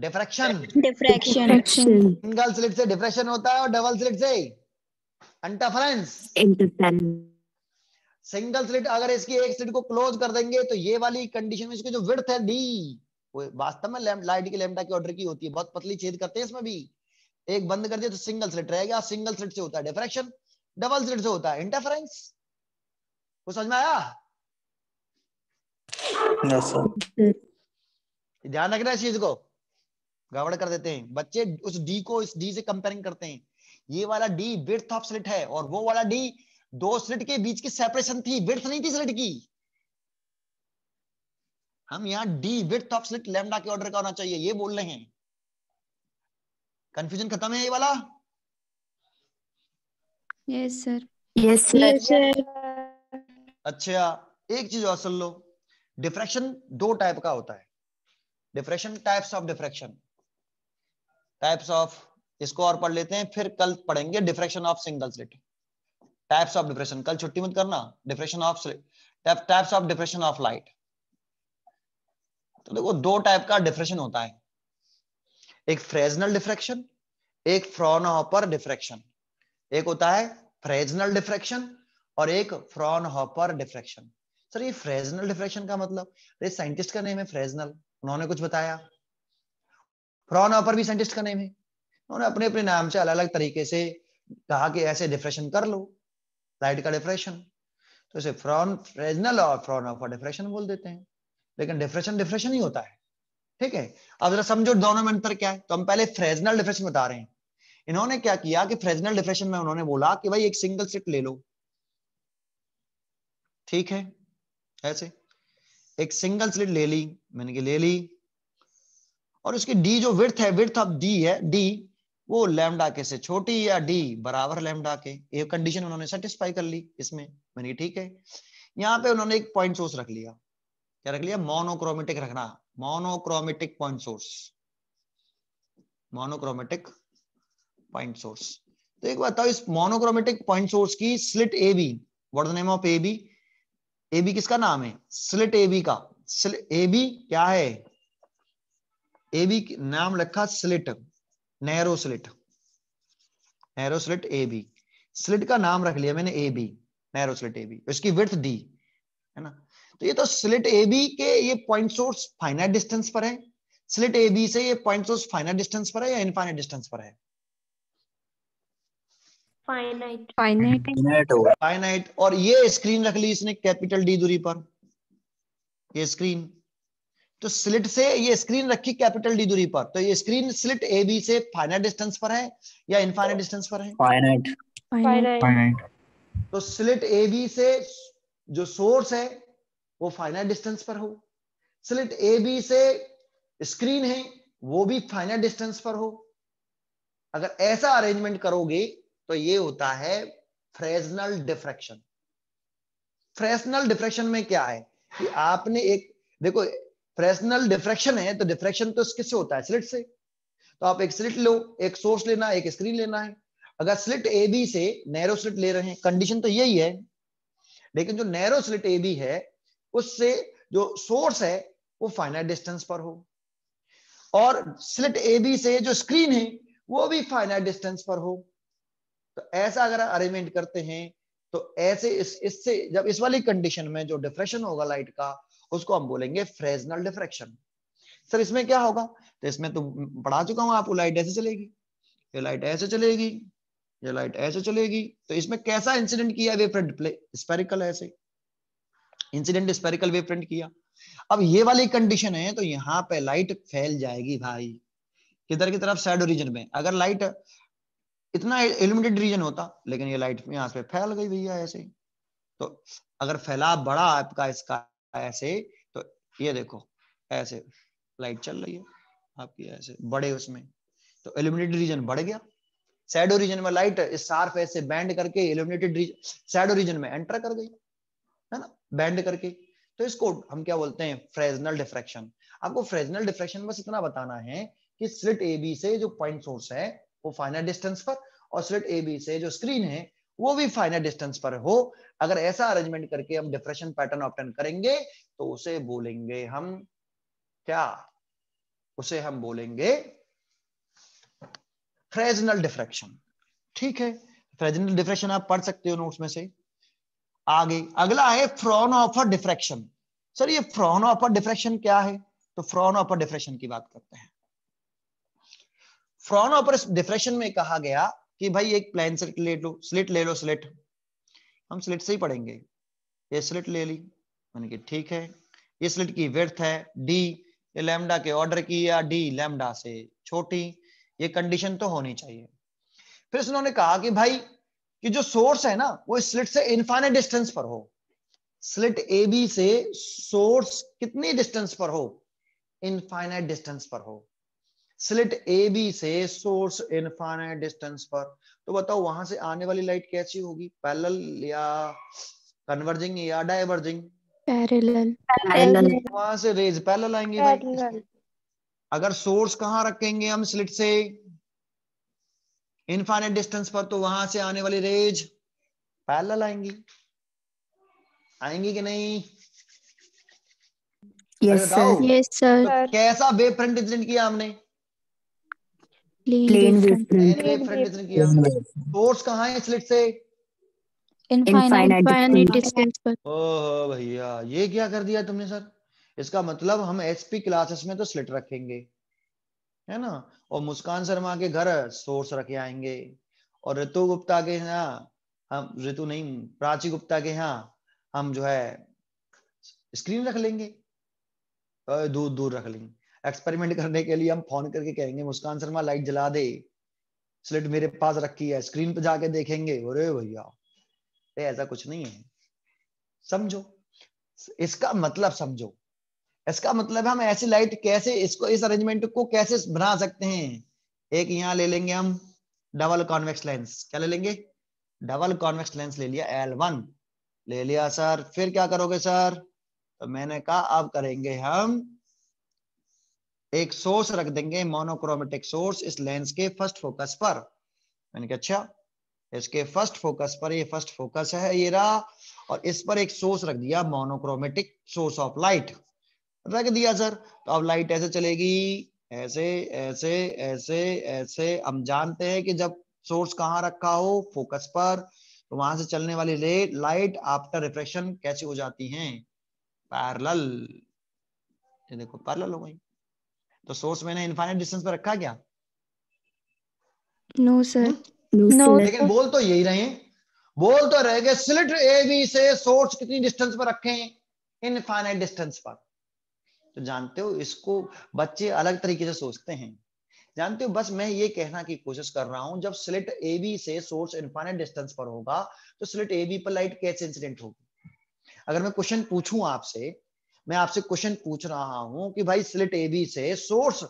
डिफ्रेक्शन डिफ्रेक्शन सिंगल स्लिट से डिफ्रेक्शन होता है और डबल स्लिट से इंटरफरेंस सिंगल स्लिट अगर इसकी एक स्लिट को क्लोज कर देंगे तो ये वाली कंडीशन में इसकी जो विड्थ है डी वो वास्तव में लाइट की लेमडा की ऑर्डर की होती है बहुत पतली छेद करते हैं इसमें भी एक बंद कर दिया तो सिंगल स्लिट रहेगा सिंगल स्लिट से होता है डिफ्रेक्शन डबल स्लिट से होता है इंटरफरेंस को समझ में आया ध्यान रखना इस चीज को गड़बड़ कर देते हैं बच्चे उस डी को इस डी से कंपेयरिंग करते हैं ये वाला डी विर्थ ऑफ स्लिट है और वो वाला डी दो स्लिट के बीच की सेपरेशन थी विर्थ नहीं थी स्लिट की हम यहाँ D width of slit lambda के ऑर्डर का होना चाहिए ये बोल रहे हैं कंफ्यूजन खत्म है ये वाला यस सर यस सर अच्छा एक चीज और सुन लो डिफ्रेक्शन दो टाइप का होता है diffraction types of diffraction types of इसको और पढ़ लेते हैं फिर कल पढ़ेंगे diffraction of single slit types of diffraction कल छुट्टी मत करना diffraction of types of diffraction of light तो देखो दो टाइप का डिफ्रेशन होता है एक फ्रेजनल डिफ्रेक्शन एक फ्रॉनहॉपर डिफ्रेक्शन एक होता है फ्रेजनल डिफ्रेक्शन और एक फ्रॉनहॉपर डिफ्रेक्शन सर ये फ्रेजनल डिफ्रेक्शन का मतलब साइंटिस्ट का नेम है फ्रेजनल उन्होंने कुछ बताया ऑपर भी साइंटिस्ट का नेम है उन्होंने अपने अपने नाम से अलग अलग तरीके से कहा कि ऐसे डिप्रेशन कर लो लाइट का डिप्रेशन तो इसे फ्रॉन फ्रेजनल और फ्रॉन ऑफर डिप्रेशन बोल देते हैं लेकिन डिप्रेशन डिप्रेशन ही होता है ठीक है अब जरा समझो दोनों में अंतर क्या है तो हम पहले फ्रेजनल डिप्रेशन बता रहे हैं इन्होंने क्या किया कि फ्रेजनल डिप्रेशन में उन्होंने बोला कि भाई एक सिंगल सिट ले लो ठीक है ऐसे एक सिंगल स्लिट ले ली मैंने कि ले ली और उसकी डी जो विर्थ है विर्थ ऑफ डी है डी वो लेमडा के से छोटी या डी बराबर लेमडा के ये कंडीशन उन्होंने सेटिस्फाई कर ली इसमें मैंने ठीक है यहाँ पे उन्होंने एक पॉइंट सोर्स रख लिया क्या रख लिया मोनोक्रोमेटिक रखना monochromatic point source monochromatic point source तो एक बताओ इस मोनोक्रोमेटिक पॉइंट सोर्स की slit A B word name of A B A B किसका नाम है स्लिट ए बी का स्लिट ए बी क्या है एबी बी नाम रखा slit narrow slit narrow slit A B slit का नाम रख लिया मैंने A B narrow slit A B उसकी विर्थ दी है ना तो ये तो स्लिट ए बी के ये पॉइंट सोर्स फाइनाइट डिस्टेंस पर है स्लिट ए बी से ये पॉइंट सोर्स फाइनाइट डिस्टेंस पर है या इनफाइनाइट डिस्टेंस पर है फाइनाइट फाइनाइट फाइनाइट और ये स्क्रीन रख ली इसने कैपिटल डी दूरी पर ये स्क्रीन तो स्लिट से ये स्क्रीन रखी कैपिटल डी दूरी पर तो ये स्क्रीन स्लिट ए बी से फाइनाइट डिस्टेंस पर है या इनफाइनाइट डिस्टेंस पर है फाइनाइट फाइनाइट तो स्लिट ए बी से जो सोर्स है वो फाइनाइट डिस्टेंस पर हो स्लिट ए बी से स्क्रीन है वो भी फाइनाइट डिस्टेंस पर हो अगर ऐसा अरेंजमेंट करोगे तो ये होता है फ्रेजनल डिफ्रेक्शन फ्रेजनल डिफ्रेक्शन में क्या है कि आपने एक देखो फ्रेशनल डिफ्रेक्शन है तो डिफ्रेक्शन तो किससे होता है स्लिट से तो आप एक स्लिट लो एक सोर्स लेना एक स्क्रीन लेना है अगर स्लिट ए बी से नैरो स्लिट ले रहे हैं कंडीशन तो यही है लेकिन जो नैरो स्लिट ए बी है उससे जो सोर्स है वो फाइनाइट डिस्टेंस पर हो और स्लिट ए बी से जो स्क्रीन है वो भी फाइनाइट डिस्टेंस पर हो तो ऐसा अगर अरेंजमेंट करते हैं तो ऐसे इस इससे जब इस वाली कंडीशन में जो डिफ्रेशन होगा लाइट का उसको हम बोलेंगे फ्रेजनल डिफ्रेक्शन सर इसमें क्या होगा तो इसमें तो पढ़ा चुका हूं आपको लाइट ऐसे चलेगी ये लाइट ऐसे चलेगी ये लाइट ऐसे चलेगी तो इसमें कैसा इंसिडेंट किया वे फ्रंट प्ले स्पेरिकल ऐसे इंसिडेंट स्पेरिकल वे फ्रंट किया अब ये वाली कंडीशन है तो यहाँ पे लाइट फैल जाएगी भाई किधर की तरफ साइड रीजन में अगर लाइट इतना इल्यूमिनेटेड रीजन होता लेकिन ये लाइट यहां पे फैल गई भैया ऐसे तो अगर फैलाव बड़ा आपका इसका ऐसे तो ये देखो ऐसे लाइट चल रही है आपकी ऐसे बड़े उसमें तो एल्यूमिनेटेड रीजन बढ़ गया सैडो रीजन में लाइट इस सार फेस से बैंड करके एल्यूमिनेटेड सैडो रीजन में एंटर कर गई है ना बैंड करके तो इसको हम क्या बोलते हैं फ्रेजनल डिफ्रेक्शन आपको फ्रेजनल डिफ्रेक्शन बस इतना बताना है कि स्लिट ए बी से जो पॉइंट सोर्स है वो फाइनल डिस्टेंस पर और स्लिट ए बी से जो स्क्रीन है वो भी फाइनल डिस्टेंस पर हो अगर ऐसा अरेंजमेंट करके हम डिफ्रेशन पैटर्न ऑप्टन करेंगे तो उसे बोलेंगे हम क्या उसे हम बोलेंगे फ्रेजनल डिफ्रेक्शन ठीक है फ्रेजनल डिफ्रेक्शन आप पढ़ सकते हो नोट्स में से आगे अगला है फ्रॉन ऑफर डिफ्रेक्शन सर ये फ्रॉन ऑफर डिफ्रेक्शन क्या है तो फ्रॉन ऑफर डिफ्रेक्शन की बात करते हैं फ्रॉन ऑफर डिफ्रेक्शन में कहा गया कि भाई एक प्लान सेट ले लो स्लिट ले लो स्लिट हम स्लिट से ही पढ़ेंगे ये स्लिट ले ली मैंने कि ठीक है ये स्लिट की वर्थ है डी ये लैमडा के ऑर्डर की या डी लैमडा से छोटी ये कंडीशन तो होनी चाहिए फिर उन्होंने कहा कि भाई कि जो सोर्स है ना वो स्लिट से इन्फाइनाइट डिस्टेंस पर हो स्लिट ए बी से सोर्स कितनी डिस्टेंस पर हो इनफाइनाइट डिस्टेंस पर हो स्लिट ए बी से सोर्स इनफाइनाइट डिस्टेंस पर तो बताओ वहां से आने वाली लाइट कैसी होगी पैरेलल या कन्वर्जिंग या डाइवर्जिंग वहां से रेज पैरेलल आएंगे अगर सोर्स कहाँ रखेंगे हम स्लिट से इनफाइनाइट डिस्टेंस पर तो वहां से आने वाली रेज पैरेलल आएंगी आएंगी कि नहीं यस सर यस सर कैसा वेव फ्रंट इंसिडेंट किया हमने प्लेन वेव फ्रंट सोर्स कहाँ है स्लिट से भैया ये क्या कर दिया तुमने सर इसका मतलब हम एसपी क्लासेस में तो स्लिट रखेंगे है ना और मुस्कान शर्मा के घर सोर्स रखे आएंगे और ऋतु गुप्ता के यहाँ हम ऋतु नहीं प्राची गुप्ता के यहाँ हम जो है स्क्रीन रख लेंगे दूर दूर रख लेंगे एक्सपेरिमेंट करने के लिए हम फोन करके कहेंगे मुस्कान शर्मा लाइट जला दे स्लेट मेरे पास रखी है स्क्रीन पे जाके देखेंगे अरे भैया ऐसा कुछ नहीं है समझो इसका मतलब समझो इसका मतलब हम ऐसी लाइट कैसे इसको इस अरेंजमेंट को कैसे बना सकते हैं एक यहाँ ले लेंगे हम डबल कॉन्वेक्स लेंस क्या ले लेंगे डबल कॉन्वेक्स लेंस ले लिया एल वन ले लिया सर फिर क्या करोगे सर तो मैंने कहा अब करेंगे हम एक सोर्स रख देंगे मोनोक्रोमेटिक सोर्स इस लेंस के फर्स्ट फोकस पर मैंने कहा अच्छा इसके फर्स्ट फोकस पर ये फर्स्ट फोकस है ये रहा और इस पर एक सोर्स रख दिया मोनोक्रोमेटिक सोर्स ऑफ लाइट रख दिया सर तो अब लाइट ऐसे चलेगी ऐसे ऐसे ऐसे ऐसे हम जानते हैं कि जब सोर्स कहाँ रखा हो फोकस पर तो वहां से चलने वाली लाइट आफ्टर रिफ्लेक्शन कैसी हो जाती है पैरल देखो पैरल हो गई तो सोर्स मैंने इनफाइनाइट डिस्टेंस पर रखा क्या नो सर नो लेकिन बोल तो यही रहे बोल तो रहे गए सिलेंडर ए बी से सोर्स कितनी डिस्टेंस पर रखें इनफाइनाइट डिस्टेंस पर तो जानते हो इसको बच्चे अलग तरीके से सोचते हैं जानते हो बस मैं ये कहने की कोशिश कर रहा हूं जब स्लिट ए बी से सोर्स इनफाइनाइट डिस्टेंस पर होगा तो स्लिट ए बी पर लाइट कैसे इंसिडेंट होगी अगर मैं क्वेश्चन पूछूं आपसे मैं आपसे क्वेश्चन पूछ रहा हूं कि भाई स्लिट ए बी से सोर्स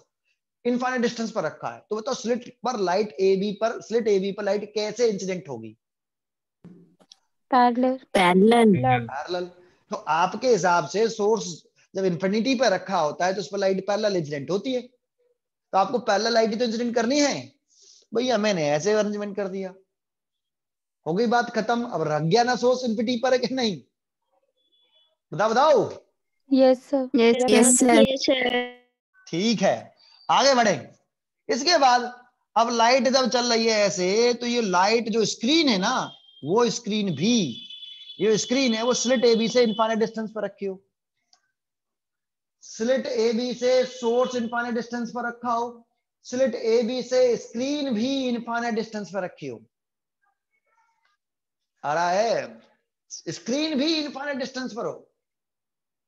इनफाइनेट डिस्टेंस पर रखा है तो बताओ स्लिट पर लाइट ए बी पर स्लिट ए बी पर लाइट कैसे इंसिडेंट होगी पैरेलल तो आपके हिसाब से सोर्स जब इंफिनिटी पर रखा होता है तो उस पर लाइट पैरेलल इंसिडेंट होती है तो आपको पैरेलल लाइट तो इंसिडेंट करनी है भैया मैंने ऐसे अरेंजमेंट कर दिया हो गई बात खत्म अब रख गया ना सोर्स इंफिनिटी पर है कि नहीं बताओ बताओ ठीक है आगे बढ़े इसके बाद अब लाइट जब चल रही है ऐसे तो ये लाइट जो स्क्रीन है ना वो स्क्रीन भी ये स्क्रीन है वो स्लिट ए बी से इंफानेट डिस्टेंस पर रखी हो स्लिट ए बी से सोर्स इंफानेट डिस्टेंस पर रखा हो स्लिट ए बी से स्क्रीन भी इंफानेट डिस्टेंस पर रखी हो आ रहा है स्क्रीन भी इंफानेट डिस्टेंस पर हो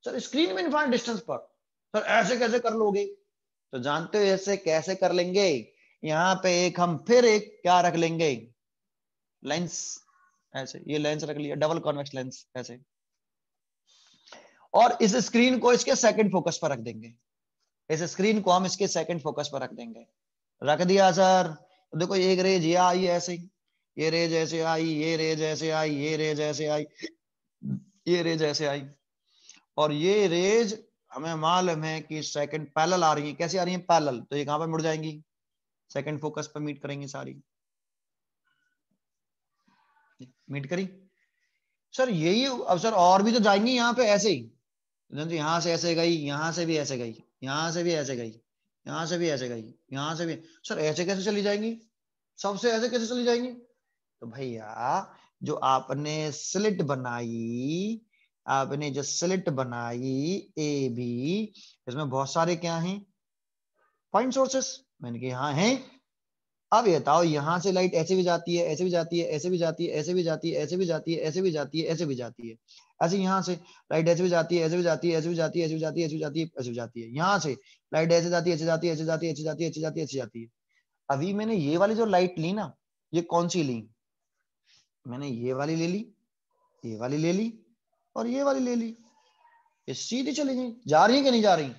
सर स्क्रीन में इनफाइन डिस्टेंस पर सर ऐसे कैसे कर लोगे तो जानते हो ऐसे कैसे कर लेंगे यहाँ पे एक हम फिर एक क्या रख लेंगे लेंस ऐसे ये लेंस रख लिया डबल कॉन्वेक्स लेंस ऐसे और इस स्क्रीन को इसके सेकंड फोकस पर रख देंगे इस स्क्रीन को हम इसके सेकंड फोकस पर रख देंगे रख दिया सर तो देखो एक रेज ये आई ऐसे ये रेज ऐसे आई ये रेज ऐसे आई ये रेज ऐसे आई ये रेज ऐसे आई और ये रेज हमें मालूम है कि सेकंड पैलल आ रही है कैसे आ रही है पैलल तो ये कहां पर मुड़ जाएंगी सेकंड फोकस पर मीट करेंगी सारी मीट करी सर यही अब सर और भी तो जाएंगी यहाँ पे ऐसे ही जी यहाँ से ऐसे गई यहां से भी ऐसे गई यहां से भी ऐसे गई यहां से भी ऐसे गई यहां से भी सर ऐसे कैसे चली जाएंगी सबसे ऐसे कैसे चली जाएंगी तो भैया जो आपने स्लिट बनाई आपने जो स्लिट बनाई ए बी इसमें बहुत सारे क्या हैं पॉइंट सोर्सेस मैंने कहा यहाँ हैं अब ये बताओ यहां से लाइट ऐसे भी जाती है ऐसे भी जाती है ऐसे भी जाती है ऐसे भी जाती है ऐसे भी जाती है ऐसे भी जाती है ऐसे भी जाती है ऐसे यहाँ से लाइट ऐसे भी जाती है ऐसे भी जाती है ऐसे भी जाती है ऐसे भी जाती है ऐसे भी जाती है ऐसे भी जाती है यहाँ से लाइट ऐसे जाती है ऐसे जाती है ऐसे जाती है ऐसे जाती है ऐसे जाती है ऐसे जाती है अभी मैंने ये वाली जो लाइट ली ना ये कौन सी ली मैंने ये वाली ले ली ये वाली ले ली और ये वाली ले ली ये सीधी चली गई जा रही है कि नहीं जा रही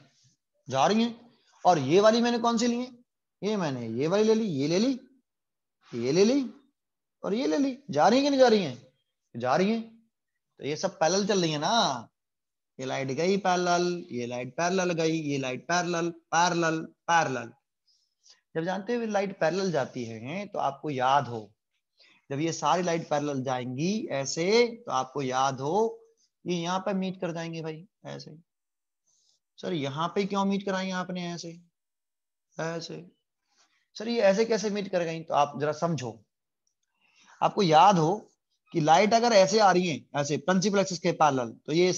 जा रही है और ये वाली मैंने कौन सी ली है ये मैंने ये वाली ले ली ये ले ली ये ले ली और ये ले ली जा रही है कि नहीं जा रही है जा रही है तो ये सब पैरल चल रही है ना ये लाइट गई पैरल ये लाइट पैरल गई ये लाइट पैरल पैरल पैरल जब जानते हुए लाइट पैरल जाती है तो आपको याद हो जब ये सारी लाइट पैरल जाएंगी ऐसे तो आपको याद हो ये यहाँ पर मीट कर जाएंगे भाई ऐसे सर यहाँ पे क्यों मीट कराई आपने ऐसे ऐसे सर ये ऐसे कैसे मीट कर गई तो आप जरा समझो आपको याद हो कि लाइट अगर ऐसे आ रही है ऐसे प्रिंसिपल एक्सिस के पैरेलल तो ये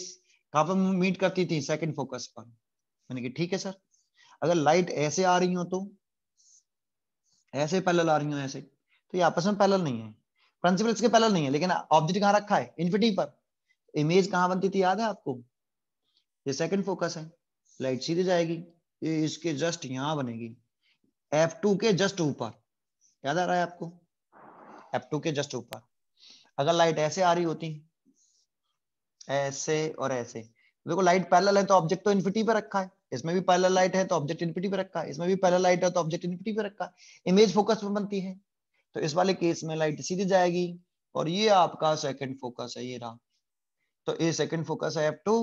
कहां पर मीट करती थी सेकंड फोकस पर मैंने कि ठीक है सर अगर लाइट ऐसे आ रही हो तो ऐसे पैरेलल आ रही हो ऐसे तो ये आपस में पैरेलल नहीं है प्रिंसिपल के पैरेलल नहीं है लेकिन ऑब्जेक्ट कहां रखा है इन्फिनिटी पर इमेज कहाँ बनती थी याद है आपको ये सेकंड फोकस है लाइट सीधे जाएगी ये इसके जस्ट यहाँ बनेगी F2 के जस्ट ऊपर याद आ रहा है आपको F2 के जस्ट ऊपर अगर लाइट ऐसे आ रही होती ऐसे और ऐसे देखो लाइट पैरेलल है तो ऑब्जेक्ट तो इन्फिटी पे रखा है इसमें भी पैरेलल लाइट है तो ऑब्जेक्ट इन्फिटी पे रखा है इसमें भी पैरेलल लाइट है तो ऑब्जेक्ट इन्फिटी पे रखा है इमेज फोकस पर बनती है तो इस वाले केस में लाइट सीधे जाएगी और ये आपका सेकंड फोकस है ये रहा तो ए सेकंड फोकस है एफ टू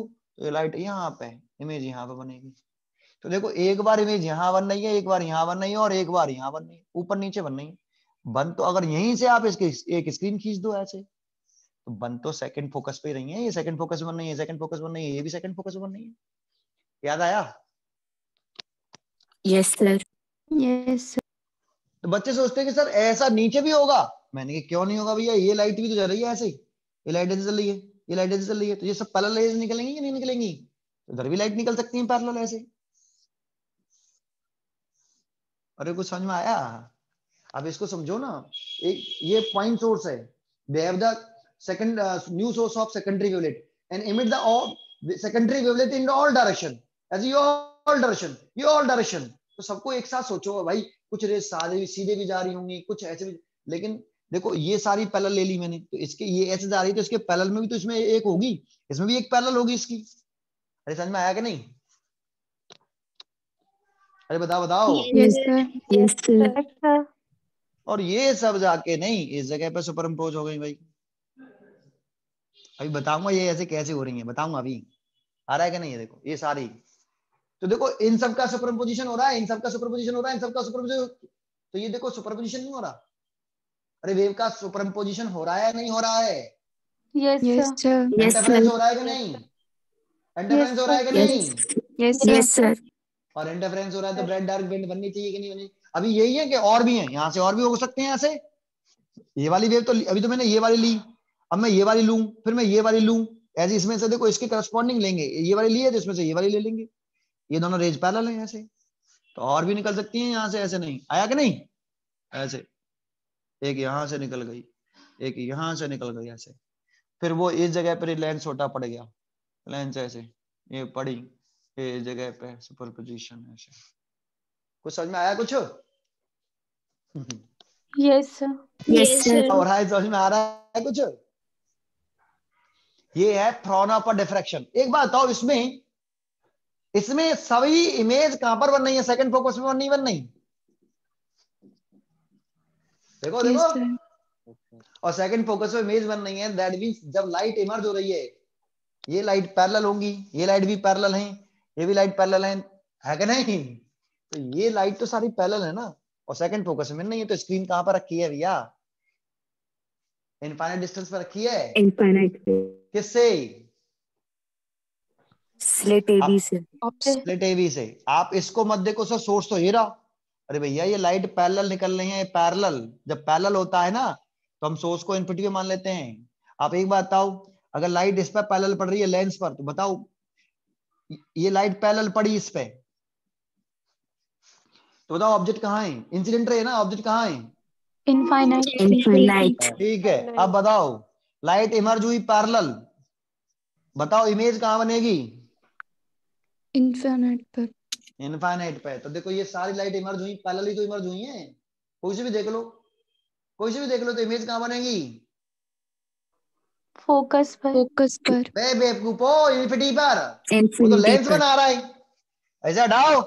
ये लाइट यहाँ पे इमेज यहाँ पे बनेगी तो देखो एक बार इमेज यहाँ बन रही है एक बार यहाँ बन रही है और एक बार यहाँ बन रही है ऊपर नीचे बन रही है बन तो अगर यहीं से आप इसके एक स्क्रीन खींच दो ऐसे तो बन तो सेकंड फोकस पे रही है ये सेकंड फोकस बन रही है सेकंड फोकस बन रही है ये भी सेकंड फोकस बन रही है याद आया यस सर यस तो बच्चे सोचते हैं कि सर ऐसा नीचे भी होगा मैंने कहा क्यों नहीं होगा भैया ये लाइट भी तो जल रही है ऐसे ही ये लाइट ऐसे चल रही है ये लाइट ऐसे चल रही है तो ये सब पैरल रेज निकलेंगी या नहीं निकलेंगी उधर तो भी लाइट निकल सकती है पैरल ऐसे अरे कुछ समझ में आया अब इसको समझो ना एक ये पॉइंट सोर्स है they have the second new source of secondary wavelet and and द the all, secondary wavelet in all direction as you all direction you all तो सबको एक साथ सोचो भाई कुछ रेस साधे भी सीधे भी जा रही होंगी कुछ ऐसे भी लेकिन देखो ये सारी पैलल ले ली मैंने तो इसके ये ऐसे जा रही तो इसके पैलल में भी तो इसमें एक होगी इसमें भी एक पैलल होगी इसकी अरे समझ में आया कि नहीं अरे बताओ बताओ yes, और ये सब जाके नहीं इस जगह पर सुपर इम्पोज हो गई भाई अभी बताऊंगा ये ऐसे कैसे हो रही है बताऊंगा अभी आ रहा है कि नहीं है देखो ये सारी तो देखो इन सब का सुपर हो रहा है इन सब का सुपर हो रहा है इन सब का सुपर तो ये देखो सुपर नहीं हो रहा अरे वेव का सुपरम्पोजिशन हो रहा है नहीं हो रहा है नहीं हो रहा है और इंटरफ्रेंस हो रहा है तो ब्रेड डार्क बैंड बननी चाहिए कि नहीं बननी अभी यही है कि और भी है यहाँ से और भी हो सकते हैं ऐसे ये वाली वेव तो अभी तो मैंने ये वाली ली अब मैं ये वाली लू फिर मैं ये वाली लू एज इसमें से देखो इसके करस्पॉन्डिंग लेंगे ये वाली ली है तो इसमें से ये वाली ले लेंगे ये दोनों रेज पैरल है ऐसे तो और भी निकल सकती है यहाँ से ऐसे नहीं आया कि नहीं ऐसे एक यहां से निकल गई एक यहां से निकल गई ऐसे फिर वो इस जगह पर लेंस छोटा पड़ गया लेंस ऐसे ये पड़ी ये जगह पे सुपर पोजिशन ऐसे कुछ समझ में आया कुछ यस यस और हाय समझ में आ रहा है कुछ ये है थ्रोना पर डिफ्रेक्शन एक बात बताओ इसमें इसमें सभी इमेज कहां पर बन रही है सेकंड फोकस में बन नहीं बन नहीं देखो देखो और सेकंड फोकस पे इमेज बन रही है दैट मींस जब लाइट इमर्ज हो रही है ये लाइट पैरेलल होंगी ये लाइट भी पैरेलल है ये भी लाइट पैरेलल है है कि नहीं तो ये लाइट तो सारी पैरेलल है ना और सेकंड फोकस में नहीं है तो स्क्रीन कहां पर रखी है भैया इनफाइनाइट डिस्टेंस पर रखी है इनफाइनाइट किससे स्लिट एबी से स्लिट एबी से आप इसको मत देखो सर सोर्स तो ये रहा अरे भैया ये लाइट पैरल निकल रही है पैरल जब पैरल होता है ना तो हम सोर्स को इनफिनिटी मान लेते हैं आप एक बात बताओ अगर लाइट इस पर पैरल पड़ रही है लेंस पर तो बताओ ये लाइट पैरल पड़ी इस पे तो बताओ ऑब्जेक्ट कहाँ है इंसिडेंट रे ना ऑब्जेक्ट कहाँ है इनफाइनाइट ठीक है अब बताओ लाइट इमर्ज हुई पैरल बताओ इमेज कहाँ बनेगी इनफाइनाइट पर इनफाइनाइट पे तो देखो ये सारी लाइट इमर्ज हुई पैरेलली तो इमर्ज हुई है कोई से भी देख लो कोई से भी देख लो तो इमेज कहाँ बनेगी फोकस पर फोकस पर बे बे कुपो इन्फिनिटी पर वो तो लेंस बना रहा है ऐसा डाउ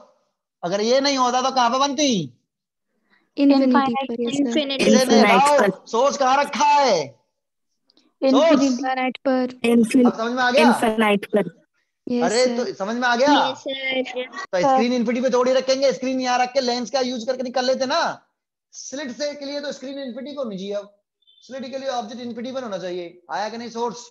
अगर ये नहीं होता तो कहाँ पे बनती पर सोच कहाँ रखा है इनफिनिट पर समझ में आ गया इनफिनाइट पर अरे तो समझ में आ गया तो स्क्रीन इन्फिनिटी पे थोड़ी रखेंगे स्क्रीन यहाँ रख के लेंस का यूज करके निकल लेते ना स्लिट से के लिए तो स्क्रीन इन्फिनिटी को नहीं अब स्लिट के लिए ऑब्जेक्ट इन्फिनिटी पर होना चाहिए आया कि नहीं source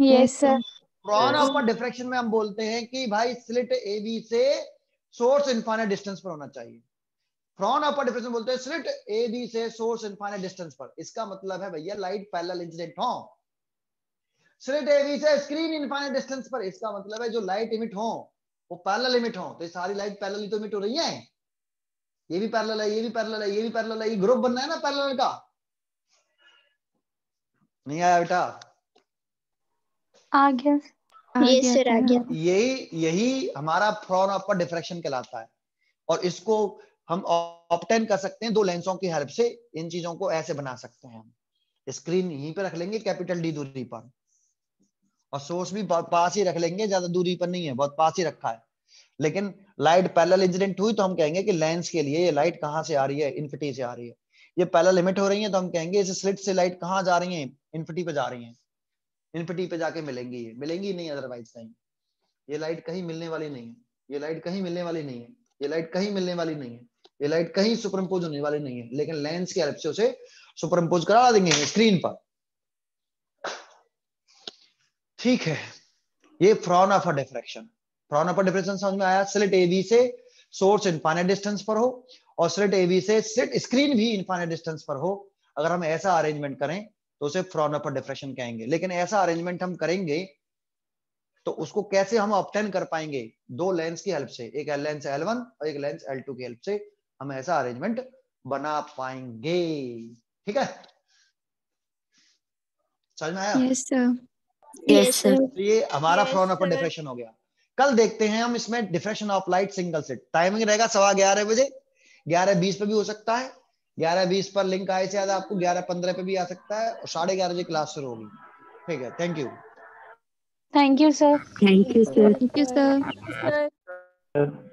yes sir Fraunhofer diffraction में हम बोलते हैं कि भाई स्लिट ए बी से सोर्स इनफाइनाइट डिस्टेंस पर होना चाहिए फ्रॉन अपर डिफ्रेक्शन बोलते हैं स्लिट ए बी से सोर्स इनफाइनाइट डिस्टेंस पर इसका मतलब है भैया लाइट पैरेलल इंसिडेंट हो स्लिट एवी से स्क्रीन इनफाइनाइट डिस्टेंस पर इसका मतलब है जो लाइट इमिट हो वो पैरेलल लिमिट हो तो ये सारी लाइट पैरेलल तो इमिट हो रही है ये भी पैरेलल है ये भी पैरेलल है ये भी पैरेलल है ये ग्रुप बनना है ना पैरेलल का नहीं आया बेटा आ गया आ गया ये सर यही यही हमारा फ्रॉन आपका डिफ्रेक्शन कहलाता है और इसको हम ऑप्टेन कर सकते हैं दो लेंसों की हेल्प से इन चीजों को ऐसे बना सकते हैं हम स्क्रीन यहीं पर रख लेंगे कैपिटल डी दूरी पर और सोर्स भी पास ही रख लेंगे ज्यादा दूरी पर नहीं है बहुत पास ही रखा है लेकिन लाइट पैरल इंसिडेंट हुई तो हम कहेंगे कि लेंस के लिए ये लाइट कहाँ से आ रही है इन्फिटी से आ रही है ये पैरल लिमिट हो रही है तो हम कहेंगे इस स्लिट से लाइट कहाँ जा रही है इन्फिटी पे जा रही है इन्फिटी पे जाके मिलेंगी ये मिलेंगी नहीं अदरवाइज कहीं ये लाइट कहीं मिलने वाली नहीं है ये लाइट कहीं मिलने वाली नहीं है ये लाइट कहीं मिलने वाली नहीं है ये लाइट कहीं सुपरम्पोज होने वाली नहीं है लेकिन लेंस के हेल्प से उसे सुपरम्पोज करा देंगे स्क्रीन पर ठीक है ये Fraunhofer diffraction Fraunhofer diffraction समझ में आया स्लिट एवी से सोर्स इनफाइनाइट डिस्टेंस पर हो और स्लिट एवी से स्लिट स्क्रीन भी इनफाइनाइट डिस्टेंस पर हो अगर हम ऐसा अरेंजमेंट करें तो उसे फ्रॉन ऑफ अ डिफ्रेक्शन कहेंगे लेकिन ऐसा अरेंजमेंट हम करेंगे तो उसको कैसे हम ऑप्टेन कर पाएंगे दो लेंस की हेल्प से एक लेंस एल वन और एक लेंस एल टू की हेल्प से हम ऐसा अरेंजमेंट बना पाएंगे ठीक है समझ में आया yes, sir. तो ये हमारा फ्रॉन ऑफ डिप्रेशन हो गया कल देखते हैं हम इसमें diffraction of light single set timing रहेगा सवा ग्यारह बजे ग्यारह बीस पे भी हो सकता है ग्यारह बीस पर लिंक आए से ज्यादा आपको ग्यारह पंद्रह पे भी आ सकता है और साढ़े ग्यारह बजे क्लास शुरू होगी ठीक है thank you thank you sir thank you sir thank you sir